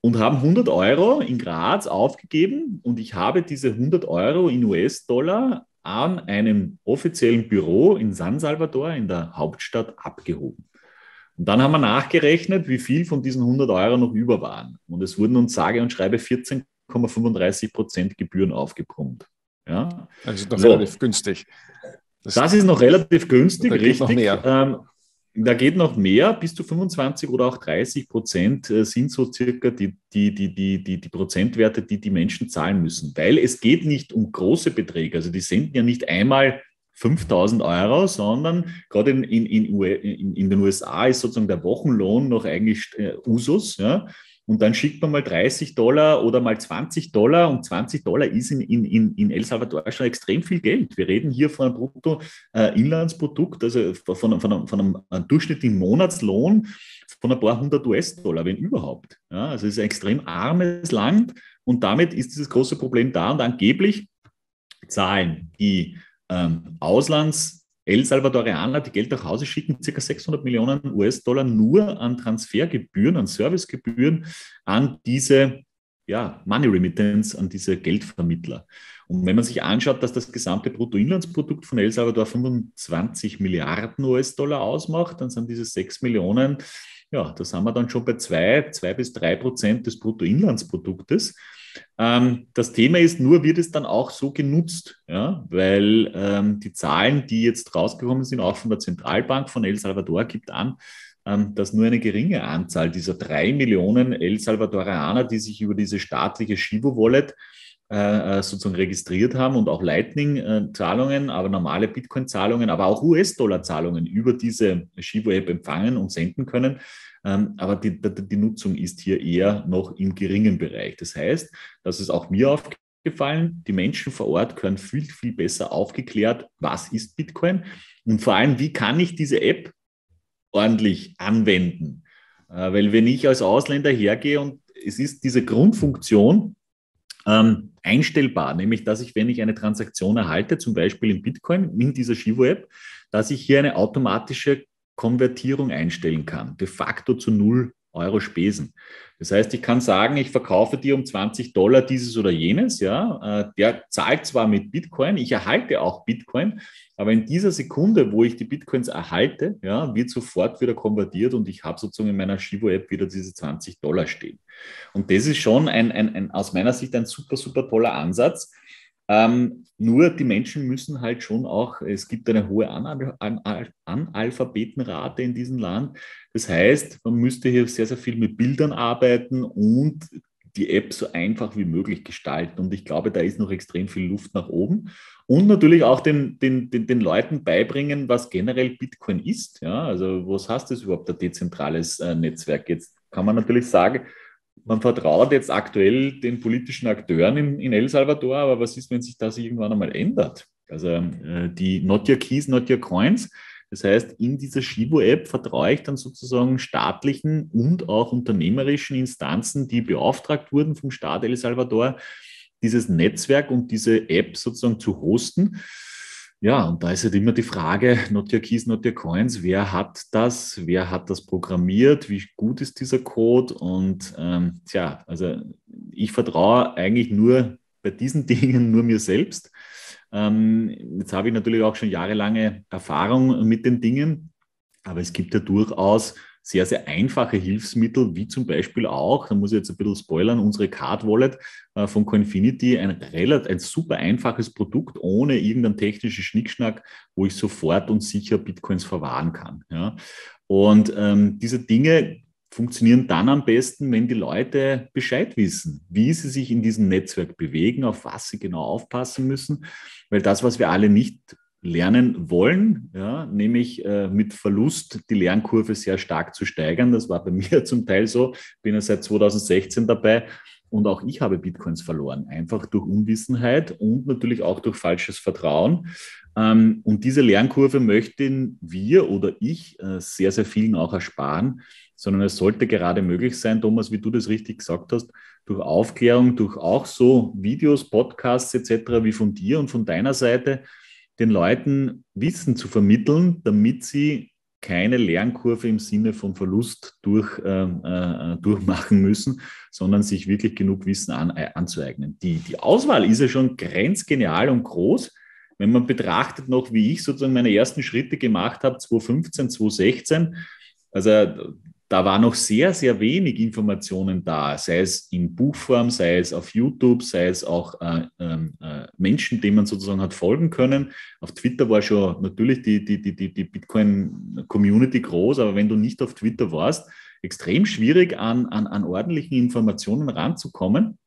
und haben 100 Euro in Graz aufgegeben und ich habe diese 100 Euro in US-Dollar an einem offiziellen Büro in San Salvador in der Hauptstadt abgehoben. Und dann haben wir nachgerechnet, wie viel von diesen 100 Euro noch über waren. Und es wurden uns sage und schreibe 14 0,35 Prozent Gebühren aufgepumpt. Ja? Also noch so. relativ günstig. Das, das, ist noch relativ günstig, da richtig. Geht noch mehr. Ähm, da geht noch mehr, bis zu 25 oder auch 30 Prozent äh, sind so circa die, die, die, die, die, die Prozentwerte, die die Menschen zahlen müssen. Weil es geht nicht um große Beträge. Also die senden ja nicht einmal 5000 Euro, sondern gerade in, in, in, e, in, den USA ist sozusagen der Wochenlohn noch eigentlich äh, Usus. Ja? Und dann schickt man mal 30 Dollar oder mal 20 Dollar. Und 20 Dollar ist in, in, in El Salvador schon extrem viel Geld. Wir reden hier von einem Bruttoinlandsprodukt, äh, also von, von, einem, von einem, einem äh, durchschnittlichen Monatslohn von ein paar hundert US-Dollar, wenn überhaupt. Ja, also es ist ein extrem armes Land. Und damit ist dieses große Problem da. Und angeblich zahlen die ähm, Auslands- El Salvadorianer, die Geld nach Hause schicken, ca. 600 Millionen US-Dollar nur an Transfergebühren, an Servicegebühren, an diese ja, Money Remittance, an diese Geldvermittler. Und wenn man sich anschaut, dass das gesamte Bruttoinlandsprodukt von El Salvador 25 Milliarden US-Dollar ausmacht, dann sind diese 6 Millionen, ja, da sind wir dann schon bei 2, 2 bis 3 Prozent des Bruttoinlandsproduktes. Ähm, das Thema ist nur, wird es dann auch so genutzt? Ja? Weil ähm, die Zahlen, die jetzt rausgekommen sind, auch von der Zentralbank von El Salvador, gibt an, ähm, dass nur eine geringe Anzahl dieser drei Millionen El Salvadorianer, die sich über diese staatliche Shibo-Wallet äh, äh, sozusagen registriert haben und auch Lightning-Zahlungen, aber normale Bitcoin-Zahlungen, aber auch US-Dollar-Zahlungen über diese shibo app empfangen und senden können, ähm, aber die, die, die Nutzung ist hier eher noch im geringen Bereich. Das heißt, dass es auch mir aufgefallen gefallen. Die Menschen vor Ort können viel, viel besser aufgeklärt, was ist Bitcoin und vor allem, wie kann ich diese App ordentlich anwenden. Äh, weil wenn ich als Ausländer hergehe und es ist diese Grundfunktion ähm, einstellbar, nämlich dass ich, wenn ich eine Transaktion erhalte, zum Beispiel in Bitcoin, in dieser Shivo-App, dass ich hier eine automatische Konvertierung einstellen kann, de facto zu 0 Euro Spesen. Das heißt, ich kann sagen, ich verkaufe dir um 20 Dollar dieses oder jenes, ja. Äh, der zahlt zwar mit Bitcoin, ich erhalte auch Bitcoin, aber in dieser Sekunde, wo ich die Bitcoins erhalte, ja, wird sofort wieder konvertiert und ich habe sozusagen in meiner shibo app wieder diese 20 Dollar stehen. Und das ist schon ein, ein, ein, aus meiner Sicht ein super, super toller Ansatz, ähm, nur die Menschen müssen halt schon auch, es gibt eine hohe Analphabetenrate in diesem Land. Das heißt, man müsste hier sehr, sehr viel mit Bildern arbeiten und die App so einfach wie möglich gestalten. Und ich glaube, da ist noch extrem viel Luft nach oben. Und natürlich auch den, den, den, den Leuten beibringen, was generell Bitcoin ist. Ja, also was heißt das überhaupt, ein dezentrales äh, Netzwerk? Jetzt kann man natürlich sagen, man vertraut jetzt aktuell den politischen Akteuren in, in El Salvador, aber was ist, wenn sich das irgendwann einmal ändert? Also äh, die Not Your Keys, Not Your Coins. Das heißt, in dieser Shibo-App vertraue ich dann sozusagen staatlichen und auch unternehmerischen Instanzen, die beauftragt wurden vom Staat El Salvador, dieses Netzwerk und diese App sozusagen zu hosten. Ja, und da ist halt immer die Frage, not your keys, not your coins, wer hat das, wer hat das programmiert, wie gut ist dieser Code? Und ähm, tja, also ich vertraue eigentlich nur bei diesen (laughs) Dingen nur mir selbst. Ähm, jetzt habe ich natürlich auch schon jahrelange Erfahrung mit den Dingen, aber es gibt ja durchaus sehr, sehr einfache Hilfsmittel, wie zum Beispiel auch, da muss ich jetzt ein bisschen spoilern, unsere Card Wallet äh, von Coinfinity, ein, relativ, ein super einfaches Produkt ohne irgendeinen technischen Schnickschnack, wo ich sofort und sicher Bitcoins verwahren kann. Ja. Und ähm, diese Dinge funktionieren dann am besten, wenn die Leute Bescheid wissen, wie sie sich in diesem Netzwerk bewegen, auf was sie genau aufpassen müssen. Weil das, was wir alle nicht lernen wollen, ja, nämlich äh, mit Verlust die Lernkurve sehr stark zu steigern. Das war bei (laughs) mir zum Teil so. Bin ja seit 2016 dabei und auch ich habe Bitcoins verloren, einfach durch Unwissenheit und natürlich auch durch falsches Vertrauen. Ähm, und diese Lernkurve möchten wir oder ich äh, sehr, sehr vielen auch ersparen, sondern es sollte gerade möglich sein, Thomas, wie du das richtig gesagt hast, durch Aufklärung, durch auch so Videos, Podcasts etc. wie von dir und von deiner Seite, den Leuten Wissen zu vermitteln, damit sie keine Lernkurve im Sinne von Verlust durch, äh, äh, äh durchmachen müssen, sondern sich wirklich genug Wissen an, äh, anzueignen. Die, die Auswahl ist ja schon grenzgenial und groß wenn man betrachtet noch, wie ich sozusagen meine ersten Schritte gemacht habe, 2015, 2016, also da war noch sehr, sehr wenig Informationen da, sei es in Buchform, sei es auf YouTube, sei es auch äh, ähm, äh, Menschen, denen man sozusagen hat folgen können. Auf Twitter war schon natürlich die, die, die, die Bitcoin-Community groß, aber wenn du nicht auf Twitter warst, extrem schwierig an, an, an ordentlichen Informationen ranzukommen.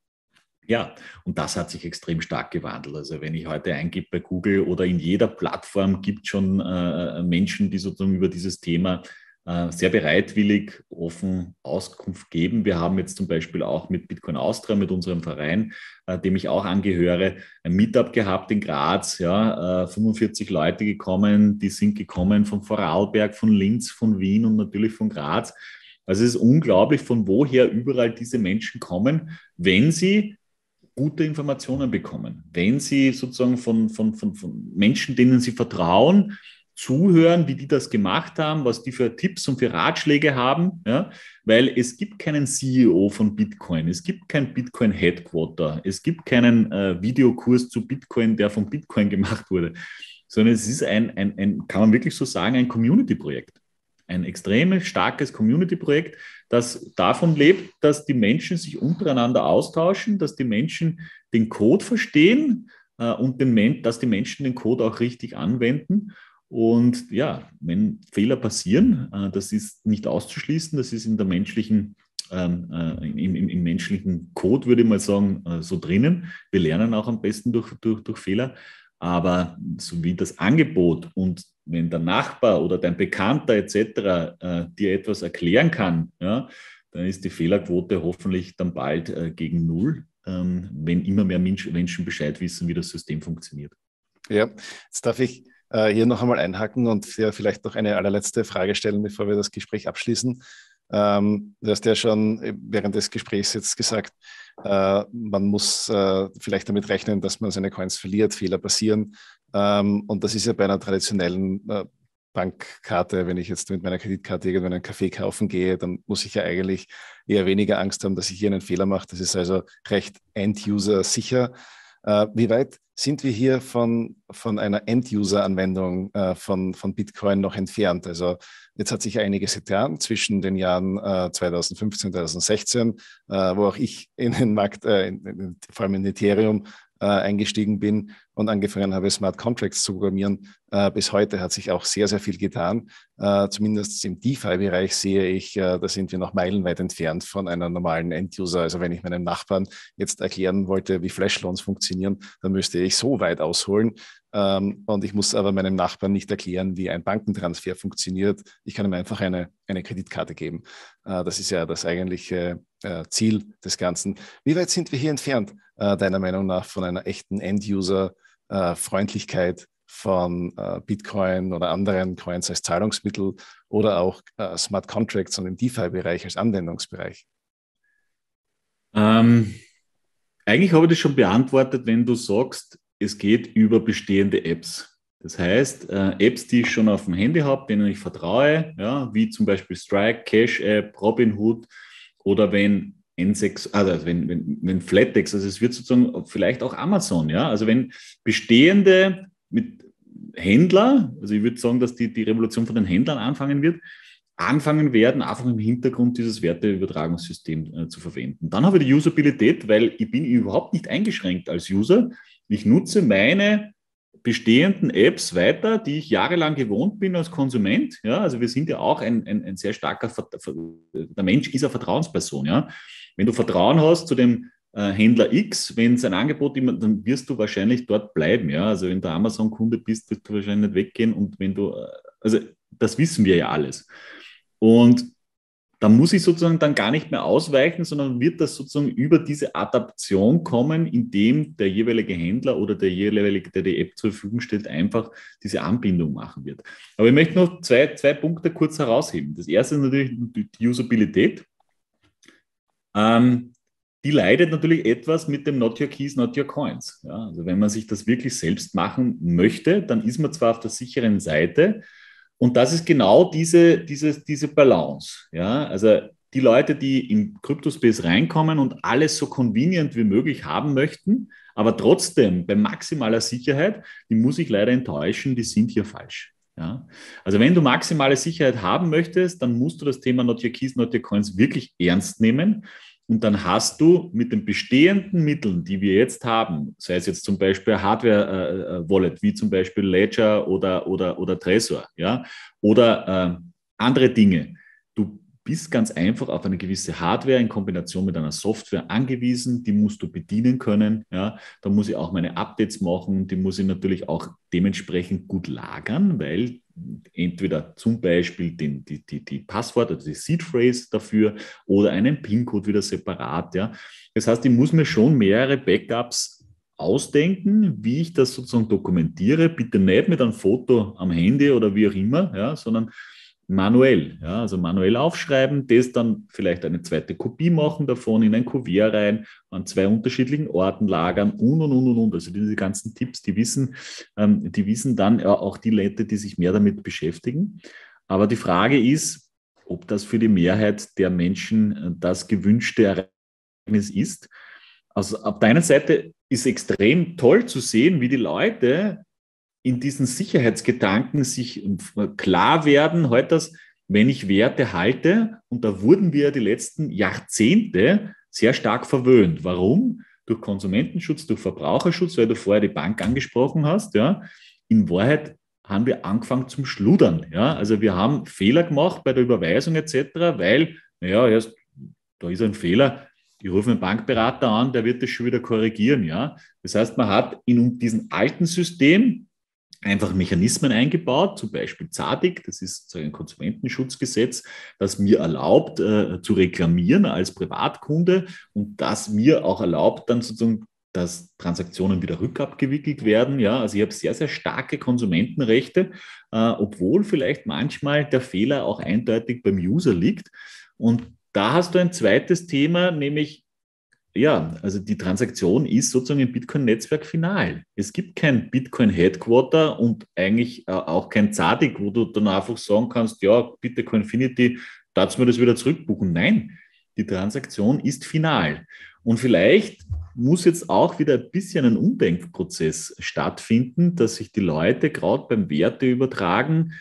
Ja, und das hat sich extrem stark gewandelt. Also wenn ich heute eingebe bei Google oder in jeder Plattform gibt es schon äh, Menschen, die sozusagen über dieses Thema äh, sehr bereitwillig offen Auskunft geben. Wir haben jetzt zum Beispiel auch mit Bitcoin Austria, mit unserem Verein, äh, dem ich auch angehöre, ein Meetup gehabt in Graz. Ja, 45 äh, Leute gekommen, die sind gekommen von Vorarlberg, von Linz, von Wien und natürlich von Graz. Also es ist unglaublich, von woher überall diese Menschen kommen, wenn sie gute Informationen bekommen, wenn sie sozusagen von, von, von, von Menschen, denen sie vertrauen, zuhören, wie die das gemacht haben, was die für Tipps und für Ratschläge haben, ja? weil es gibt keinen CEO von Bitcoin, es gibt kein Bitcoin Headquarter, es gibt keinen äh, Videokurs zu Bitcoin, der von Bitcoin (laughs) gemacht wurde, sondern es ist ein, ein, ein kann man wirklich so sagen, ein Community-Projekt. Ein extrem starkes Community-Projekt, das davon lebt, dass die Menschen sich untereinander austauschen, dass die Menschen den Code verstehen äh, und den, dass die Menschen den Code auch richtig anwenden und ja, wenn Fehler passieren, äh, das ist nicht auszuschließen, das ist in der menschlichen, ähm, äh, im, im, im, menschlichen Code, würde ich mal sagen, äh, so drinnen. Wir lernen auch am besten durch, durch, durch Fehler. Aber so wie das Angebot und wenn der Nachbar oder dein Bekannter etc. dir etwas erklären kann, ja, dann ist die Fehlerquote hoffentlich dann bald gegen null, ähm, wenn immer mehr Menschen Bescheid wissen, wie das System funktioniert. Ja, jetzt darf ich äh, hier noch einmal einhaken und dir vielleicht noch eine allerletzte Frage stellen, bevor wir das Gespräch abschließen. Ähm, du hast ja schon während des Gesprächs jetzt gesagt, äh, man muss äh, vielleicht damit rechnen, dass man seine Coins verliert, Fehler passieren. Ähm, und das ist ja bei einer traditionellen äh, Bankkarte, wenn ich jetzt mit meiner Kreditkarte irgendwann einen Kaffee kaufen gehe, dann muss ich ja eigentlich eher weniger Angst haben, dass ich hier einen Fehler mache. Das ist also recht End-User sicher. Äh, wie weit sind wir hier von, von einer End-User-Anwendung äh, von, von Bitcoin noch entfernt? Also jetzt hat sich einiges getan zwischen den Jahren äh, 2015, 2016, äh, wo auch ich in den Markt, äh, in, in, vor allem in Ethereum, äh, eingestiegen bin und angefangen habe, Smart Contracts zu programmieren. Äh, bis heute hat sich auch sehr, sehr viel getan. Äh, zumindest im DeFi-Bereich sehe ich, äh, da sind wir noch meilenweit entfernt von einer normalen End-User. Also wenn ich meinem Nachbarn jetzt erklären wollte, wie Flash-Loans funktionieren, dann müsste ich so weit ausholen. Ähm, und ich muss aber meinem Nachbarn nicht erklären, wie ein Bankentransfer funktioniert. Ich kann ihm einfach eine, eine Kreditkarte geben. Äh, das ist ja das eigentliche äh, Ziel des Ganzen. Wie weit sind wir hier entfernt? äh, deiner Meinung nach von einer echten End-User-Freundlichkeit äh, von äh, Bitcoin oder anderen Coins als Zahlungsmittel oder auch äh, Smart Contracts und im DeFi-Bereich als Anwendungsbereich? Ähm, eigentlich habe ich das schon beantwortet, wenn du sagst, es geht über bestehende Apps. Das heißt, äh, Apps, die ich schon auf dem Handy habe, denen ich vertraue, ja, wie zum Beispiel Strike, Cash App, Robinhood oder wenn N6, also wenn, wenn, wenn Flatex, also es wird sozusagen vielleicht auch Amazon, ja, also wenn bestehende mit Händler, also ich würde sagen, dass die, die Revolution von den Händlern anfangen wird, anfangen werden, einfach im Hintergrund dieses Werteübertragungssystem äh, zu verwenden. Dann habe ich die Usabilität, weil ich bin überhaupt nicht eingeschränkt als User. Ich nutze meine bestehenden Apps weiter, die ich jahrelang gewohnt bin als Konsument. Ja, also wir sind ja auch ein, ein, ein sehr starker, Ver der Mensch ist eine Vertrauensperson. Ja, wenn du Vertrauen hast zu dem äh, Händler X, wenn sein Angebot immer, dann wirst du wahrscheinlich dort bleiben. Ja? Also wenn du Amazon-Kunde bist, wirst du wahrscheinlich nicht weggehen. Und wenn du, äh, also das wissen wir ja alles. Und da muss ich sozusagen dann gar nicht mehr ausweichen, sondern wird das sozusagen über diese Adaption kommen, indem der jeweilige Händler oder der jeweilige, der die App zur Verfügung stellt, einfach diese Anbindung machen wird. Aber ich möchte noch zwei, zwei Punkte kurz herausheben. Das erste ist natürlich die Usability. Ähm, die leidet natürlich etwas mit dem Not Your Keys, Not Your Coins. Ja, also wenn man sich das wirklich selbst machen möchte, dann ist man zwar auf der sicheren Seite und das ist genau diese, diese, diese Balance. Ja, also die Leute, die im Kryptospace reinkommen und alles so convenient wie möglich haben möchten, aber trotzdem bei maximaler Sicherheit, die muss ich leider enttäuschen, die sind hier falsch. Ja? Also wenn du maximale Sicherheit haben möchtest, dann musst du das Thema Not Your Keys, Not Your Coins wirklich ernst nehmen. Und dann hast du mit den bestehenden Mitteln, die wir jetzt haben, sei es jetzt zum Beispiel Hardware-Wallet, äh, äh wie zum Beispiel Ledger oder, oder, oder Tresor, ja, oder äh, andere Dinge, bist ganz einfach auf eine gewisse Hardware in Kombination mit einer Software angewiesen. Die musst du bedienen können. Ja, da muss ich auch meine Updates machen. Die muss ich natürlich auch dementsprechend gut lagern, weil entweder zum Beispiel den, die, die, die Passwort, also die Seed Phrase dafür oder einen PIN-Code wieder separat. Ja. Das heißt, ich muss mir schon mehrere Backups ausdenken, wie ich das sozusagen dokumentiere. Bitte nicht mit einem Foto am Handy oder wie auch immer, ja, sondern manuell. Ja, also manuell aufschreiben, das dann vielleicht eine zweite Kopie machen davon, in ein Kuvert rein, an zwei unterschiedlichen Orten lagern und und und und und. Also diese ganzen Tipps, die wissen, ähm, die wissen dann ja, auch die Leute, die sich mehr damit beschäftigen. Aber die Frage ist, ob das für die Mehrheit der Menschen äh, das gewünschte Ereignis ist. Also auf deiner Seite ist extrem toll zu sehen, wie die Leute in diesen Sicherheitsgedanken sich klar werden, heute, halt dass wenn ich Werte halte, und da wurden wir die letzten Jahrzehnte sehr stark verwöhnt. Warum? Durch Konsumentenschutz, durch Verbraucherschutz, weil du vorher die Bank angesprochen hast. Ja. In Wahrheit haben wir angefangen zum Schludern. Ja. Also wir haben Fehler gemacht bei der Überweisung etc., weil, naja, erst, da ist ein Fehler, ich rufe einen Bankberater an, der wird das schon wieder korrigieren. Ja. Das heißt, man hat in diesem alten System einfach Mechanismen eingebaut, zum Beispiel ZADIC, das ist sozusagen ein Konsumentenschutzgesetz, das mir erlaubt äh, zu reklamieren als Privatkunde und das mir auch erlaubt, dann sozusagen dass Transaktionen wieder rückabgewickelt werden. Ja, also ich habe sehr, sehr starke Konsumentenrechte, äh, obwohl vielleicht manchmal der Fehler auch eindeutig beim User liegt. Und da hast du ein zweites Thema, nämlich ja, also die Transaktion ist sozusagen im Bitcoin-Netzwerk final. Es gibt kein Bitcoin-Headquarter und eigentlich äh, auch kein Zadig, wo du dann einfach sagen kannst, ja, bitte Coinfinity, darfst du mir das wieder zurückbuchen. Nein, die Transaktion ist final. Und vielleicht muss jetzt auch wieder ein bisschen ein Umdenkprozess stattfinden, dass sich die Leute gerade beim Werteübertragen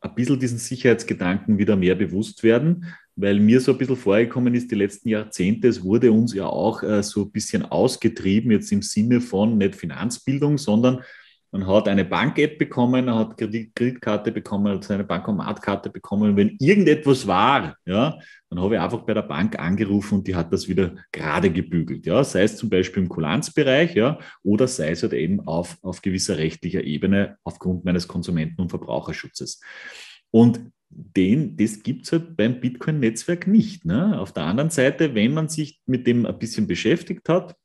ein bisschen diesen Sicherheitsgedanken wieder mehr bewusst werden, weil mir so ein bisschen vorgekommen ist, die letzten Jahrzehnte, es wurde uns ja auch äh, so ein bisschen ausgetrieben, jetzt im Sinne von nicht Finanzbildung, sondern man hat eine Bank-App bekommen, man hat Kredit Kreditkarte bekommen, hat seine Bankomatkarte bekommen. wenn irgendetwas war, ja, dann habe ich einfach bei der Bank angerufen und die hat das wieder gerade gebügelt. Ja, sei es zum Beispiel im Kulanzbereich, ja, oder sei es halt eben auf, auf gewisser rechtlicher Ebene aufgrund meines Konsumenten- und Verbraucherschutzes. Und den, das gibt es halt beim Bitcoin-Netzwerk nicht. Ne? Auf der anderen Seite, wenn man sich mit dem ein bisschen beschäftigt hat,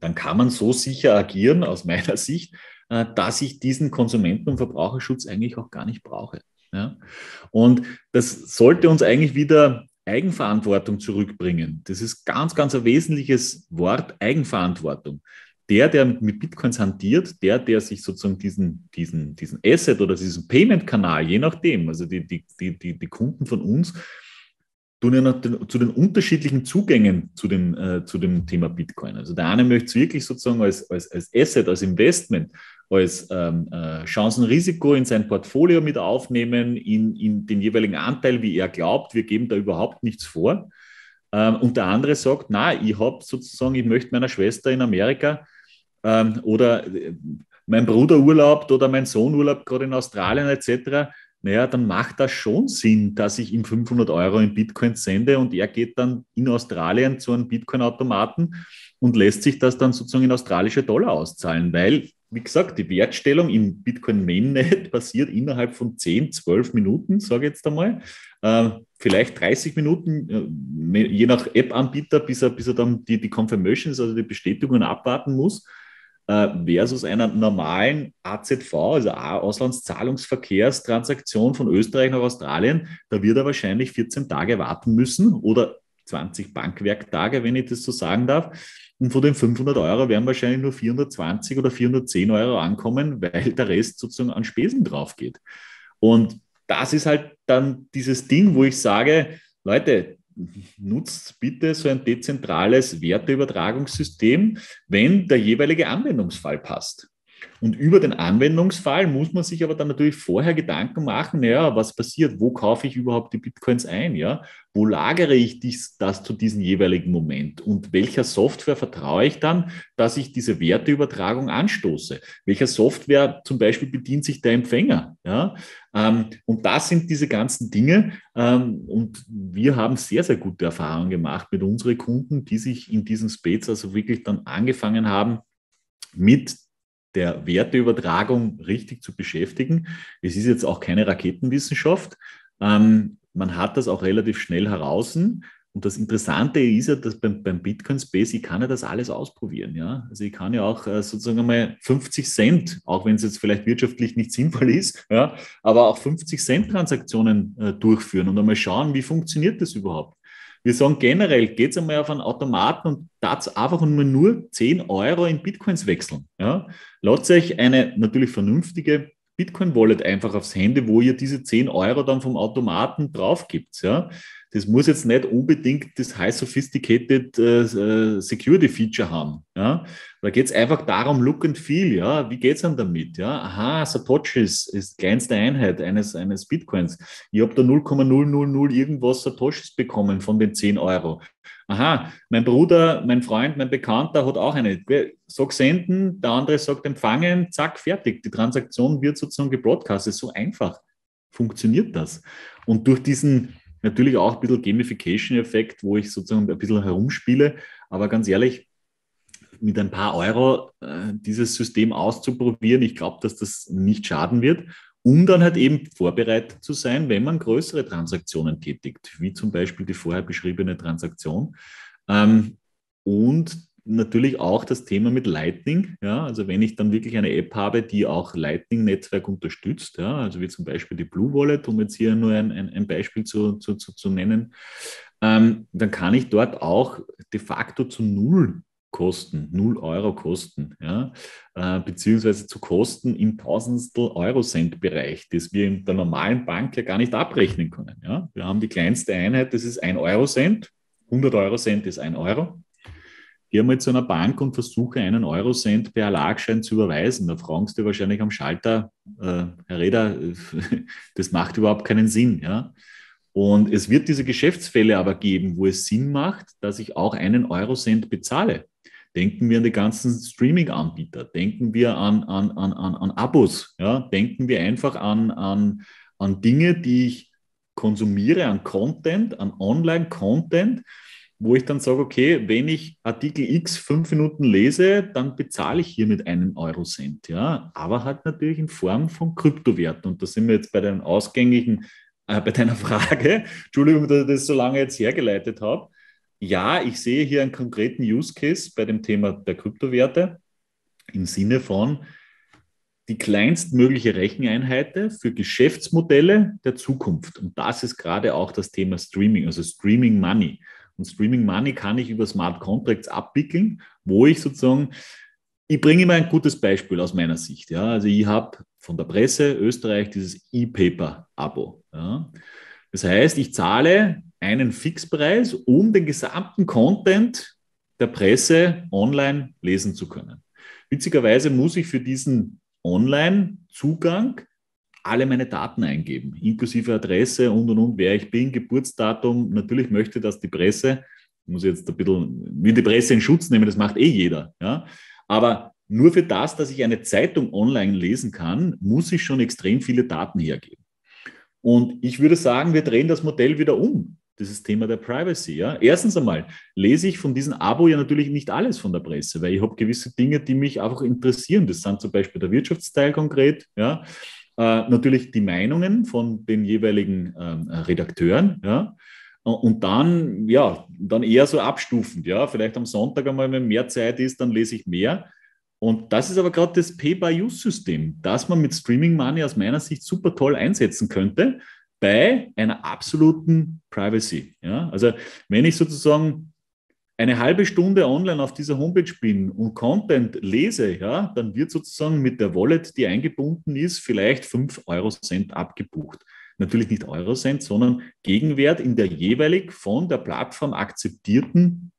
dann kann man so sicher agieren, aus meiner (laughs) Sicht, äh, dass ich diesen Konsumenten- und Verbraucherschutz eigentlich auch gar nicht brauche. Ja? Und das sollte uns eigentlich wieder Eigenverantwortung zurückbringen. Das ist ganz, ganz ein wesentliches Wort, Eigenverantwortung der, der mit Bitcoins hantiert, der, der sich sozusagen diesen, diesen, diesen Asset oder diesen Payment-Kanal, je nachdem, also die, die, die, die Kunden von uns, tun ja noch den, zu den unterschiedlichen Zugängen zu dem, äh, zu dem Thema Bitcoin. Also der eine möchte es wirklich sozusagen als, als, als Asset, als Investment, als ähm, äh, Chancenrisiko in sein Portfolio mit aufnehmen, in, in den jeweiligen Anteil, wie er glaubt. Wir geben da überhaupt nichts vor. Ähm, und der andere sagt, na, ich habe sozusagen, ich möchte meiner Schwester in Amerika ähm, oder äh, mein Bruder urlaubt oder mein Sohn urlaubt gerade in Australien etc., naja, dann macht das schon Sinn, dass ich ihm 500 Euro in Bitcoin sende und er geht dann in Australien zu einem Bitcoin-Automaten und lässt sich das dann sozusagen in australische Dollar auszahlen, weil, wie gesagt, die Wertstellung im Bitcoin-Mainnet (laughs) passiert innerhalb von 10, 12 Minuten, sage ich jetzt einmal, ähm, äh, vielleicht 30 Minuten, je nach App-Anbieter, bis er, bis er dann die, die Confirmations, also die Bestätigungen abwarten muss. Äh, versus einer normalen AZV, also Auslandszahlungsverkehrstransaktion von Österreich nach Australien, da wird er wahrscheinlich 14 Tage warten müssen oder 20 Bankwerktage, wenn ich das so sagen darf. Und von den 500 Euro werden wahrscheinlich nur 420 oder 410 Euro ankommen, weil der Rest sozusagen an Spesen drauf geht. Und das ist halt dann dieses Ding, wo ich sage, Leute, nutzt bitte so ein dezentrales Werteübertragungssystem, wenn der jeweilige Anwendungsfall passt. Und über den Anwendungsfall muss man sich aber dann natürlich vorher Gedanken machen, naja, was passiert, wo kaufe ich überhaupt die Bitcoins ein, ja? Wo lagere ich dies, das zu diesem jeweiligen Moment? Und welcher Software vertraue ich dann, dass ich diese Werteübertragung anstoße? Welcher Software zum Beispiel bedient sich der Empfänger? Ja? Ähm, und das sind diese ganzen Dinge. Ähm, und wir haben sehr, sehr gute Erfahrungen gemacht mit unseren Kunden, die sich in diesem Space also wirklich dann angefangen haben, mit der Werteübertragung richtig zu beschäftigen. Es ist jetzt auch keine Raketenwissenschaft. Ähm, man hat das auch relativ schnell heraus. Und das Interessante ist ja, dass beim, beim Bitcoin Space, ich kann ja das alles ausprobieren. Ja? Also ich kann ja auch äh, sozusagen mal 50 Cent, auch wenn es jetzt vielleicht wirtschaftlich nicht sinnvoll ist, ja, aber auch 50 Cent Transaktionen äh, durchführen und einmal schauen, wie funktioniert das überhaupt. Wir sagen generell, geht's einmal auf einen Automaten und tat einfach nur 10 Euro in Bitcoins wechseln. Ja? Lasst euch eine natürlich vernünftige Bitcoin-Wallet einfach aufs Handy, wo ihr diese 10 Euro dann vom Automaten drauf gibt. Ja? das muss jetzt nicht unbedingt das high sophisticated äh, äh Security Feature haben. Ja? Da geht es einfach darum, Look and Feel, ja, wie geht es denn damit? Ja? Aha, Satoshis ist kleinste Einheit eines, eines Bitcoins. Ich habe da 0,000 irgendwas Satoshis bekommen von den 10 Euro. Aha, mein Bruder, mein Freund, mein Bekannter hat auch eine. Sag senden, der andere sagt empfangen, zack, fertig. Die Transaktion wird sozusagen gebroadcastet. So einfach funktioniert das. Und durch diesen Natürlich auch ein bisschen Gamification-Effekt, wo ich sozusagen ein bisschen herumspiele. Aber ganz ehrlich, mit ein paar Euro äh, dieses System auszuprobieren, ich glaube, dass das nicht schaden wird, um dann halt eben vorbereitet zu sein, wenn man größere Transaktionen tätigt, wie zum Beispiel die vorher beschriebene Transaktion. Ähm, und natürlich auch das Thema mit Lightning. Ja, also wenn ich dann wirklich eine App habe, die auch Lightning-Netzwerk unterstützt, ja, also wie zum Beispiel die Blue Wallet, um jetzt hier nur ein, ein, ein Beispiel zu, zu, zu, zu nennen, ähm, dann kann ich dort auch de facto zu null Kosten, null Euro Kosten, ja, äh, beziehungsweise zu Kosten im Tausendstel Euro-Cent-Bereich, das wir in der normalen Bank ja gar nicht abrechnen können. Ja. Wir haben die kleinste Einheit, das ist 1 Euro-Cent, 100 Euro-Cent ist 1 Euro. Geh mal zu einer Bank und versuche einen Eurocent per Lagschein zu überweisen. Da fragst du wahrscheinlich am Schalter, äh, Herr Reda, (laughs) das macht überhaupt keinen Sinn. Ja? Und es wird diese Geschäftsfälle aber geben, wo es Sinn macht, dass ich auch einen Eurocent bezahle. Denken wir an die ganzen Streaming-Anbieter, denken wir an, an, an, an, an Abos, ja? denken wir einfach an, an, an Dinge, die ich konsumiere, an Content, an Online-Content, wo ich dann sage, okay, wenn ich Artikel X fünf Minuten lese, dann bezahle ich hier mit einem Eurocent, ja, aber halt natürlich in Form von Kryptowerten. Und da sind wir jetzt bei den ausgängigen, äh, bei deiner (laughs) Frage, Entschuldigung, dass ich das so lange jetzt hergeleitet habe. Ja, ich sehe hier einen konkreten Use Case bei dem Thema der Kryptowerte im Sinne von, die kleinstmögliche Recheneinheit für Geschäftsmodelle der Zukunft. Und das ist gerade auch das Thema Streaming, also Streaming Money. Und Streaming Money kann ich über Smart Contracts abwickeln, wo ich sozusagen, ich bringe immer ein gutes Beispiel aus meiner Sicht. Ja. Also ich habe von der Presse Österreich dieses E-Paper-Abo. Ja. Das heißt, ich zahle einen Fixpreis, um den gesamten Content der Presse online lesen zu können. Witzigerweise muss ich für diesen Online-Zugang alle meine Daten eingeben, inklusive Adresse und und und, wer ich bin, Geburtsdatum. Natürlich möchte das die Presse, muss ich jetzt ein bisschen, will die Presse in Schutz nehmen, das macht eh jeder. Ja? Aber nur für das, dass ich eine Zeitung online lesen kann, muss ich schon extrem viele Daten hergeben. Und ich würde sagen, wir drehen das Modell wieder um. Dieses Thema der Privacy. Ja? Erstens einmal lese ich von diesem Abo ja natürlich nicht alles von der Presse, weil ich habe gewisse Dinge, die mich einfach interessieren. Das sind zum Beispiel der Wirtschaftsteil konkret. Ja? Äh, natürlich die Meinungen von den jeweiligen ähm, Redakteuren, ja, und dann, ja, dann eher so abstufend, ja. Vielleicht am Sonntag einmal, wenn mehr Zeit ist, dann lese ich mehr. Und das ist aber gerade das Pay-by-Use-System, das man mit Streaming Money aus meiner Sicht super toll einsetzen könnte bei einer absoluten Privacy. Ja? Also wenn ich sozusagen eine halbe Stunde online auf dieser Homepage bin und Content lese, ja, dann wird sozusagen mit der Wallet, die eingebunden ist, vielleicht 5 Euro Cent abgebucht. Natürlich nicht Euro Cent, sondern Gegenwert in der jeweilig von der Plattform akzeptierten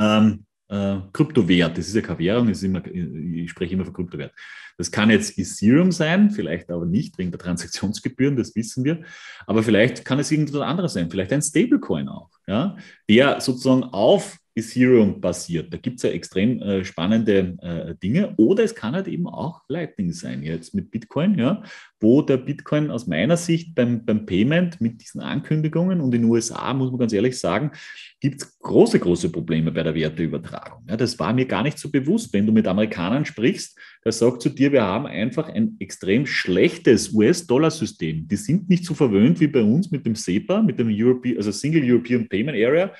ähm, äh, Kryptowert. Das ist ja keine Währung, ist immer, ich spreche immer von Kryptowert. Das kann jetzt Ethereum sein, vielleicht aber nicht wegen der Transaktionsgebühren, das wissen wir. Aber vielleicht kann es irgendwas anderes sein, vielleicht ein Stablecoin auch, ja, der sozusagen auf Ethereum-basiert. Da gibt es ja extrem äh, spannende äh, Dinge. Oder es kann halt eben auch Lightning sein, jetzt mit Bitcoin, ja, wo der Bitcoin aus meiner Sicht beim, beim Payment mit diesen Ankündigungen und in den USA, muss man ganz ehrlich sagen, gibt es große, große Probleme bei der Werteübertragung. Ja, das war mir gar nicht so bewusst. Wenn du mit Amerikanern sprichst, der sagt zu dir, wir haben einfach ein extrem schlechtes US-Dollar-System. Die sind nicht so verwöhnt wie bei uns mit dem SEPA, mit dem Europe also Single European Payment Area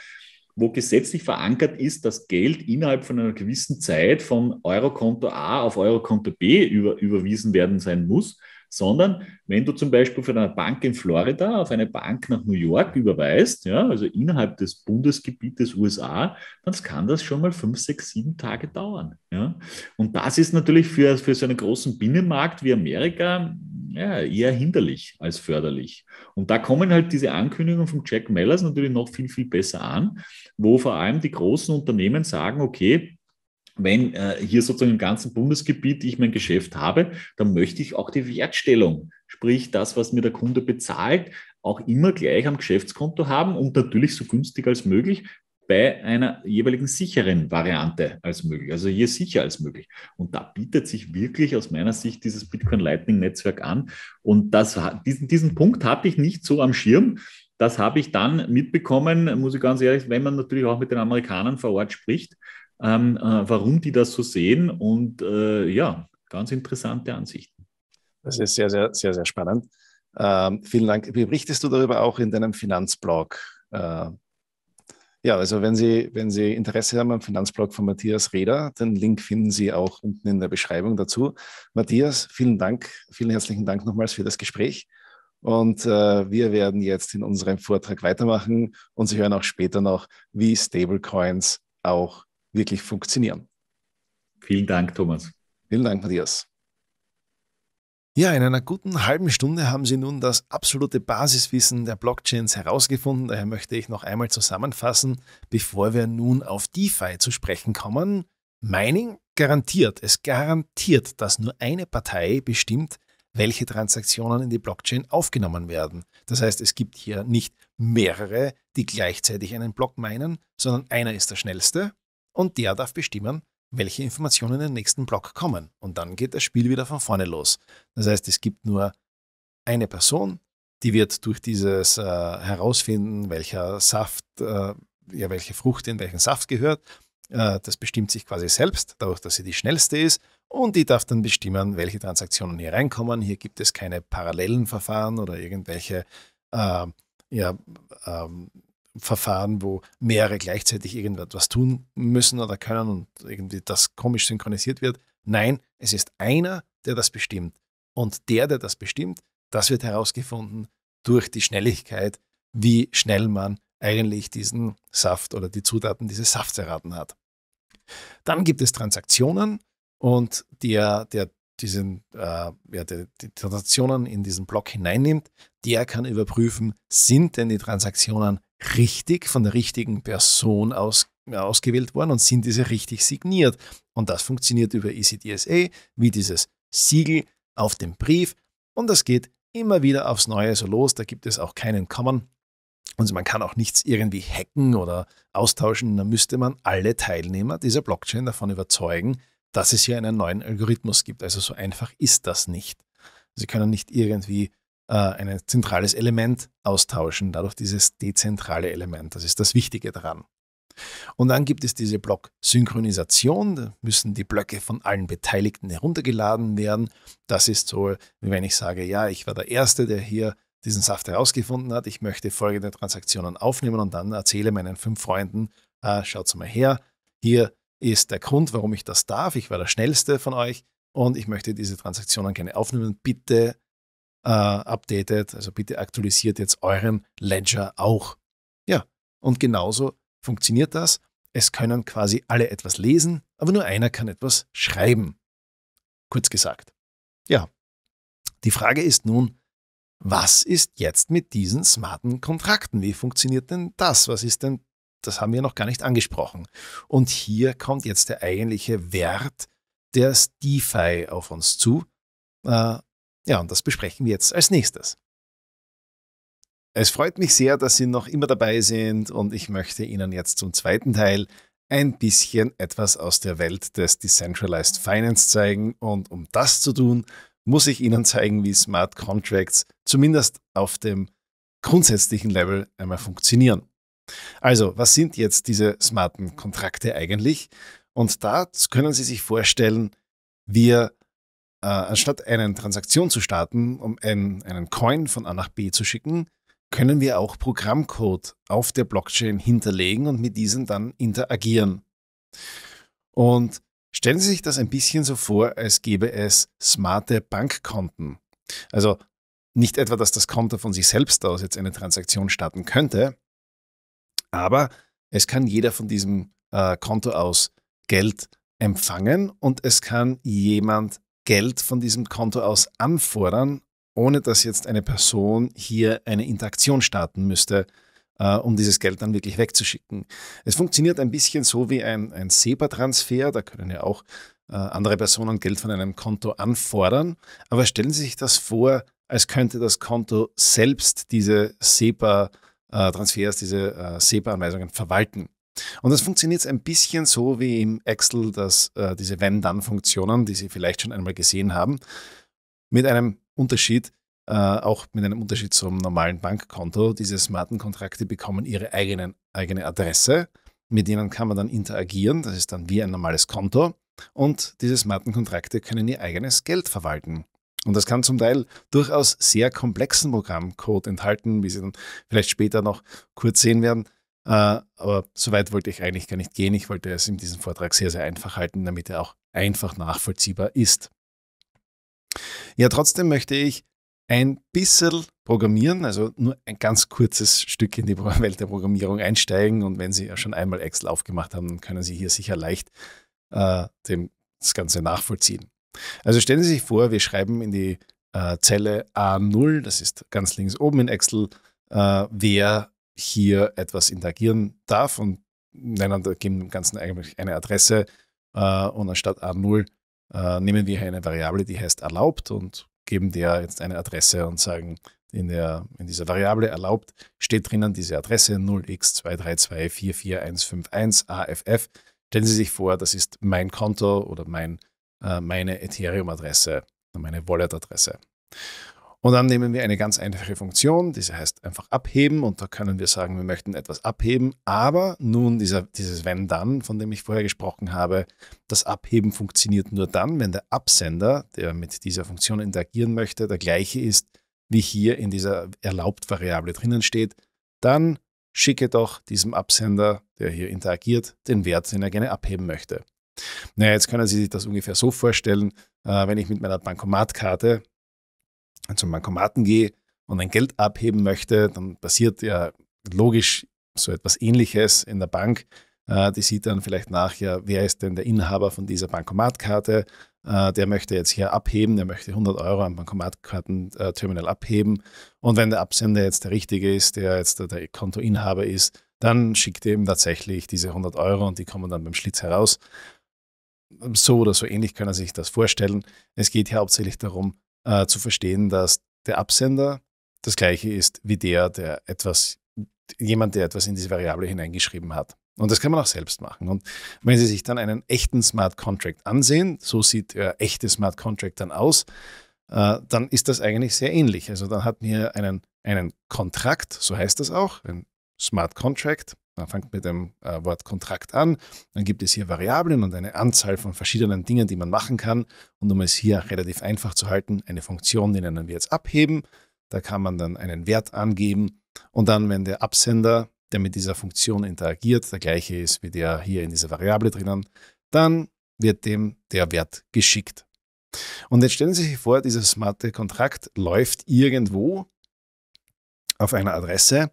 wo gesetzlich verankert ist, dass Geld innerhalb von einer gewissen Zeit von Eurokonto A auf Eurokonto B über, überwiesen werden sein muss sondern wenn du zum Beispiel von einer Bank in Florida auf eine Bank nach New York überweist, ja, also innerhalb des Bundesgebietes USA, dann kann das schon mal fünf, sechs, sieben Tage dauern. Ja. Und das ist natürlich für, für so einen großen Binnenmarkt wie Amerika ja, eher hinderlich als förderlich. Und da kommen halt diese Ankündigungen von Jack Mellers natürlich noch viel, viel besser an, wo vor allem die großen Unternehmen sagen, okay, wenn äh, hier sozusagen im ganzen Bundesgebiet ich mein Geschäft habe, dann möchte ich auch die Wertstellung, sprich das, was mir der Kunde bezahlt, auch immer gleich am Geschäftskonto haben und natürlich so günstig als möglich bei einer jeweiligen sicheren Variante als möglich, also hier sicher als möglich. Und da bietet sich wirklich aus meiner Sicht dieses Bitcoin Lightning Netzwerk an. Und das, diesen, diesen Punkt hatte ich nicht so am Schirm. Das habe ich dann mitbekommen, muss ich ganz ehrlich, wenn man natürlich auch mit den Amerikanern vor Ort spricht, ähm, äh, warum die das so sehen. Und äh, ja, ganz interessante Ansichten. Das ist sehr, sehr, sehr, sehr spannend. Ähm, vielen Dank. Wie Berichtest du darüber auch in deinem Finanzblog? Äh, ja, also wenn Sie, wenn Sie Interesse haben am Finanzblog von Matthias Reder, den Link finden Sie auch unten in der Beschreibung dazu. Matthias, vielen Dank, vielen herzlichen Dank nochmals für das Gespräch. Und äh, wir werden jetzt in unserem Vortrag weitermachen und Sie hören auch später noch, wie Stablecoins auch wirklich funktionieren. Vielen Dank, Thomas. Vielen Dank, Matthias. Ja, in einer guten halben Stunde haben Sie nun das absolute Basiswissen der Blockchains herausgefunden. Daher möchte ich noch einmal zusammenfassen, bevor wir nun auf DeFi zu sprechen kommen. Mining garantiert, es garantiert, dass nur eine Partei bestimmt, welche Transaktionen in die Blockchain aufgenommen werden. Das heißt, es gibt hier nicht mehrere, die gleichzeitig einen Block meinen, sondern einer ist der schnellste und der darf bestimmen, welche Informationen in den nächsten Block kommen. Und dann geht das Spiel wieder von vorne los. Das heißt, es gibt nur eine Person, die wird durch dieses äh, Herausfinden, welcher Saft, äh, ja, welche Frucht in welchen Saft gehört, äh, das bestimmt sich quasi selbst, dadurch, dass sie die schnellste ist. Und die darf dann bestimmen, welche Transaktionen hier reinkommen. Hier gibt es keine parallelen Verfahren oder irgendwelche äh, ja, ähm, Verfahren, wo mehrere gleichzeitig irgendetwas tun müssen oder können und irgendwie das komisch synchronisiert wird. Nein, es ist einer, der das bestimmt. Und der, der das bestimmt, das wird herausgefunden durch die Schnelligkeit, wie schnell man eigentlich diesen Saft oder die Zutaten dieses Safts erraten hat. Dann gibt es Transaktionen und der, der diesen, äh, ja, die, die, Transaktionen in diesen Block hineinnimmt, der kann überprüfen, sind denn die Transaktionen richtig von der richtigen Person aus, äh, ausgewählt worden und sind diese richtig signiert. Und das funktioniert über ECDSA wie dieses Siegel auf dem Brief. Und das geht immer wieder aufs Neue so los. Da gibt es auch keinen Common. Und also man kann auch nichts irgendwie hacken oder austauschen. Da müsste man alle Teilnehmer dieser Blockchain davon überzeugen, dass es hier einen neuen Algorithmus gibt. Also so einfach ist das nicht. Sie können nicht irgendwie äh, ein zentrales Element austauschen, dadurch dieses dezentrale Element. Das ist das Wichtige daran. Und dann gibt es diese Block-Synchronisation, da müssen die Blöcke von allen Beteiligten heruntergeladen werden. Das ist so, wie wenn ich sage, ja, ich war der Erste, der hier diesen Saft herausgefunden hat, ich möchte folgende Transaktionen aufnehmen und dann erzähle meinen fünf Freunden, äh, schaut's mal her, hier ist der Grund, warum ich das darf, ich war der Schnellste von euch und ich möchte diese Transaktionen gerne aufnehmen, bitte äh, updatet. Also bitte aktualisiert jetzt euren Ledger auch. Ja, und genauso funktioniert das. Es können quasi alle etwas lesen, aber nur einer kann etwas schreiben. Kurz gesagt. Ja, die Frage ist nun, was ist jetzt mit diesen smarten Kontrakten? Wie funktioniert denn das? Was ist denn, das haben wir noch gar nicht angesprochen. Und hier kommt jetzt der eigentliche Wert des DeFi auf uns zu. Äh, ja, und das besprechen wir jetzt als nächstes. Es freut mich sehr, dass Sie noch immer dabei sind und ich möchte Ihnen jetzt zum zweiten Teil ein bisschen etwas aus der Welt des Decentralized Finance zeigen und um das zu tun, muss ich Ihnen zeigen, wie Smart Contracts zumindest auf dem grundsätzlichen Level einmal funktionieren. Also, was sind jetzt diese smarten Kontrakte eigentlich? Und da können Sie sich vorstellen, wir äh, anstatt eine Transaktion zu starten, um ein, einen Coin von A nach B zu schicken, können wir auch Programmcode auf der Blockchain hinterlegen und mit diesen dann interagieren. Und stellen Sie sich das ein bisschen so vor, als gäbe es smarte Bankkonten. Also nicht etwa, dass das Konto von sich selbst aus jetzt eine Transaktion starten könnte, aber es kann jeder von diesem äh, Konto aus Geld empfangen und es kann jemand Geld von diesem Konto aus anfordern, ohne dass jetzt eine Person hier eine Interaktion starten müsste, äh, um dieses Geld dann wirklich wegzuschicken. Es funktioniert ein bisschen so wie ein, ein SEPA-Transfer, da können ja auch äh, andere Personen Geld von einem Konto anfordern, aber stellen Sie sich das vor, als könnte das Konto selbst diese SEPA-Transfers, äh, diese äh, SEPA-Anweisungen verwalten. Und das funktioniert ein bisschen so wie im Excel, dass äh, diese Wenn-Dann-Funktionen, die Sie vielleicht schon einmal gesehen haben, mit einem Unterschied, äh, auch mit einem Unterschied zum normalen Bankkonto, diese smarten Kontrakte bekommen ihre eigenen, eigene Adresse. Mit denen kann man dann interagieren. Das ist dann wie ein normales Konto. Und diese smarten Kontrakte können ihr eigenes Geld verwalten. Und das kann zum Teil durchaus sehr komplexen Programmcode enthalten, wie Sie dann vielleicht später noch kurz sehen werden. Äh, aber so weit wollte ich eigentlich gar nicht gehen. Ich wollte es in diesem Vortrag sehr, sehr einfach halten, damit er auch einfach nachvollziehbar ist. Ja, trotzdem möchte ich ein bisschen programmieren, also nur ein ganz kurzes Stück in die (laughs) Welt der Programmierung einsteigen. Und wenn Sie ja schon einmal Excel aufgemacht haben, dann können Sie hier sicher leicht äh, das Ganze nachvollziehen. Also stellen Sie sich vor, wir schreiben in die äh, Zelle A0, das ist ganz links oben in Excel, äh, wer hier etwas interagieren darf und nennen, geben dem Ganzen eigentlich eine Adresse äh, und anstatt A0 äh, nehmen wir eine Variable, die heißt erlaubt und geben der jetzt eine Adresse und sagen, in, der, in dieser Variable erlaubt steht drinnen diese Adresse 0x232441151aff. Stellen Sie sich vor, das ist mein Konto oder mein, äh, meine Ethereum-Adresse, meine Wallet-Adresse. Und dann nehmen wir eine ganz einfache Funktion, diese heißt einfach abheben und da können wir sagen, wir möchten etwas abheben, aber nun dieser, dieses wenn dann, von dem ich vorher gesprochen habe, das Abheben funktioniert nur dann, wenn der Absender, der mit dieser Funktion interagieren möchte, der gleiche ist, wie hier in dieser erlaubt Variable drinnen steht, dann schicke doch diesem Absender, der hier interagiert, den Wert, den er gerne abheben möchte. Naja, jetzt können Sie sich das ungefähr so vorstellen, äh, wenn ich mit meiner Bankomatkarte also zum Bankomaten gehe und ein Geld abheben möchte, dann passiert ja logisch so etwas Ähnliches in der Bank. Äh, die sieht dann vielleicht nach, ja, wer ist denn der Inhaber von dieser Bankomatkarte? Äh, der möchte jetzt hier abheben, der möchte 100 Euro am Bankomatkartenterminal abheben. Und wenn der Absender jetzt der Richtige ist, der jetzt der, der Kontoinhaber ist, dann schickt er ihm tatsächlich diese 100 Euro und die kommen dann beim Schlitz heraus so oder so ähnlich kann er sich das vorstellen. Es geht hier hauptsächlich darum, äh, zu verstehen, dass der Absender das gleiche ist wie der, der etwas, jemand, der etwas in diese Variable hineingeschrieben hat. Und das kann man auch selbst machen. Und wenn Sie sich dann einen echten Smart Contract ansehen, so sieht der echte Smart Contract dann aus, äh, dann ist das eigentlich sehr ähnlich. Also dann hat mir einen, einen Kontrakt, so heißt das auch, ein Smart Contract, man fängt mit dem äh, Wort Kontrakt an, dann gibt es hier Variablen und eine Anzahl von verschiedenen Dingen, die man machen kann. Und um es hier relativ einfach zu halten, eine Funktion, die nennen wir jetzt abheben. Da kann man dann einen Wert angeben und dann, wenn der Absender, der mit dieser Funktion interagiert, der gleiche ist wie der hier in dieser Variable drinnen, dann wird dem der Wert geschickt. Und jetzt stellen Sie sich vor, dieser smarte Kontrakt läuft irgendwo auf einer Adresse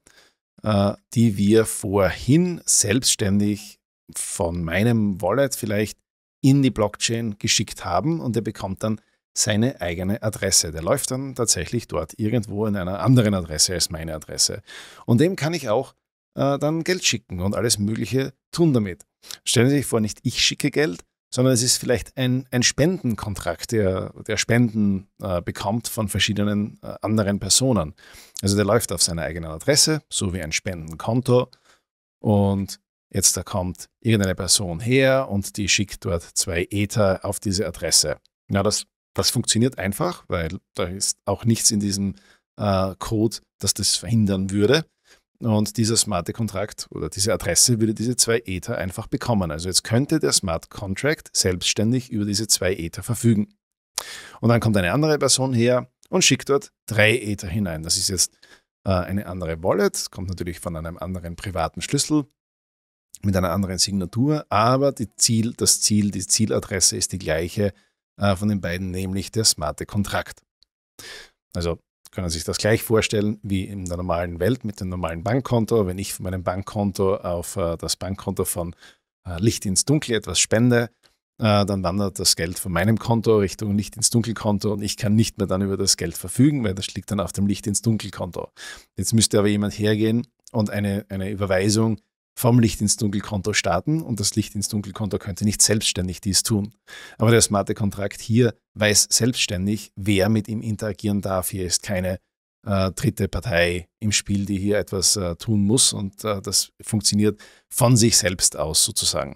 äh, die wir vorhin selbstständig von meinem Wallet vielleicht in die Blockchain geschickt haben und er bekommt dann seine eigene Adresse. Der läuft dann tatsächlich dort irgendwo in einer anderen Adresse als meine Adresse. Und dem kann ich auch äh, dann Geld schicken und alles Mögliche tun damit. Stellen Sie sich vor, nicht ich schicke Geld, sondern es ist vielleicht ein, ein Spendenkontrakt, der, der Spenden äh, bekommt von verschiedenen äh, anderen Personen. Also der läuft auf seiner eigenen Adresse, so wie ein Spendenkonto. Und jetzt da kommt irgendeine Person her und die schickt dort zwei Ether auf diese Adresse. Ja, das, das funktioniert einfach, weil da ist auch nichts in diesem äh, Code, das das verhindern würde. Und dieser smarte Kontrakt oder diese Adresse würde diese zwei Ether einfach bekommen. Also jetzt könnte der Smart Contract selbstständig über diese zwei Ether verfügen. Und dann kommt eine andere Person her und schickt dort drei Ether hinein. Das ist jetzt äh, eine andere Wallet, kommt natürlich von einem anderen privaten Schlüssel mit einer anderen Signatur, aber Ziel, das Ziel, die Zieladresse ist die gleiche äh, von den beiden, nämlich der smarte Kontrakt. Also können sich das gleich vorstellen wie in der normalen Welt mit dem normalen Bankkonto. Wenn ich von meinem Bankkonto auf äh, das Bankkonto von äh, Licht ins Dunkel etwas spende, äh, dann wandert das Geld von meinem Konto Richtung Licht ins Dunkelkonto und ich kann nicht mehr dann über das Geld verfügen, weil das liegt dann auf dem Licht ins Dunkelkonto. Jetzt müsste aber jemand hergehen und eine, eine Überweisung vom Licht ins Dunkelkonto starten und das Licht ins Dunkelkonto könnte nicht selbstständig dies tun. Aber der smarte Kontrakt hier weiß selbstständig, wer mit ihm interagieren darf. Hier ist keine äh, dritte Partei im Spiel, die hier etwas äh, tun muss und äh, das funktioniert von sich selbst aus sozusagen.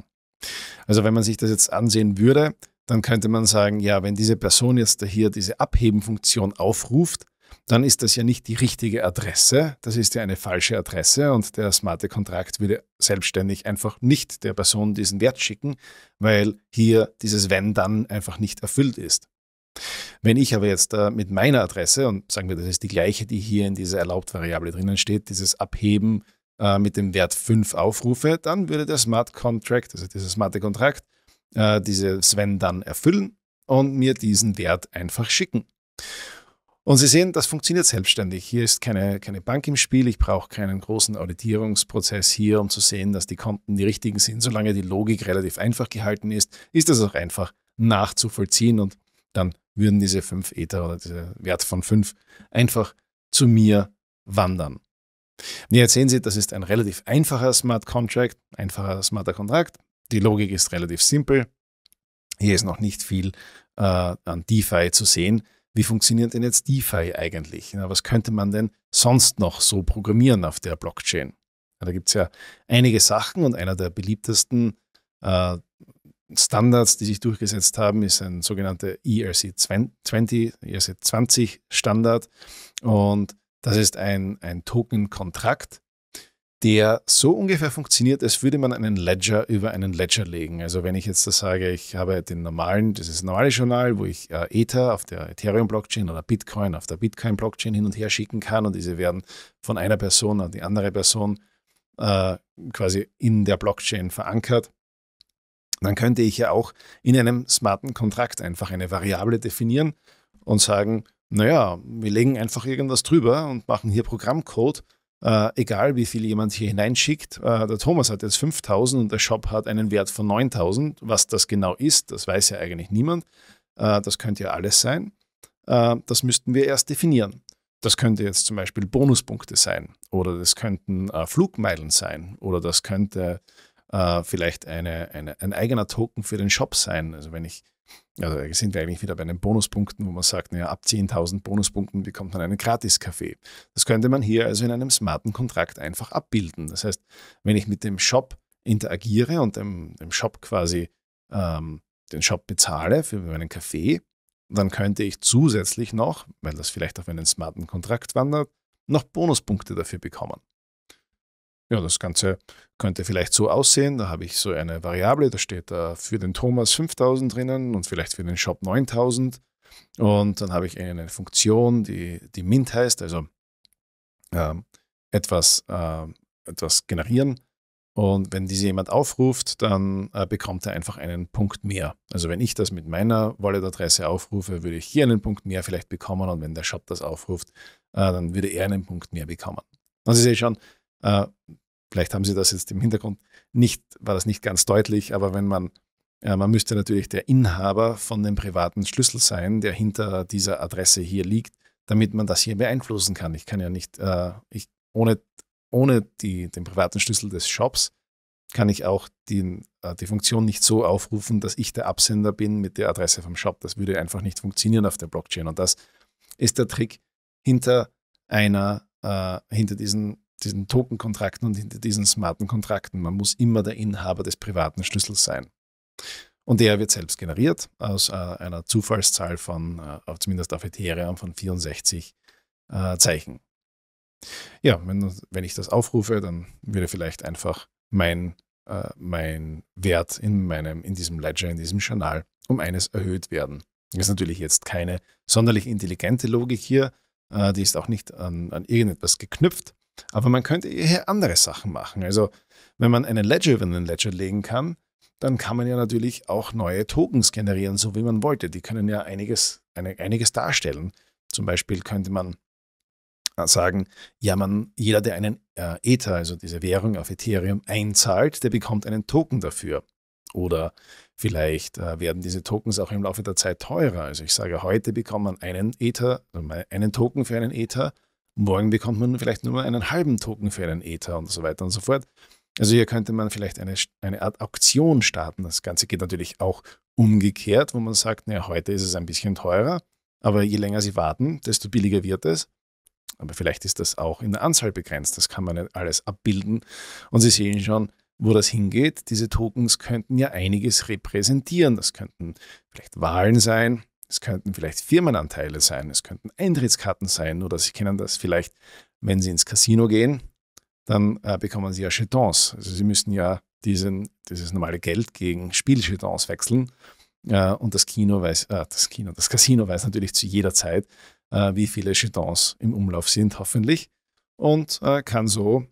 Also wenn man sich das jetzt ansehen würde, dann könnte man sagen, ja, wenn diese Person jetzt hier diese Abhebenfunktion aufruft, dann ist das ja nicht die richtige Adresse. Das ist ja eine falsche Adresse und der smarte Kontrakt würde selbstständig einfach nicht der Person diesen Wert schicken, weil hier dieses Wenn dann einfach nicht erfüllt ist. Wenn ich aber jetzt mit meiner Adresse, und sagen wir, das ist die gleiche, die hier in dieser Erlaubt-Variable drinnen steht, dieses Abheben äh, mit dem Wert 5 aufrufe, dann würde der Smart Contract, also dieser smarte Kontrakt, äh, dieses Wenn dann erfüllen und mir diesen Wert einfach schicken. Und Sie sehen, das funktioniert selbstständig. Hier ist keine, keine Bank im Spiel. Ich brauche keinen großen Auditierungsprozess hier, um zu sehen, dass die Konten die richtigen sind. Solange die Logik relativ einfach gehalten ist, ist das auch einfach nachzuvollziehen. Und dann würden diese fünf Ether oder dieser Wert von fünf einfach zu mir wandern. Und jetzt sehen Sie, das ist ein relativ einfacher Smart Contract, einfacher smarter Kontrakt. Die Logik ist relativ simpel. Hier ist noch nicht viel äh, an DeFi zu sehen wie funktioniert denn jetzt DeFi eigentlich? was könnte man denn sonst noch so programmieren auf der Blockchain? da gibt es ja einige Sachen und einer der beliebtesten äh, Standards, die sich durchgesetzt haben, ist ein sogenannter ERC20, ERC20 Standard. Und das ist ein, ein Token-Kontrakt, der so ungefähr funktioniert, als würde man einen Ledger über einen Ledger legen. Also wenn ich jetzt das sage, ich habe den normalen, das ist das normale Journal, wo ich äh, Ether auf der Ethereum-Blockchain oder Bitcoin auf der Bitcoin-Blockchain hin und her schicken kann und diese werden von einer Person an die andere Person äh, quasi in der Blockchain verankert, dann könnte ich ja auch in einem smarten Kontrakt einfach eine Variable definieren und sagen, naja, wir legen einfach irgendwas drüber und machen hier Programmcode äh, egal wie viel jemand hier hineinschickt, äh, der Thomas hat jetzt 5000 und der Shop hat einen Wert von 9000. Was das genau ist, das weiß ja eigentlich niemand. Äh, das könnte ja alles sein. Äh, das müssten wir erst definieren. Das könnte jetzt zum Beispiel Bonuspunkte sein oder das könnten äh, Flugmeilen sein oder das könnte äh, vielleicht eine, eine, ein eigener Token für den Shop sein. Also wenn ich also sind wir eigentlich wieder bei den Bonuspunkten, wo man sagt, naja, ab 10.000 Bonuspunkten bekommt man einen Gratis-Kaffee. Das könnte man hier also in einem smarten Kontrakt einfach abbilden. Das heißt, wenn ich mit dem Shop interagiere und dem, dem Shop quasi ähm, den Shop bezahle für meinen Kaffee, dann könnte ich zusätzlich noch, weil das vielleicht auf einen smarten Kontrakt wandert, noch Bonuspunkte dafür bekommen. Ja, das Ganze könnte vielleicht so aussehen. Da habe ich so eine Variable, da steht da für den Thomas 5000 drinnen und vielleicht für den Shop 9000. Und dann habe ich eine Funktion, die, die Mint heißt, also ähm, etwas, äh, etwas generieren. Und wenn diese jemand aufruft, dann äh, bekommt er einfach einen Punkt mehr. Also wenn ich das mit meiner Wallet-Adresse aufrufe, würde ich hier einen Punkt mehr vielleicht bekommen. Und wenn der Shop das aufruft, äh, dann würde er einen Punkt mehr bekommen. Also ihr seht schon, äh, vielleicht haben Sie das jetzt im Hintergrund nicht, war das nicht ganz deutlich, aber wenn man, äh, man müsste natürlich der Inhaber von dem privaten Schlüssel sein, der hinter dieser Adresse hier liegt, damit man das hier beeinflussen kann. Ich kann ja nicht, äh, ich, ohne, ohne die, den privaten Schlüssel des Shops kann ich auch die, äh, die Funktion nicht so aufrufen, dass ich der Absender bin mit der Adresse vom Shop. Das würde einfach nicht funktionieren auf der Blockchain. Und das ist der Trick hinter einer, äh, hinter diesen diesen Token-Kontrakten und hinter diesen smarten Kontrakten. Man muss immer der Inhaber des privaten Schlüssels sein. Und der wird selbst generiert aus äh, einer Zufallszahl von, äh, zumindest auf Ethereum, von 64 äh, Zeichen. Ja, wenn, wenn, ich das aufrufe, dann würde vielleicht einfach mein, äh, mein Wert in, meinem, in diesem Ledger, in diesem Journal um eines erhöht werden. Das ist natürlich jetzt keine sonderlich intelligente Logik hier. Äh, die ist auch nicht an, an irgendetwas geknüpft aber man könnte eher andere Sachen machen. Also wenn man einen Ledger über einen Ledger legen kann, dann kann man ja natürlich auch neue Tokens generieren, so wie man wollte. Die können ja einiges, eine, einiges darstellen. Zum Beispiel könnte man sagen, ja, man, jeder, der einen äh, Ether, also diese Währung auf Ethereum einzahlt, der bekommt einen Token dafür. Oder vielleicht äh, werden diese Tokens auch im Laufe der Zeit teurer. Also ich sage, heute bekommt man einen Ether, also einen Token für einen Ether Morgen bekommt man vielleicht nur einen halben Token für einen Ether und so weiter und so fort. Also hier könnte man vielleicht eine, eine Art Auktion starten. Das Ganze geht natürlich auch umgekehrt, wo man sagt, naja, heute ist es ein bisschen teurer, aber je länger sie warten, desto billiger wird es. Aber vielleicht ist das auch in der Anzahl begrenzt. Das kann man nicht alles abbilden. Und Sie sehen schon, wo das hingeht. Diese Tokens könnten ja einiges repräsentieren. Das könnten vielleicht Wahlen sein, es könnten vielleicht Firmenanteile sein, es könnten Eintrittskarten sein oder Sie kennen das vielleicht, wenn Sie ins Casino gehen, dann äh, bekommen Sie ja Jetons. Also Sie müssen ja diesen, dieses normale Geld gegen Spieljetons wechseln. Äh, und das Kino weiß, äh, das Kino, das Casino weiß natürlich zu jeder Zeit, äh, wie viele Jetons im Umlauf sind, hoffentlich. Und äh, kann so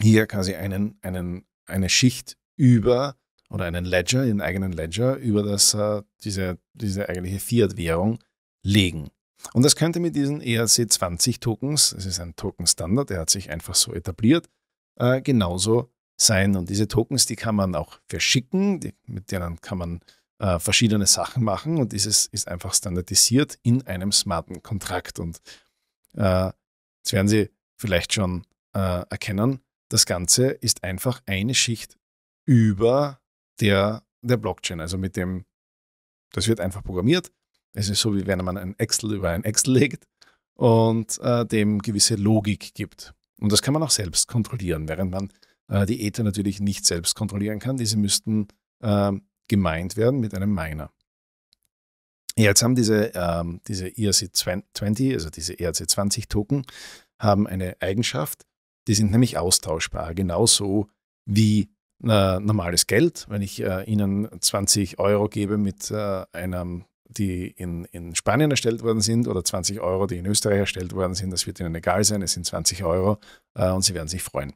hier quasi einen, einen, eine Schicht über oder einen Ledger, einen eigenen Ledger über das, äh, diese, diese eigentliche Fiat-Währung legen. Und das könnte mit diesen ERC20-Tokens, das ist ein Token-Standard, der hat sich einfach so etabliert, äh, genauso sein. Und diese Tokens, die kann man auch verschicken, die, mit denen kann man äh, verschiedene Sachen machen und dieses ist einfach standardisiert in einem smarten Kontrakt. Und äh, das werden Sie vielleicht schon äh, erkennen, das Ganze ist einfach eine Schicht über der, der Blockchain. Also mit dem, das wird einfach programmiert. Es ist so, wie wenn man ein Excel über ein Excel legt und äh, dem gewisse Logik gibt. Und das kann man auch selbst kontrollieren, während man äh, die Ether natürlich nicht selbst kontrollieren kann. Diese müssten äh, gemeint werden mit einem Miner. Jetzt haben diese, ähm, diese ERC20, also diese ERC20-Token, haben eine Eigenschaft, die sind nämlich austauschbar, genauso wie äh, normales Geld, wenn ich äh, Ihnen 20 Euro gebe mit äh, einem, die in, in Spanien erstellt worden sind oder 20 Euro, die in Österreich erstellt worden sind, das wird Ihnen egal sein, es sind 20 Euro äh, und Sie werden sich freuen.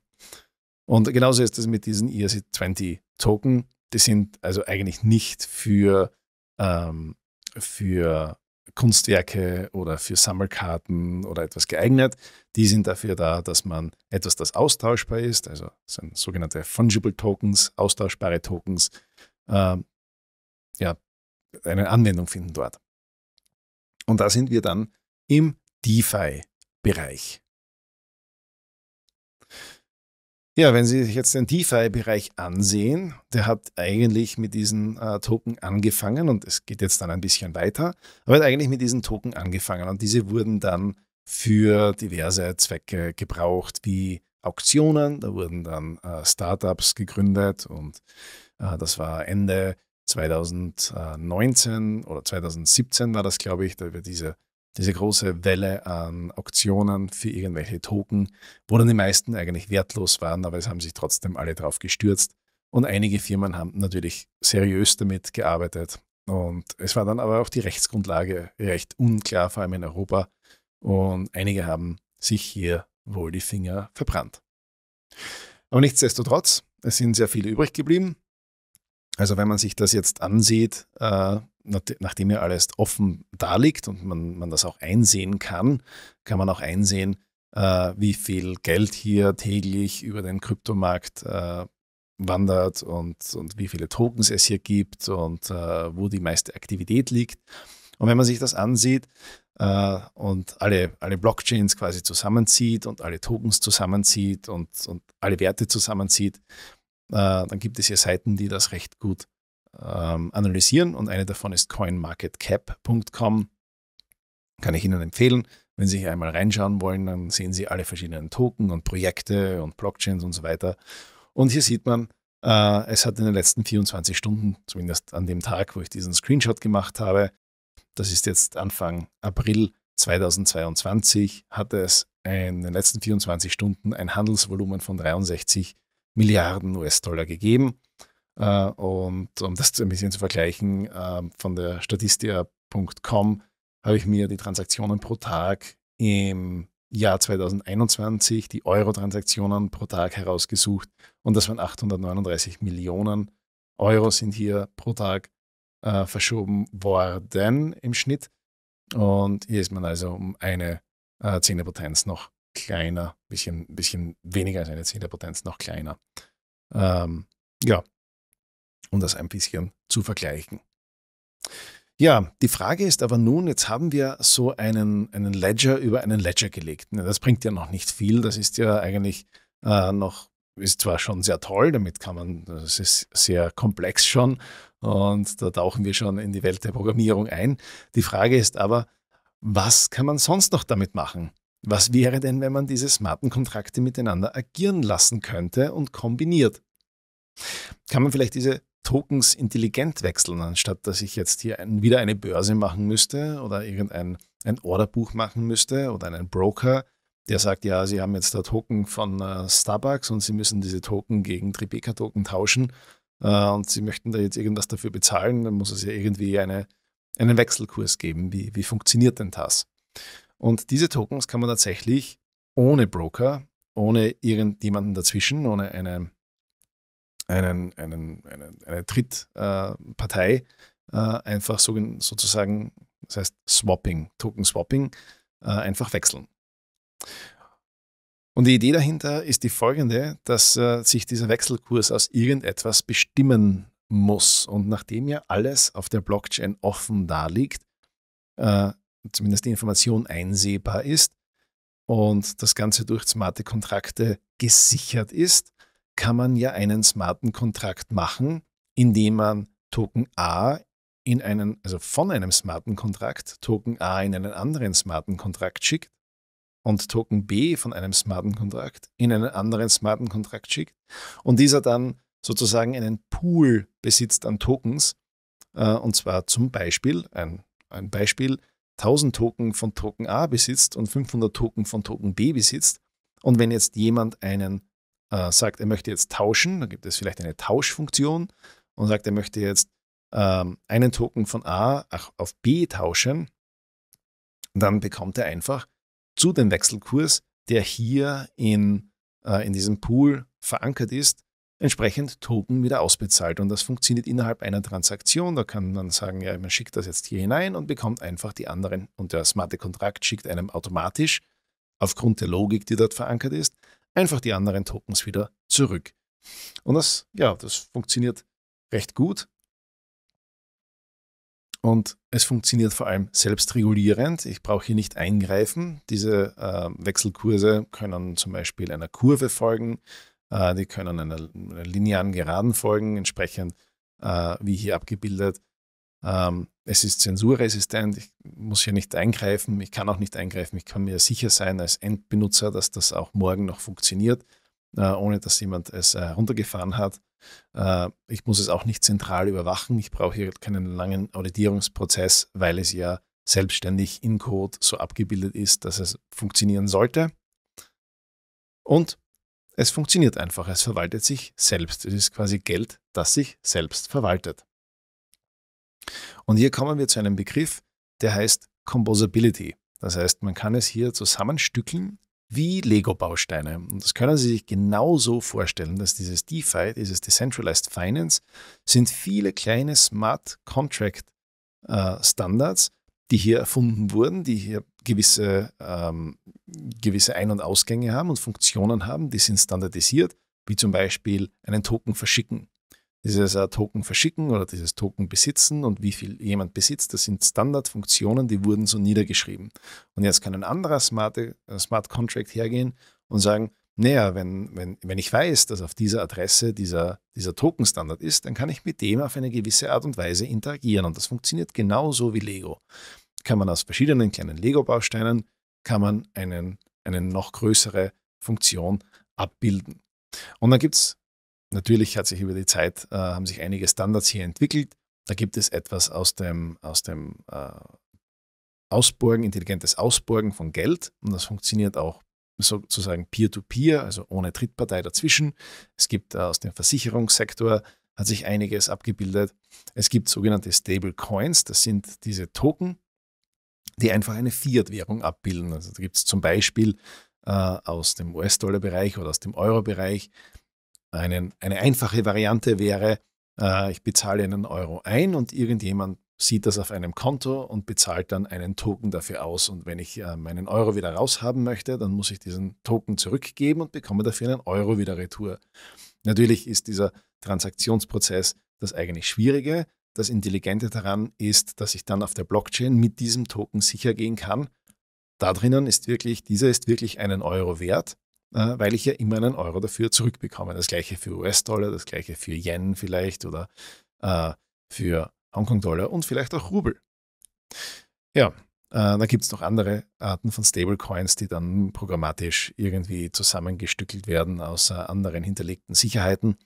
Und genauso ist es mit diesen ERC20-Token. Die sind also eigentlich nicht für, ähm, für Kunstwerke oder für Sammelkarten oder etwas geeignet. Die sind dafür da, dass man etwas, das austauschbar ist, also sind sogenannte Fungible Tokens, austauschbare Tokens, äh, ja, eine Anwendung finden dort. Und da sind wir dann im DeFi-Bereich. Ja, wenn Sie sich jetzt den DeFi-Bereich ansehen, der hat eigentlich mit diesen äh, Token angefangen und es geht jetzt dann ein bisschen weiter, aber hat eigentlich mit diesen Token angefangen und diese wurden dann für diverse Zwecke gebraucht, wie Auktionen, da wurden dann äh, Startups gegründet und äh, das war Ende 2019 oder 2017 war das, glaube ich, da wird diese diese große Welle an Auktionen für irgendwelche Token, wo dann die meisten eigentlich wertlos waren, aber es haben sich trotzdem alle drauf gestürzt. Und einige Firmen haben natürlich seriös damit gearbeitet. Und es war dann aber auch die Rechtsgrundlage recht unklar, vor allem in Europa. Und einige haben sich hier wohl die Finger verbrannt. Aber nichtsdestotrotz, es sind sehr viele übrig geblieben. Also wenn man sich das jetzt ansieht, äh, nachdem ja alles offen da liegt und man, man das auch einsehen kann, kann man auch einsehen, äh, wie viel Geld hier täglich über den Kryptomarkt äh, wandert und, und wie viele Tokens es hier gibt und wo die meiste Aktivität liegt. Und wenn man sich das ansieht und alle, alle Blockchains quasi zusammenzieht und alle Tokens zusammenzieht und, und alle Werte zusammenzieht, äh, dann gibt es hier Seiten, die das recht gut ähm, analysieren und eine davon ist coinmarketcap.com. Kann ich Ihnen empfehlen. Wenn Sie hier einmal reinschauen wollen, dann sehen Sie alle verschiedenen Token und Projekte und Blockchains und so weiter. Und hier sieht man, äh, es hat in den letzten 24 Stunden, zumindest an dem Tag, wo ich diesen Screenshot gemacht habe, das ist jetzt Anfang April 2022, hat es in den letzten 24 Stunden ein Handelsvolumen von 63 Milliarden US-Dollar gegeben. Äh, und um das ein bisschen zu vergleichen, äh, von der Statistia.com habe ich mir die Transaktionen pro Tag im Jahr 2021, die Euro-Transaktionen pro Tag herausgesucht. Und das waren 839 Millionen Euro sind hier pro Tag äh, verschoben worden im Schnitt. Und hier ist man also um eine äh, Zehnerpotenz noch kleiner, bisschen, bisschen weniger als eine Zehnerpotenz, noch kleiner. Ähm, ja, um das ein bisschen zu vergleichen. Ja, die Frage ist aber nun, jetzt haben wir so einen, einen Ledger über einen Ledger gelegt. Das bringt ja noch nicht viel, das ist ja eigentlich äh, noch, ist zwar schon sehr toll, damit kann man, das ist sehr komplex schon und da tauchen wir schon in die Welt der Programmierung ein. Die Frage ist aber, was kann man sonst noch damit machen? Was wäre denn, wenn man diese smarten Kontrakte miteinander agieren lassen könnte und kombiniert? Kann man vielleicht diese Tokens intelligent wechseln, anstatt dass ich jetzt hier ein, wieder eine Börse machen müsste oder irgendein ein Orderbuch machen müsste oder einen Broker, der sagt, ja, Sie haben jetzt da Token von äh, Starbucks und Sie müssen diese Token gegen Tribeca-Token tauschen äh, und Sie möchten da jetzt irgendwas dafür bezahlen, dann muss es ja irgendwie eine, einen Wechselkurs geben. Wie, wie funktioniert denn das? Und diese Tokens kann man tatsächlich ohne Broker, ohne irgendjemanden dazwischen, ohne eine, einen, einen, eine, eine Drittpartei äh, äh, einfach so, sozusagen, das heißt Swapping, Token Swapping, äh, einfach wechseln. Und die Idee dahinter ist die folgende, dass äh, sich dieser Wechselkurs aus irgendetwas bestimmen muss. Und nachdem ja alles auf der Blockchain offen da liegt, äh, zumindest die Information einsehbar ist und das Ganze durch smarte Kontrakte gesichert ist, kann man ja einen smarten Kontrakt machen, indem man Token A in einen, also von einem smarten Kontrakt, Token A in einen anderen smarten Kontrakt schickt und Token B von einem smarten Kontrakt in einen anderen smarten Kontrakt schickt und dieser dann sozusagen einen Pool besitzt an Tokens, äh, und zwar zum Beispiel, ein, ein Beispiel, 1000 Token von Token A besitzt und 500 Token von Token B besitzt. Und wenn jetzt jemand einen äh, sagt, er möchte jetzt tauschen, dann gibt es vielleicht eine Tauschfunktion und sagt, er möchte jetzt ähm, einen Token von A auf B tauschen, dann bekommt er einfach zu dem Wechselkurs, der hier in, äh, in diesem Pool verankert ist, entsprechend Token wieder ausbezahlt. Und das funktioniert innerhalb einer Transaktion. Da kann man sagen, ja, man schickt das jetzt hier hinein und bekommt einfach die anderen. Und der smarte Kontrakt schickt einem automatisch, aufgrund der Logik, die dort verankert ist, einfach die anderen Tokens wieder zurück. Und das, ja, das funktioniert recht gut. Und es funktioniert vor allem selbstregulierend. Ich brauche hier nicht eingreifen. Diese äh, Wechselkurse können zum Beispiel einer Kurve folgen. Äh, die können einer, einer linearen Geraden folgen, entsprechend äh, wie hier abgebildet. Ähm, es ist zensurresistent, ich muss hier nicht eingreifen, ich kann auch nicht eingreifen, ich kann mir sicher sein als Endbenutzer, dass das auch morgen noch funktioniert, äh, ohne dass jemand es äh, runtergefahren hat. Äh, ich muss es auch nicht zentral überwachen, ich brauche hier keinen langen Auditierungsprozess, weil es ja selbstständig in Code so abgebildet ist, dass es funktionieren sollte. Und es funktioniert einfach, es verwaltet sich selbst. Es ist quasi Geld, das sich selbst verwaltet. Und hier kommen wir zu einem Begriff, der heißt Composability. Das heißt, man kann es hier zusammenstückeln wie Lego-Bausteine. Und das können Sie sich genauso vorstellen, dass dieses DeFi, dieses Decentralized Finance, sind viele kleine Smart Contract äh, Standards, die hier erfunden wurden, die hier gewisse, ähm, gewisse Ein- und Ausgänge haben und Funktionen haben, die sind standardisiert, wie zum Beispiel einen Token verschicken. Dieses äh, Token verschicken oder dieses Token besitzen und wie viel jemand besitzt, das sind Standardfunktionen, die wurden so niedergeschrieben. Und jetzt kann ein anderer Smart, äh, Smart Contract hergehen und sagen, naja, wenn, wenn, wenn ich weiß, dass auf dieser Adresse dieser, dieser Token-Standard ist, dann kann ich mit dem auf eine gewisse Art und Weise interagieren. Und das funktioniert genauso wie Lego. Kann man aus verschiedenen kleinen Lego-Bausteinen, kann man einen, eine noch größere Funktion abbilden. Und dann gibt es, natürlich hat sich über die Zeit, äh, haben sich einige Standards hier entwickelt. Da gibt es etwas aus dem, aus dem äh, Ausborgen, intelligentes Ausborgen von Geld. Und das funktioniert auch sozusagen Peer-to-Peer, -peer, also ohne Drittpartei dazwischen. Es gibt äh, aus dem Versicherungssektor hat sich einiges abgebildet. Es gibt sogenannte Stable Coins, das sind diese Token, die einfach eine Fiat-Währung abbilden. Also da gibt es zum Beispiel äh, aus dem US-Dollar-Bereich oder aus dem Euro-Bereich eine einfache Variante wäre, äh, ich bezahle einen Euro ein und irgendjemand sieht das auf einem Konto und bezahlt dann einen Token dafür aus. Und wenn ich äh, meinen Euro wieder raushaben möchte, dann muss ich diesen Token zurückgeben und bekomme dafür einen Euro wieder retour. Natürlich ist dieser Transaktionsprozess das eigentlich Schwierige. Das Intelligente daran ist, dass ich dann auf der Blockchain mit diesem Token sicher gehen kann. Da drinnen ist wirklich, dieser ist wirklich einen Euro wert, äh, weil ich ja immer einen Euro dafür zurückbekomme. Das gleiche für US-Dollar, das gleiche für Yen vielleicht oder äh, für Hongkong-Dollar und vielleicht auch Rubel. Ja, äh, dann gibt es noch andere Arten von Stablecoins, die dann programmatisch irgendwie zusammengestückelt werden aus äh, anderen hinterlegten Sicherheiten.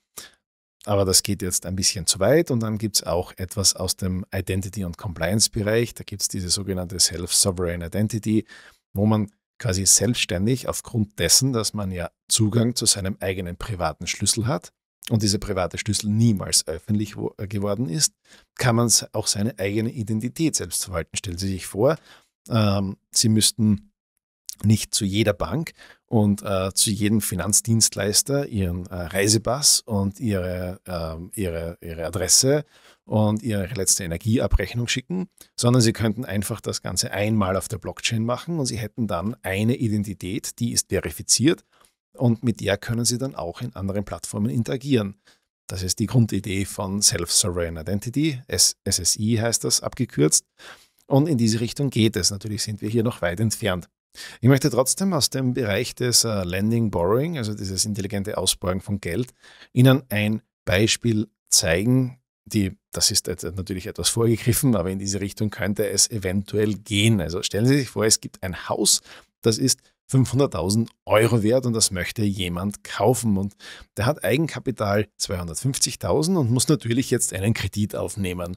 Aber das geht jetzt ein bisschen zu weit. Und dann gibt es auch etwas aus dem Identity- und Compliance-Bereich. Da gibt es diese sogenannte Self-Sovereign Identity, wo man quasi selbstständig aufgrund dessen, dass man ja Zugang zu seinem eigenen privaten Schlüssel hat, und dieser private Schlüssel niemals öffentlich äh, geworden ist, kann man auch seine eigene Identität selbst verwalten. Stellen Sie sich vor, ähm, Sie müssten nicht zu jeder Bank und äh, zu jedem Finanzdienstleister ihren äh, Reisepass und ihre, äh, ihre, ihre Adresse und ihre letzte Energieabrechnung schicken, sondern sie könnten einfach das Ganze einmal auf der Blockchain machen und sie hätten dann eine Identität, die ist verifiziert und mit der können sie dann auch in anderen Plattformen interagieren. Das ist die Grundidee von Self-Sovereign Identity, SSI heißt das abgekürzt. Und in diese Richtung geht es. Natürlich sind wir hier noch weit entfernt. Ich möchte trotzdem aus dem Bereich des äh, Lending Borrowing, also dieses intelligente Ausborgen von Geld, Ihnen ein Beispiel zeigen. Die, das ist natürlich etwas vorgegriffen, aber in diese Richtung könnte es eventuell gehen. Also stellen Sie sich vor, es gibt ein Haus, das ist 500.000 Euro wert und das möchte jemand kaufen. Und der hat Eigenkapital 250.000 und muss natürlich jetzt einen Kredit aufnehmen.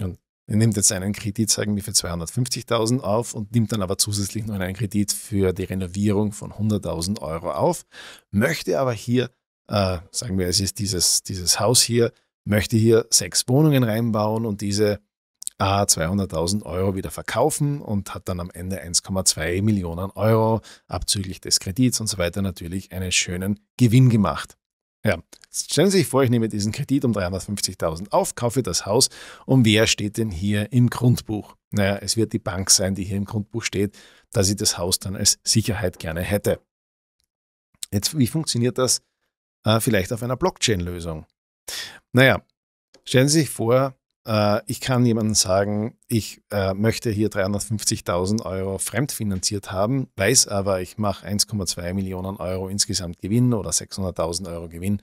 Und er nimmt jetzt einen Kredit, sagen wir, für 250.000 auf und nimmt dann aber zusätzlich noch einen Kredit für die Renovierung von 100.000 Euro auf, möchte aber hier, äh, sagen wir, es ist dieses, dieses Haus hier, möchte hier sechs Wohnungen reinbauen und diese ah, 200.000 Euro wieder verkaufen und hat dann am Ende 1,2 Millionen Euro abzüglich des Kredits und so weiter natürlich einen schönen Gewinn gemacht. Ja, stellen Sie sich vor, ich nehme diesen Kredit um 350.000 auf, kaufe das Haus und wer steht denn hier im Grundbuch? Naja, es wird die Bank sein, die hier im Grundbuch steht, da sie das Haus dann als Sicherheit gerne hätte. Jetzt, wie funktioniert das äh, vielleicht auf einer Blockchain-Lösung? Naja, stellen Sie sich vor, äh, ich kann jemandem sagen, ich äh, möchte hier 350.000 Euro fremdfinanziert haben, weiß aber, ich mache 1,2 Millionen Euro insgesamt Gewinn oder 600.000 Euro Gewinn,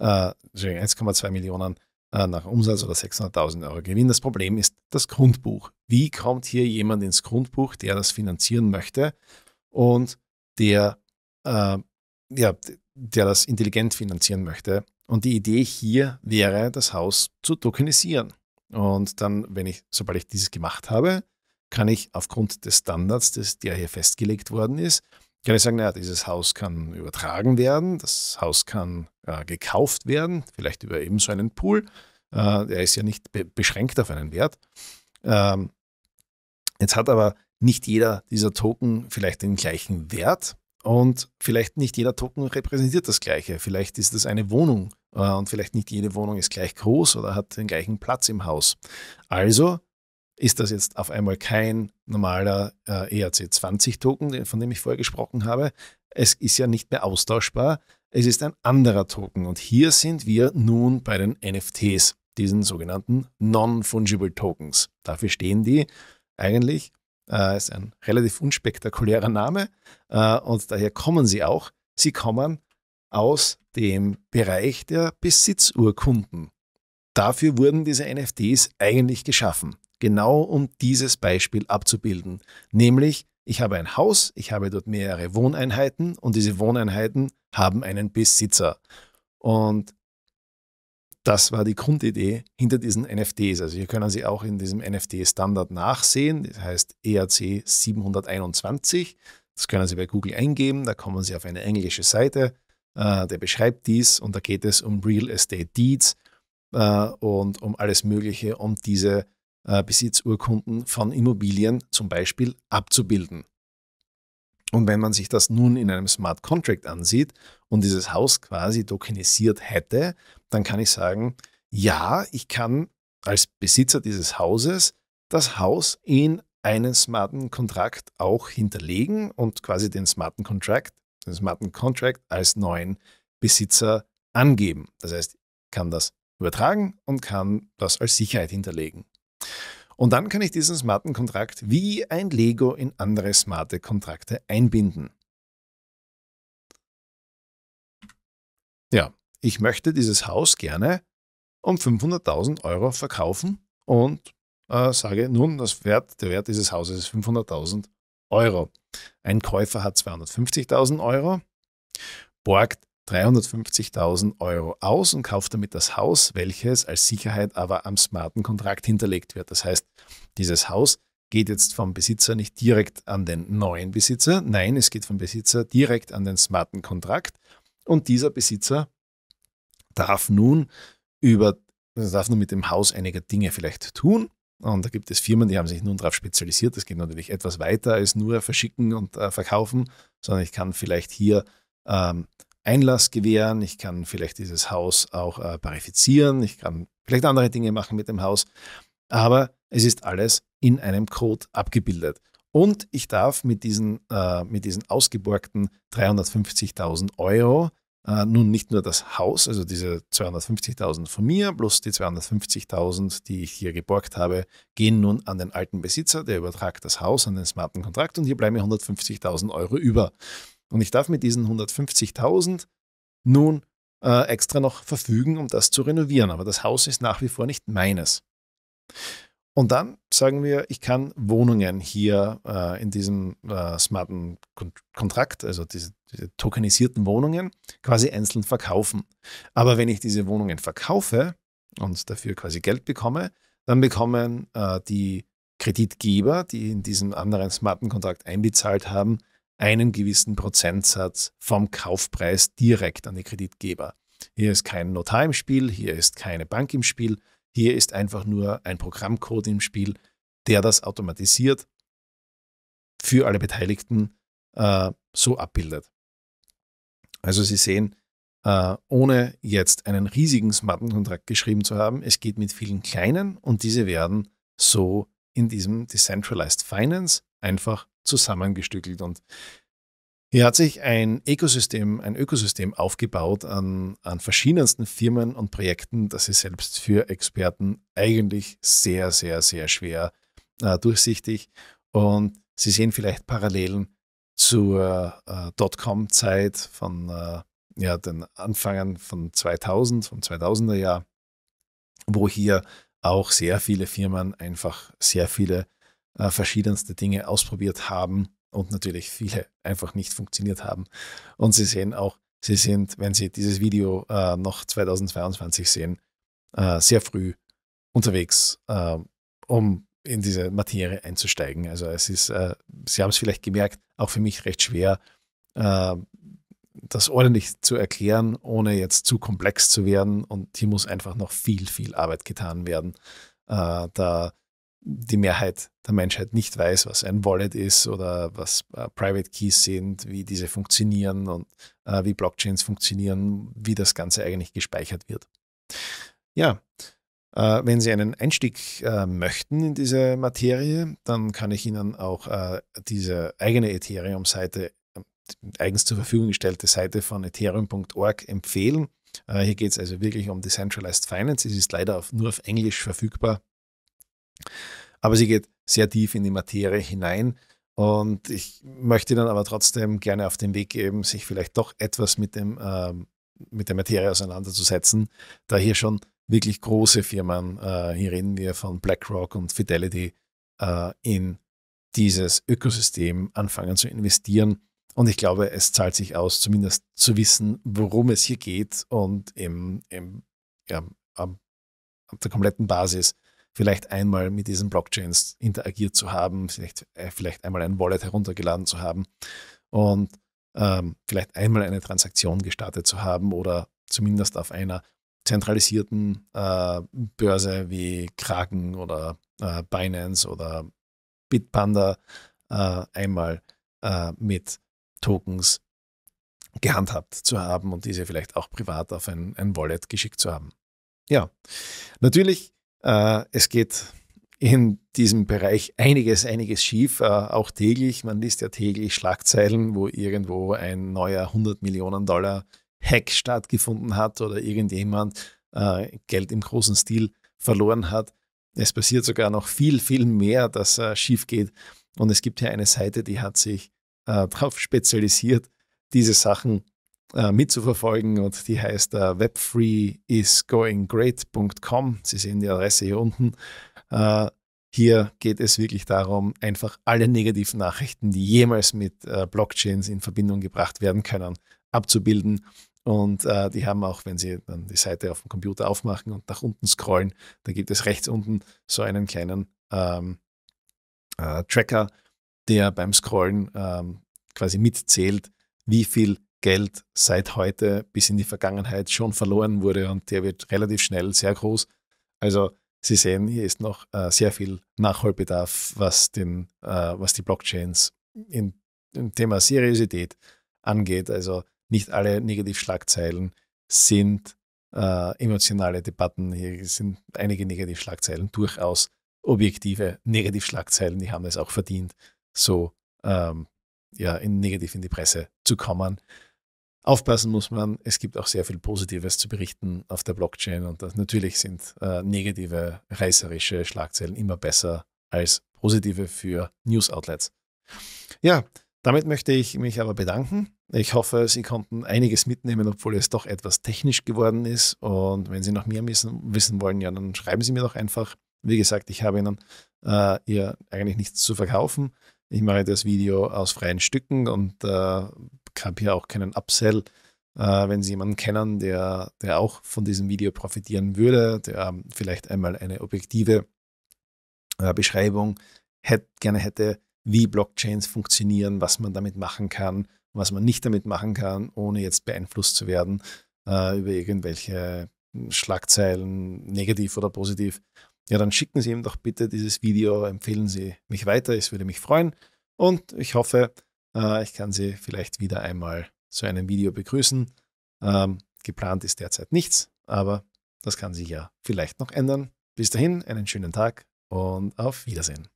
äh, 1,2 Millionen äh, nach Umsatz oder 600.000 Euro Gewinn. Das Problem ist das Grundbuch. Wie kommt hier jemand ins Grundbuch, der das finanzieren möchte und der, äh, ja, der das intelligent finanzieren möchte? Und die Idee hier wäre, das Haus zu tokenisieren. Und dann, wenn ich, sobald ich dieses gemacht habe, kann ich aufgrund des Standards, des, der hier festgelegt worden ist, kann ich sagen, naja, dieses Haus kann übertragen werden, das Haus kann äh, gekauft werden, vielleicht über ebenso einen Pool. Äh, der ist ja nicht be beschränkt auf einen Wert. Ähm, jetzt hat aber nicht jeder dieser Token vielleicht den gleichen Wert und vielleicht nicht jeder Token repräsentiert das gleiche. Vielleicht ist das eine Wohnung, äh, und vielleicht nicht jede Wohnung ist gleich groß oder hat den gleichen Platz im Haus. Also ist das jetzt auf einmal kein normaler äh, ERC20-Token, von dem ich vorher gesprochen habe. Es ist ja nicht mehr austauschbar. Es ist ein anderer Token. Und hier sind wir nun bei den NFTs, diesen sogenannten Non-Fungible Tokens. Dafür stehen die eigentlich. Äh, ist ein relativ unspektakulärer Name äh, und daher kommen sie auch. Sie kommen aus dem Bereich der Besitzurkunden. Dafür wurden diese NFTs eigentlich geschaffen, genau um dieses Beispiel abzubilden, nämlich ich habe ein Haus, ich habe dort mehrere Wohneinheiten und diese Wohneinheiten haben einen Besitzer. Und das war die Grundidee hinter diesen NFTs. Also hier können Sie auch in diesem NFT-Standard nachsehen, das heißt e ERC 721. Das können Sie bei Google eingeben, da kommen Sie auf eine englische Seite äh, der beschreibt dies und da geht es um Real Estate Deeds äh, und um alles Mögliche, um diese äh, Besitzurkunden von Immobilien zum Beispiel abzubilden. Und wenn man sich das nun in einem Smart Contract ansieht und dieses Haus quasi tokenisiert hätte, dann kann ich sagen, ja, ich kann als Besitzer dieses Hauses das Haus in einen smarten Kontrakt auch hinterlegen und quasi den smarten Kontrakt den Smarten Contract als neuen Besitzer angeben. Das heißt, ich kann das übertragen und kann das als Sicherheit hinterlegen. Und dann kann ich diesen smarten Kontrakt wie ein Lego in andere smarte Kontrakte einbinden. Ja, ich möchte dieses Haus gerne um 500.000 Euro verkaufen und äh, sage nun, das Wert, der Wert dieses Hauses ist 500.000 Euro. Ein Käufer hat 250.000 Euro, borgt 350.000 Euro aus und kauft damit das Haus, welches als Sicherheit aber am smarten Kontrakt hinterlegt wird. Das heißt, dieses Haus geht jetzt vom Besitzer nicht direkt an den neuen Besitzer, nein, es geht vom Besitzer direkt an den smarten Kontrakt und dieser Besitzer darf nun über darf nun mit dem Haus einige Dinge vielleicht tun und da gibt es Firmen, die haben sich nun darauf spezialisiert. Das geht natürlich etwas weiter als nur verschicken und äh, verkaufen, sondern ich kann vielleicht hier ähm, Einlass gewähren, ich kann vielleicht dieses Haus auch äh, parifizieren, ich kann vielleicht andere Dinge machen mit dem Haus. Aber es ist alles in einem Code abgebildet. Und ich darf mit diesen, äh, mit diesen ausgeborgten 350.000 Euro äh, nun nicht nur das Haus, also diese 250.000 von mir plus die 250.000, die ich hier geborgt habe, gehen nun an den alten Besitzer, der übertragt das Haus an den smarten Kontrakt und hier bleiben mir 150.000 Euro über. Und ich darf mit diesen 150.000 nun äh, extra noch verfügen, um das zu renovieren. Aber das Haus ist nach wie vor nicht meines. Und dann sagen wir, ich kann Wohnungen hier äh, in diesem äh, smarten Kon Kontrakt, also diese diese tokenisierten Wohnungen quasi einzeln verkaufen. Aber wenn ich diese Wohnungen verkaufe und dafür quasi Geld bekomme, dann bekommen äh, die Kreditgeber, die in diesem anderen smarten Kontrakt einbezahlt haben, einen gewissen Prozentsatz vom Kaufpreis direkt an die Kreditgeber. Hier ist kein Notar im Spiel, hier ist keine Bank im Spiel, hier ist einfach nur ein Programmcode im Spiel, der das automatisiert für alle Beteiligten äh, so abbildet. Also Sie sehen, äh, ohne jetzt einen riesigen smarten Kontrakt geschrieben zu haben, es geht mit vielen kleinen und diese werden so in diesem Decentralized Finance einfach zusammengestückelt. Und hier hat sich ein Ökosystem, ein Ökosystem aufgebaut an, an verschiedensten Firmen und Projekten, das ist selbst für Experten eigentlich sehr, sehr, sehr schwer äh, durchsichtig. Und Sie sehen vielleicht Parallelen zur äh, Dotcom-Zeit von äh, ja, den Anfangen von 2000, vom 2000er Jahr, wo hier auch sehr viele Firmen einfach sehr viele äh, verschiedenste Dinge ausprobiert haben und natürlich viele einfach nicht funktioniert haben. Und Sie sehen auch, Sie sind, wenn Sie dieses Video äh, noch 2022 sehen, äh, sehr früh unterwegs, äh, um in diese Materie einzusteigen. Also es ist, äh, Sie haben es vielleicht gemerkt, auch für mich recht schwer, äh, das ordentlich zu erklären, ohne jetzt zu komplex zu werden. Und hier muss einfach noch viel, viel Arbeit getan werden, äh, da die Mehrheit der Menschheit nicht weiß, was ein Wallet ist oder was äh, Private Keys sind, wie diese funktionieren und äh, wie Blockchains funktionieren, wie das Ganze eigentlich gespeichert wird. Ja, äh, wenn Sie einen Einstieg äh, möchten in diese Materie, dann kann ich Ihnen auch äh, diese eigene Ethereum-Seite, äh, eigens zur Verfügung gestellte Seite von ethereum.org empfehlen. Äh, hier geht es also wirklich um Decentralized Finance. Es ist leider auf, nur auf Englisch verfügbar. Aber sie geht sehr tief in die Materie hinein. Und ich möchte dann aber trotzdem gerne auf den Weg geben, sich vielleicht doch etwas mit, dem, äh, mit der Materie auseinanderzusetzen, da hier schon wirklich große Firmen, äh, hier reden wir von BlackRock und Fidelity, äh, in dieses Ökosystem anfangen zu investieren. Und ich glaube, es zahlt sich aus, zumindest zu wissen, worum es hier geht und im, im, ja, am, auf der kompletten Basis vielleicht einmal mit diesen Blockchains interagiert zu haben, vielleicht, äh, vielleicht einmal ein Wallet heruntergeladen zu haben und ähm, vielleicht einmal eine Transaktion gestartet zu haben oder zumindest auf einer zentralisierten äh, Börse wie Kraken oder äh, Binance oder Bitpanda äh, einmal äh, mit Tokens gehandhabt zu haben und diese vielleicht auch privat auf ein, ein Wallet geschickt zu haben. Ja, natürlich, äh, es geht in diesem Bereich einiges, einiges schief, äh, auch täglich. Man liest ja täglich Schlagzeilen, wo irgendwo ein neuer 100 Millionen Dollar Hack stattgefunden hat oder irgendjemand äh, Geld im großen Stil verloren hat. Es passiert sogar noch viel, viel mehr, dass äh, schief geht. Und es gibt hier eine Seite, die hat sich äh, (laughs) darauf spezialisiert, diese Sachen äh, mitzuverfolgen und die heißt äh, webfreeisgoinggreat.com. Sie sehen die Adresse hier unten. Äh, hier geht es wirklich darum, einfach alle negativen Nachrichten, die jemals mit äh, Blockchains in Verbindung gebracht werden können, abzubilden und äh, die haben auch, wenn Sie dann die Seite auf dem Computer aufmachen und nach unten scrollen, da gibt es rechts unten so einen kleinen ähm, äh, Tracker, der beim Scrollen ähm, quasi mitzählt, wie viel Geld seit heute bis in die Vergangenheit schon verloren wurde und der wird relativ schnell sehr groß. Also Sie sehen, hier ist noch äh, sehr viel Nachholbedarf, was, den, äh, was die Blockchains im Thema Seriosität angeht. Also nicht alle Negativschlagzeilen sind äh, emotionale Debatten. Hier sind einige Negativschlagzeilen durchaus objektive Negativschlagzeilen, die haben es auch verdient, so ähm, ja, in, negativ in die Presse zu kommen. Aufpassen muss man, es gibt auch sehr viel Positives zu berichten auf der Blockchain und das, natürlich sind äh, negative, reißerische Schlagzeilen immer besser als positive für News-Outlets. Ja, damit möchte ich mich aber bedanken ich hoffe, Sie konnten einiges mitnehmen, obwohl es doch etwas technisch geworden ist. Und wenn Sie noch mehr wissen, wissen wollen, ja, dann schreiben Sie mir doch einfach. Wie gesagt, ich habe Ihnen äh, ihr eigentlich nichts zu verkaufen. Ich mache das Video aus freien Stücken und äh, habe hier auch keinen Upsell. Äh, wenn Sie jemanden kennen, der, der auch von diesem Video profitieren würde, der ähm, vielleicht einmal eine objektive äh, Beschreibung hätte, gerne hätte, wie Blockchains funktionieren, was man damit machen kann, was man nicht damit machen kann, ohne jetzt beeinflusst zu werden äh, über irgendwelche Schlagzeilen, negativ oder positiv, ja, dann schicken Sie ihm doch bitte dieses Video, empfehlen Sie mich weiter, es würde mich freuen und ich hoffe, äh, ich kann Sie vielleicht wieder einmal zu einem Video begrüßen. Ähm, geplant ist derzeit nichts, aber das kann sich ja vielleicht noch ändern. Bis dahin, einen schönen Tag und auf Wiedersehen.